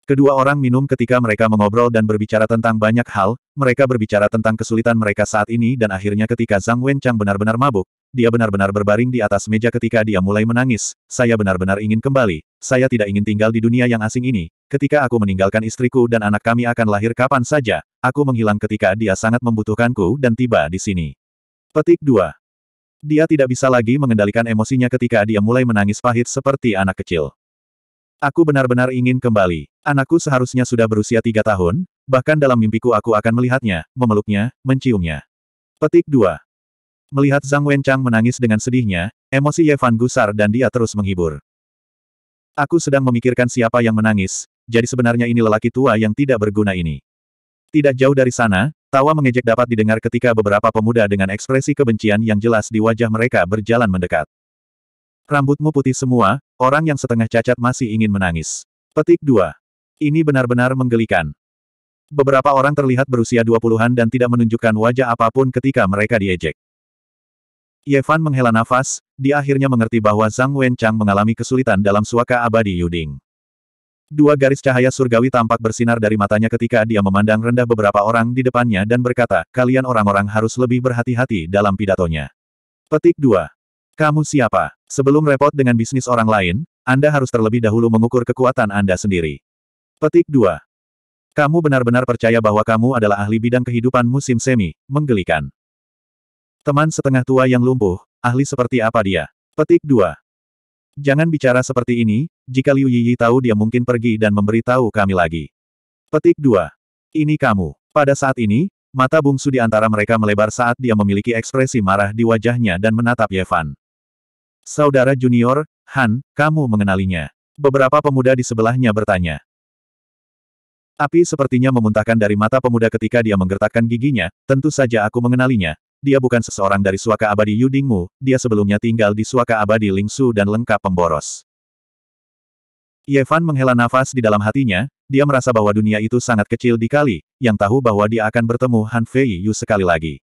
Kedua orang minum ketika mereka mengobrol dan berbicara tentang banyak hal, mereka berbicara tentang kesulitan mereka saat ini dan akhirnya ketika Zhang Wenchang benar-benar mabuk, dia benar-benar berbaring di atas meja ketika dia mulai menangis, saya benar-benar ingin kembali, saya tidak ingin tinggal di dunia yang asing ini, ketika aku meninggalkan istriku dan anak kami akan lahir kapan saja, aku menghilang ketika dia sangat membutuhkanku dan tiba di sini. Petik 2. Dia tidak bisa lagi mengendalikan emosinya ketika dia mulai menangis pahit seperti anak kecil. Aku benar-benar ingin kembali. Anakku seharusnya sudah berusia tiga tahun, bahkan dalam mimpiku aku akan melihatnya, memeluknya, menciumnya. Petik 2. Melihat Zhang Wenchang menangis dengan sedihnya, emosi Yevan gusar dan dia terus menghibur. Aku sedang memikirkan siapa yang menangis, jadi sebenarnya ini lelaki tua yang tidak berguna ini. Tidak jauh dari sana, tawa mengejek dapat didengar ketika beberapa pemuda dengan ekspresi kebencian yang jelas di wajah mereka berjalan mendekat. Rambutmu putih semua, orang yang setengah cacat masih ingin menangis. Petik 2. Ini benar-benar menggelikan. Beberapa orang terlihat berusia 20-an dan tidak menunjukkan wajah apapun ketika mereka diejek. Yevan menghela nafas, dia akhirnya mengerti bahwa Zhang Wenchang mengalami kesulitan dalam suaka abadi Yuding. Dua garis cahaya surgawi tampak bersinar dari matanya ketika dia memandang rendah beberapa orang di depannya dan berkata, kalian orang-orang harus lebih berhati-hati dalam pidatonya. Petik 2. Kamu siapa? Sebelum repot dengan bisnis orang lain, Anda harus terlebih dahulu mengukur kekuatan Anda sendiri. Petik 2. Kamu benar-benar percaya bahwa kamu adalah ahli bidang kehidupan musim semi, menggelikan. Teman setengah tua yang lumpuh, ahli seperti apa dia? Petik 2. Jangan bicara seperti ini, jika Liu Yiyi tahu dia mungkin pergi dan memberitahu kami lagi. Petik 2. Ini kamu. Pada saat ini, mata bungsu di antara mereka melebar saat dia memiliki ekspresi marah di wajahnya dan menatap Yevan. Saudara junior, Han, kamu mengenalinya. Beberapa pemuda di sebelahnya bertanya. Api sepertinya memuntahkan dari mata pemuda ketika dia menggertakkan giginya, tentu saja aku mengenalinya, dia bukan seseorang dari suaka abadi Yudingmu, dia sebelumnya tinggal di suaka abadi Lingsu dan lengkap pemboros. Yevan menghela nafas di dalam hatinya, dia merasa bahwa dunia itu sangat kecil dikali, yang tahu bahwa dia akan bertemu Han Fei Yu sekali lagi.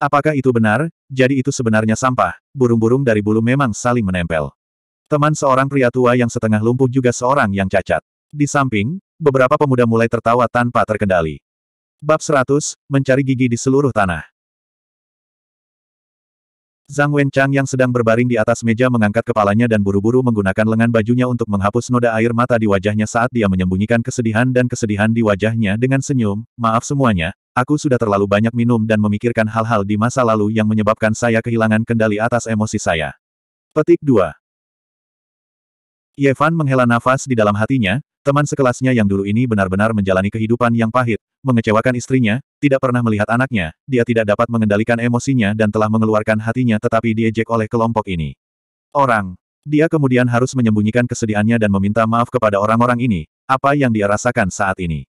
Apakah itu benar? Jadi itu sebenarnya sampah, burung-burung dari bulu memang saling menempel. Teman seorang pria tua yang setengah lumpuh juga seorang yang cacat. Di samping, beberapa pemuda mulai tertawa tanpa terkendali. Bab 100, Mencari Gigi di Seluruh Tanah Zhang Wenchang yang sedang berbaring di atas meja mengangkat kepalanya dan buru-buru menggunakan lengan bajunya untuk menghapus noda air mata di wajahnya saat dia menyembunyikan kesedihan dan kesedihan di wajahnya dengan senyum, maaf semuanya, aku sudah terlalu banyak minum dan memikirkan hal-hal di masa lalu yang menyebabkan saya kehilangan kendali atas emosi saya. Petik 2 Yevan menghela nafas di dalam hatinya, teman sekelasnya yang dulu ini benar-benar menjalani kehidupan yang pahit, mengecewakan istrinya, tidak pernah melihat anaknya, dia tidak dapat mengendalikan emosinya dan telah mengeluarkan hatinya tetapi diejek oleh kelompok ini. Orang. Dia kemudian harus menyembunyikan kesedihannya dan meminta maaf kepada orang-orang ini, apa yang dia rasakan saat ini.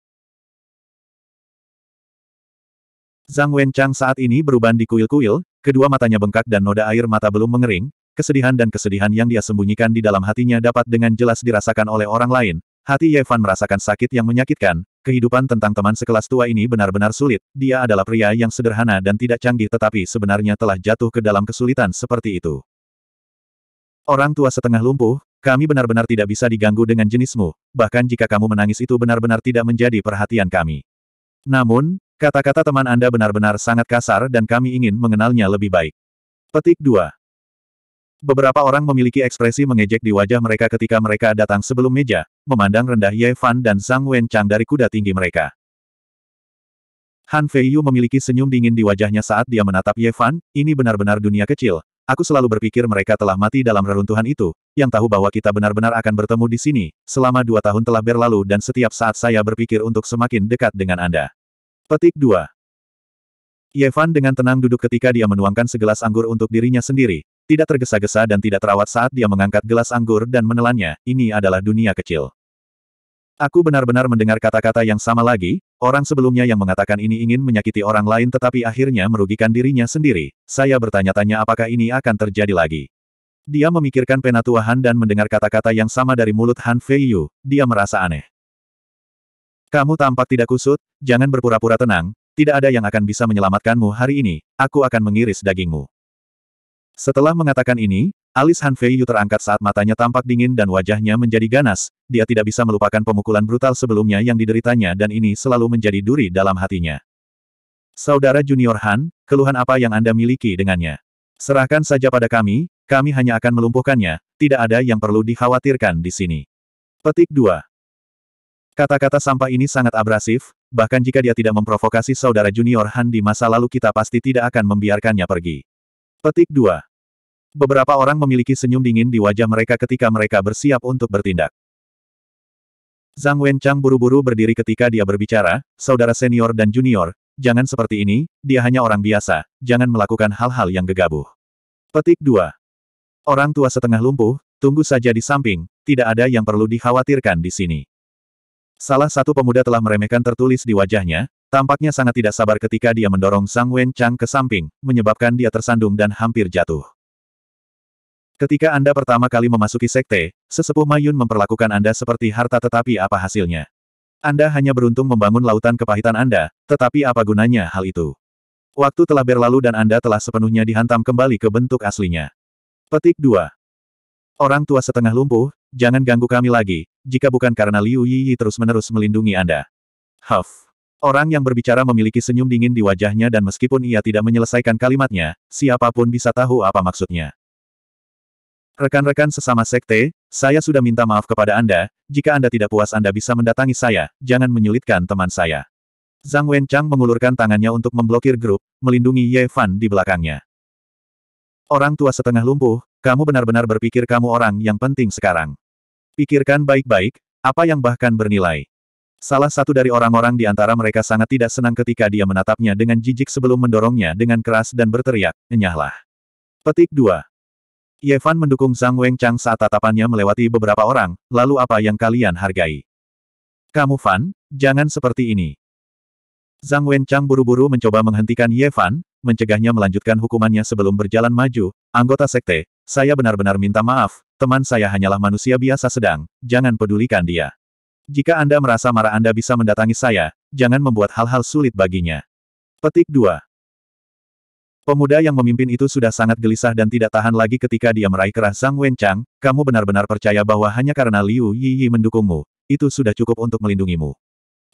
Zhang Wenchang saat ini beruban di kuil-kuil, kedua matanya bengkak dan noda air mata belum mengering, kesedihan dan kesedihan yang dia sembunyikan di dalam hatinya dapat dengan jelas dirasakan oleh orang lain, hati Yevan merasakan sakit yang menyakitkan, Kehidupan tentang teman sekelas tua ini benar-benar sulit, dia adalah pria yang sederhana dan tidak canggih tetapi sebenarnya telah jatuh ke dalam kesulitan seperti itu. Orang tua setengah lumpuh, kami benar-benar tidak bisa diganggu dengan jenismu, bahkan jika kamu menangis itu benar-benar tidak menjadi perhatian kami. Namun, kata-kata teman Anda benar-benar sangat kasar dan kami ingin mengenalnya lebih baik. Petik 2. Beberapa orang memiliki ekspresi mengejek di wajah mereka ketika mereka datang sebelum meja, memandang rendah Ye Fan dan Zhang Wenchang dari kuda tinggi mereka. Han Feiyu memiliki senyum dingin di wajahnya saat dia menatap Ye Fan, ini benar-benar dunia kecil. Aku selalu berpikir mereka telah mati dalam reruntuhan itu, yang tahu bahwa kita benar-benar akan bertemu di sini, selama dua tahun telah berlalu dan setiap saat saya berpikir untuk semakin dekat dengan Anda. Petik 2 Yevan dengan tenang duduk ketika dia menuangkan segelas anggur untuk dirinya sendiri, tidak tergesa-gesa dan tidak terawat saat dia mengangkat gelas anggur dan menelannya, ini adalah dunia kecil. Aku benar-benar mendengar kata-kata yang sama lagi, orang sebelumnya yang mengatakan ini ingin menyakiti orang lain tetapi akhirnya merugikan dirinya sendiri, saya bertanya-tanya apakah ini akan terjadi lagi. Dia memikirkan penatua Han dan mendengar kata-kata yang sama dari mulut Han Yu, dia merasa aneh. Kamu tampak tidak kusut, jangan berpura-pura tenang, tidak ada yang akan bisa menyelamatkanmu hari ini, aku akan mengiris dagingmu. Setelah mengatakan ini, alis Han Yu terangkat saat matanya tampak dingin dan wajahnya menjadi ganas, dia tidak bisa melupakan pemukulan brutal sebelumnya yang dideritanya dan ini selalu menjadi duri dalam hatinya. Saudara Junior Han, keluhan apa yang Anda miliki dengannya? Serahkan saja pada kami, kami hanya akan melumpuhkannya, tidak ada yang perlu dikhawatirkan di sini. Petik 2. Kata-kata sampah ini sangat abrasif, bahkan jika dia tidak memprovokasi saudara Junior Han di masa lalu kita pasti tidak akan membiarkannya pergi. Petik 2. Beberapa orang memiliki senyum dingin di wajah mereka ketika mereka bersiap untuk bertindak. Zhang Wenchang buru-buru berdiri ketika dia berbicara, saudara senior dan junior, jangan seperti ini, dia hanya orang biasa, jangan melakukan hal-hal yang gegabah. Petik 2. Orang tua setengah lumpuh, tunggu saja di samping, tidak ada yang perlu dikhawatirkan di sini. Salah satu pemuda telah meremehkan tertulis di wajahnya, tampaknya sangat tidak sabar ketika dia mendorong Sang Wen Chang ke samping, menyebabkan dia tersandung dan hampir jatuh. Ketika Anda pertama kali memasuki sekte, sesepuh Mayun memperlakukan Anda seperti harta tetapi apa hasilnya? Anda hanya beruntung membangun lautan kepahitan Anda, tetapi apa gunanya hal itu? Waktu telah berlalu dan Anda telah sepenuhnya dihantam kembali ke bentuk aslinya. Petik 2. Orang tua setengah lumpuh, Jangan ganggu kami lagi, jika bukan karena Liu Yi terus-menerus melindungi Anda. Huff. Orang yang berbicara memiliki senyum dingin di wajahnya dan meskipun ia tidak menyelesaikan kalimatnya, siapapun bisa tahu apa maksudnya. Rekan-rekan sesama sekte, saya sudah minta maaf kepada Anda, jika Anda tidak puas Anda bisa mendatangi saya, jangan menyulitkan teman saya. Zhang Wenchang mengulurkan tangannya untuk memblokir grup, melindungi Ye Fan di belakangnya. Orang tua setengah lumpuh, kamu benar-benar berpikir kamu orang yang penting sekarang. Pikirkan baik-baik, apa yang bahkan bernilai. Salah satu dari orang-orang di antara mereka sangat tidak senang ketika dia menatapnya dengan jijik sebelum mendorongnya dengan keras dan berteriak, enyahlah. Petik 2. Yevan mendukung Zhang Wengchang saat tatapannya melewati beberapa orang, lalu apa yang kalian hargai? Kamu Fan, jangan seperti ini. Zhang Wenchang buru-buru mencoba menghentikan Yevan, mencegahnya melanjutkan hukumannya sebelum berjalan maju, anggota sekte, saya benar-benar minta maaf, teman saya hanyalah manusia biasa sedang, jangan pedulikan dia. Jika Anda merasa marah Anda bisa mendatangi saya, jangan membuat hal-hal sulit baginya. Petik 2. Pemuda yang memimpin itu sudah sangat gelisah dan tidak tahan lagi ketika dia meraih kerah Zhang Wenchang, kamu benar-benar percaya bahwa hanya karena Liu Yi mendukungmu, itu sudah cukup untuk melindungimu.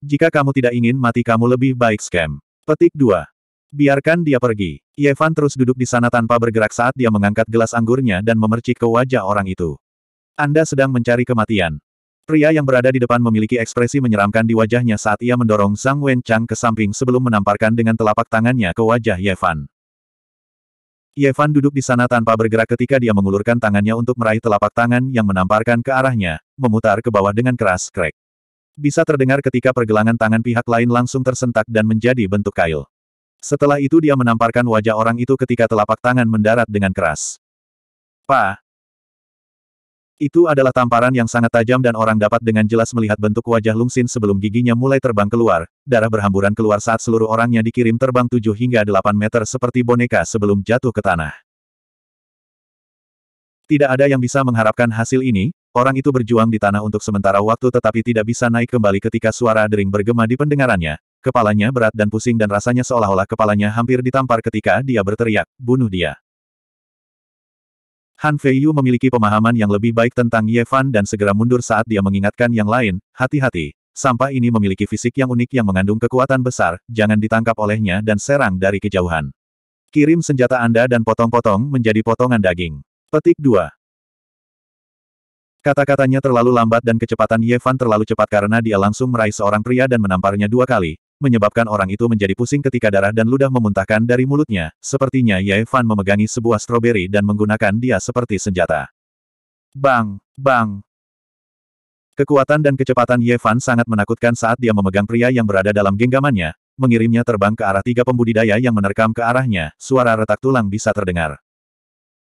Jika kamu tidak ingin mati kamu lebih baik scam. Petik 2. Biarkan dia pergi. Yevan terus duduk di sana tanpa bergerak saat dia mengangkat gelas anggurnya dan memercik ke wajah orang itu. Anda sedang mencari kematian. Pria yang berada di depan memiliki ekspresi menyeramkan di wajahnya saat ia mendorong Zhang Wenchang ke samping sebelum menamparkan dengan telapak tangannya ke wajah Yevan. Yevan duduk di sana tanpa bergerak ketika dia mengulurkan tangannya untuk meraih telapak tangan yang menamparkan ke arahnya, memutar ke bawah dengan keras, krek. Bisa terdengar ketika pergelangan tangan pihak lain langsung tersentak dan menjadi bentuk kail. Setelah itu dia menamparkan wajah orang itu ketika telapak tangan mendarat dengan keras. Pa! Itu adalah tamparan yang sangat tajam dan orang dapat dengan jelas melihat bentuk wajah Lungsin sebelum giginya mulai terbang keluar, darah berhamburan keluar saat seluruh orangnya dikirim terbang 7 hingga 8 meter seperti boneka sebelum jatuh ke tanah. Tidak ada yang bisa mengharapkan hasil ini, orang itu berjuang di tanah untuk sementara waktu tetapi tidak bisa naik kembali ketika suara dering bergema di pendengarannya, Kepalanya berat dan pusing dan rasanya seolah-olah kepalanya hampir ditampar ketika dia berteriak, bunuh dia. Han Feiyu memiliki pemahaman yang lebih baik tentang Ye Fan dan segera mundur saat dia mengingatkan yang lain, hati-hati, sampah ini memiliki fisik yang unik yang mengandung kekuatan besar, jangan ditangkap olehnya dan serang dari kejauhan. Kirim senjata Anda dan potong-potong menjadi potongan daging. Petik 2. Kata-katanya terlalu lambat dan kecepatan Yevan terlalu cepat karena dia langsung meraih seorang pria dan menamparnya dua kali, menyebabkan orang itu menjadi pusing ketika darah dan ludah memuntahkan dari mulutnya, sepertinya Ye Fan memegangi sebuah stroberi dan menggunakan dia seperti senjata. Bang! Bang! Kekuatan dan kecepatan Ye Fan sangat menakutkan saat dia memegang pria yang berada dalam genggamannya, mengirimnya terbang ke arah tiga pembudidaya yang menerkam ke arahnya, suara retak tulang bisa terdengar.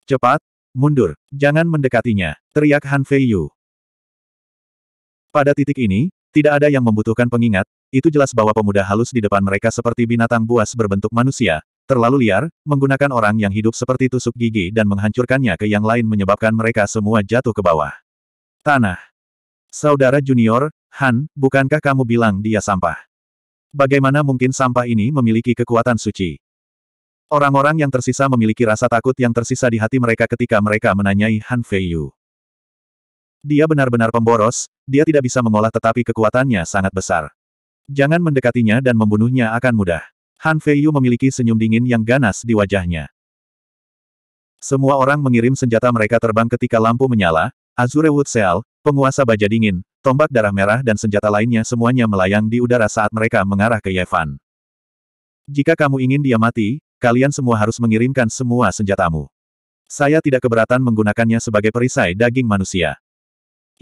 Cepat! Mundur! Jangan mendekatinya! Teriak Han Fei Yu. Pada titik ini, tidak ada yang membutuhkan pengingat, itu jelas bahwa pemuda halus di depan mereka seperti binatang buas berbentuk manusia, terlalu liar, menggunakan orang yang hidup seperti tusuk gigi dan menghancurkannya ke yang lain menyebabkan mereka semua jatuh ke bawah. Tanah. Saudara junior, Han, bukankah kamu bilang dia sampah? Bagaimana mungkin sampah ini memiliki kekuatan suci? Orang-orang yang tersisa memiliki rasa takut yang tersisa di hati mereka ketika mereka menanyai Han Feiyu. Dia benar-benar pemboros, dia tidak bisa mengolah tetapi kekuatannya sangat besar. Jangan mendekatinya dan membunuhnya akan mudah. Han Feiyu memiliki senyum dingin yang ganas di wajahnya. Semua orang mengirim senjata mereka terbang ketika lampu menyala, Azure Wood Seal, penguasa baja dingin, tombak darah merah dan senjata lainnya semuanya melayang di udara saat mereka mengarah ke Yevan. Jika kamu ingin dia mati, kalian semua harus mengirimkan semua senjatamu. Saya tidak keberatan menggunakannya sebagai perisai daging manusia.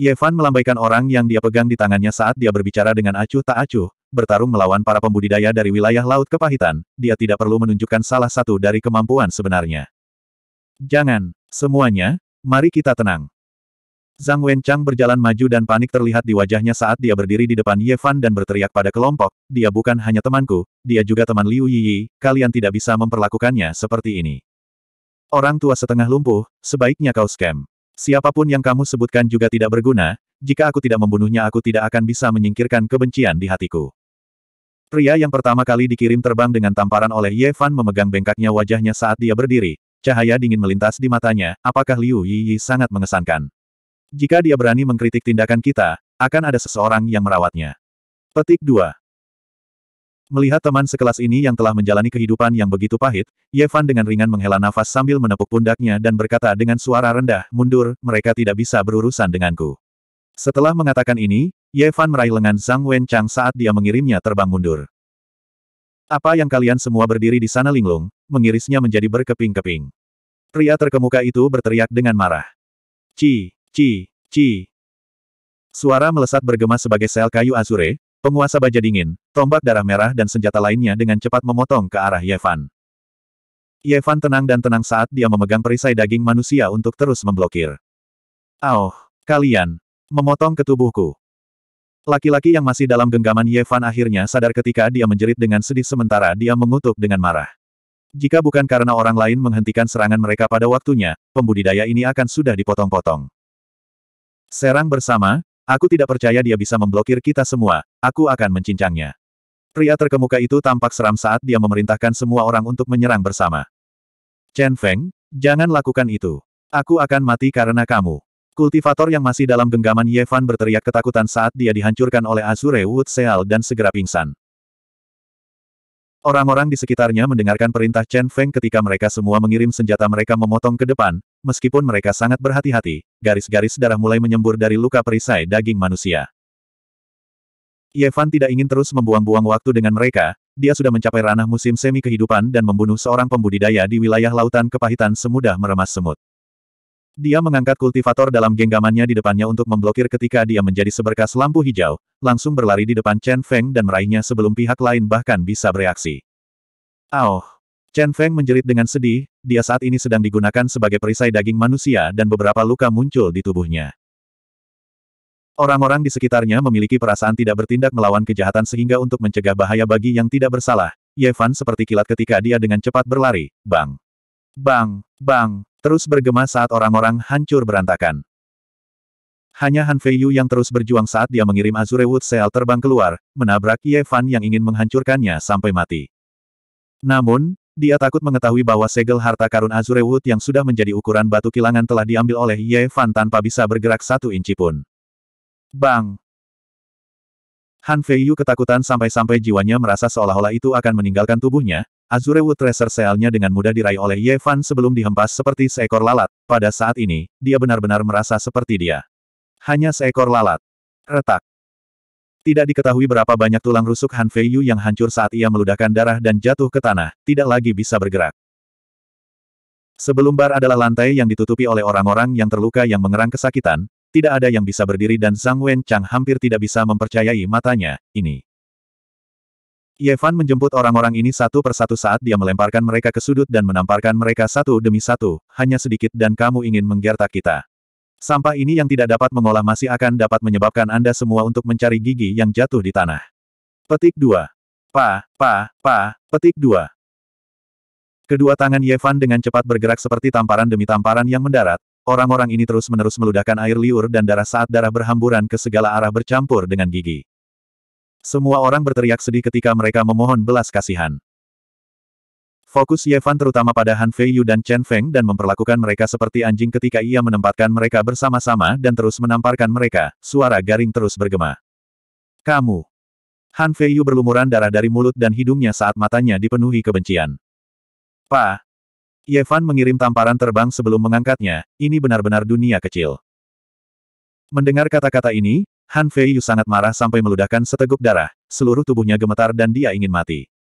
Yevan melambaikan orang yang dia pegang di tangannya saat dia berbicara dengan acuh tak acuh, bertarung melawan para pembudidaya dari wilayah Laut Kepahitan, dia tidak perlu menunjukkan salah satu dari kemampuan sebenarnya. Jangan, semuanya, mari kita tenang. Zhang Wenchang berjalan maju dan panik terlihat di wajahnya saat dia berdiri di depan Yevan dan berteriak pada kelompok, dia bukan hanya temanku, dia juga teman Liu Yi. kalian tidak bisa memperlakukannya seperti ini. Orang tua setengah lumpuh, sebaiknya kau scam. Siapapun yang kamu sebutkan juga tidak berguna, jika aku tidak membunuhnya aku tidak akan bisa menyingkirkan kebencian di hatiku. Pria yang pertama kali dikirim terbang dengan tamparan oleh Ye Fan memegang bengkaknya wajahnya saat dia berdiri, cahaya dingin melintas di matanya, apakah Liu Yi Yi sangat mengesankan. Jika dia berani mengkritik tindakan kita, akan ada seseorang yang merawatnya. Petik 2. Melihat teman sekelas ini yang telah menjalani kehidupan yang begitu pahit, Yevan dengan ringan menghela nafas sambil menepuk pundaknya dan berkata dengan suara rendah, mundur, mereka tidak bisa berurusan denganku. Setelah mengatakan ini, Yevan meraih lengan Zhang Wenchang saat dia mengirimnya terbang mundur. Apa yang kalian semua berdiri di sana linglung, mengirisnya menjadi berkeping-keping. Pria terkemuka itu berteriak dengan marah. Ci, ci, ci. Suara melesat bergema sebagai sel kayu azure, Penguasa baja dingin, tombak darah merah dan senjata lainnya dengan cepat memotong ke arah Yevan. Yevan tenang dan tenang saat dia memegang perisai daging manusia untuk terus memblokir. Oh, kalian, memotong ke tubuhku. Laki-laki yang masih dalam genggaman Yevan akhirnya sadar ketika dia menjerit dengan sedih sementara dia mengutuk dengan marah. Jika bukan karena orang lain menghentikan serangan mereka pada waktunya, pembudidaya ini akan sudah dipotong-potong. Serang bersama, Aku tidak percaya dia bisa memblokir kita semua, aku akan mencincangnya. Pria terkemuka itu tampak seram saat dia memerintahkan semua orang untuk menyerang bersama. Chen Feng, jangan lakukan itu. Aku akan mati karena kamu. Kultivator yang masih dalam genggaman Ye Fan berteriak ketakutan saat dia dihancurkan oleh Azure Wood Seal dan segera pingsan. Orang-orang di sekitarnya mendengarkan perintah Chen Feng ketika mereka semua mengirim senjata mereka memotong ke depan, meskipun mereka sangat berhati-hati, garis-garis darah mulai menyembur dari luka perisai daging manusia. Yevan tidak ingin terus membuang-buang waktu dengan mereka, dia sudah mencapai ranah musim semi kehidupan dan membunuh seorang pembudidaya di wilayah lautan kepahitan semudah meremas semut. Dia mengangkat kultivator dalam genggamannya di depannya untuk memblokir ketika dia menjadi seberkas lampu hijau, langsung berlari di depan Chen Feng dan meraihnya sebelum pihak lain bahkan bisa bereaksi. Aoh. Chen Feng menjerit dengan sedih, dia saat ini sedang digunakan sebagai perisai daging manusia dan beberapa luka muncul di tubuhnya. Orang-orang di sekitarnya memiliki perasaan tidak bertindak melawan kejahatan sehingga untuk mencegah bahaya bagi yang tidak bersalah, Yevan seperti kilat ketika dia dengan cepat berlari, bang. Bang, bang, terus bergema saat orang-orang hancur berantakan. Hanya Han Feiyu yang terus berjuang saat dia mengirim Azure Wood Seal terbang keluar, menabrak Yevan yang ingin menghancurkannya sampai mati. Namun, dia takut mengetahui bahwa segel harta karun Azure Wood yang sudah menjadi ukuran batu kilangan telah diambil oleh Ye Fan tanpa bisa bergerak satu inci pun. Bang! Han Feiyu ketakutan sampai-sampai jiwanya merasa seolah-olah itu akan meninggalkan tubuhnya, Azure Wood Tracer Sealnya dengan mudah diraih oleh Ye Fan sebelum dihempas seperti seekor lalat. Pada saat ini, dia benar-benar merasa seperti dia. Hanya seekor lalat. Retak. Tidak diketahui berapa banyak tulang rusuk Han Fei Yu yang hancur saat ia meludahkan darah dan jatuh ke tanah, tidak lagi bisa bergerak. Sebelum bar adalah lantai yang ditutupi oleh orang-orang yang terluka yang mengerang kesakitan, tidak ada yang bisa berdiri dan Zhang Wen Chang hampir tidak bisa mempercayai matanya, ini. Yefan menjemput orang-orang ini satu persatu saat dia melemparkan mereka ke sudut dan menamparkan mereka satu demi satu, hanya sedikit dan kamu ingin menggertak kita. Sampah ini yang tidak dapat mengolah masih akan dapat menyebabkan Anda semua untuk mencari gigi yang jatuh di tanah. Petik 2. Pa, pa, pa, petik 2. Kedua tangan Yevan dengan cepat bergerak seperti tamparan demi tamparan yang mendarat, orang-orang ini terus-menerus meludahkan air liur dan darah saat darah berhamburan ke segala arah bercampur dengan gigi. Semua orang berteriak sedih ketika mereka memohon belas kasihan. Fokus Yevan terutama pada Han Fei Yu dan Chen Feng dan memperlakukan mereka seperti anjing ketika ia menempatkan mereka bersama-sama dan terus menamparkan mereka, suara garing terus bergema. Kamu! Han Fei Yu berlumuran darah dari mulut dan hidungnya saat matanya dipenuhi kebencian. Pa! Yevan mengirim tamparan terbang sebelum mengangkatnya, ini benar-benar dunia kecil. Mendengar kata-kata ini, Han Fei Yu sangat marah sampai meludahkan seteguk darah, seluruh tubuhnya gemetar dan dia ingin mati.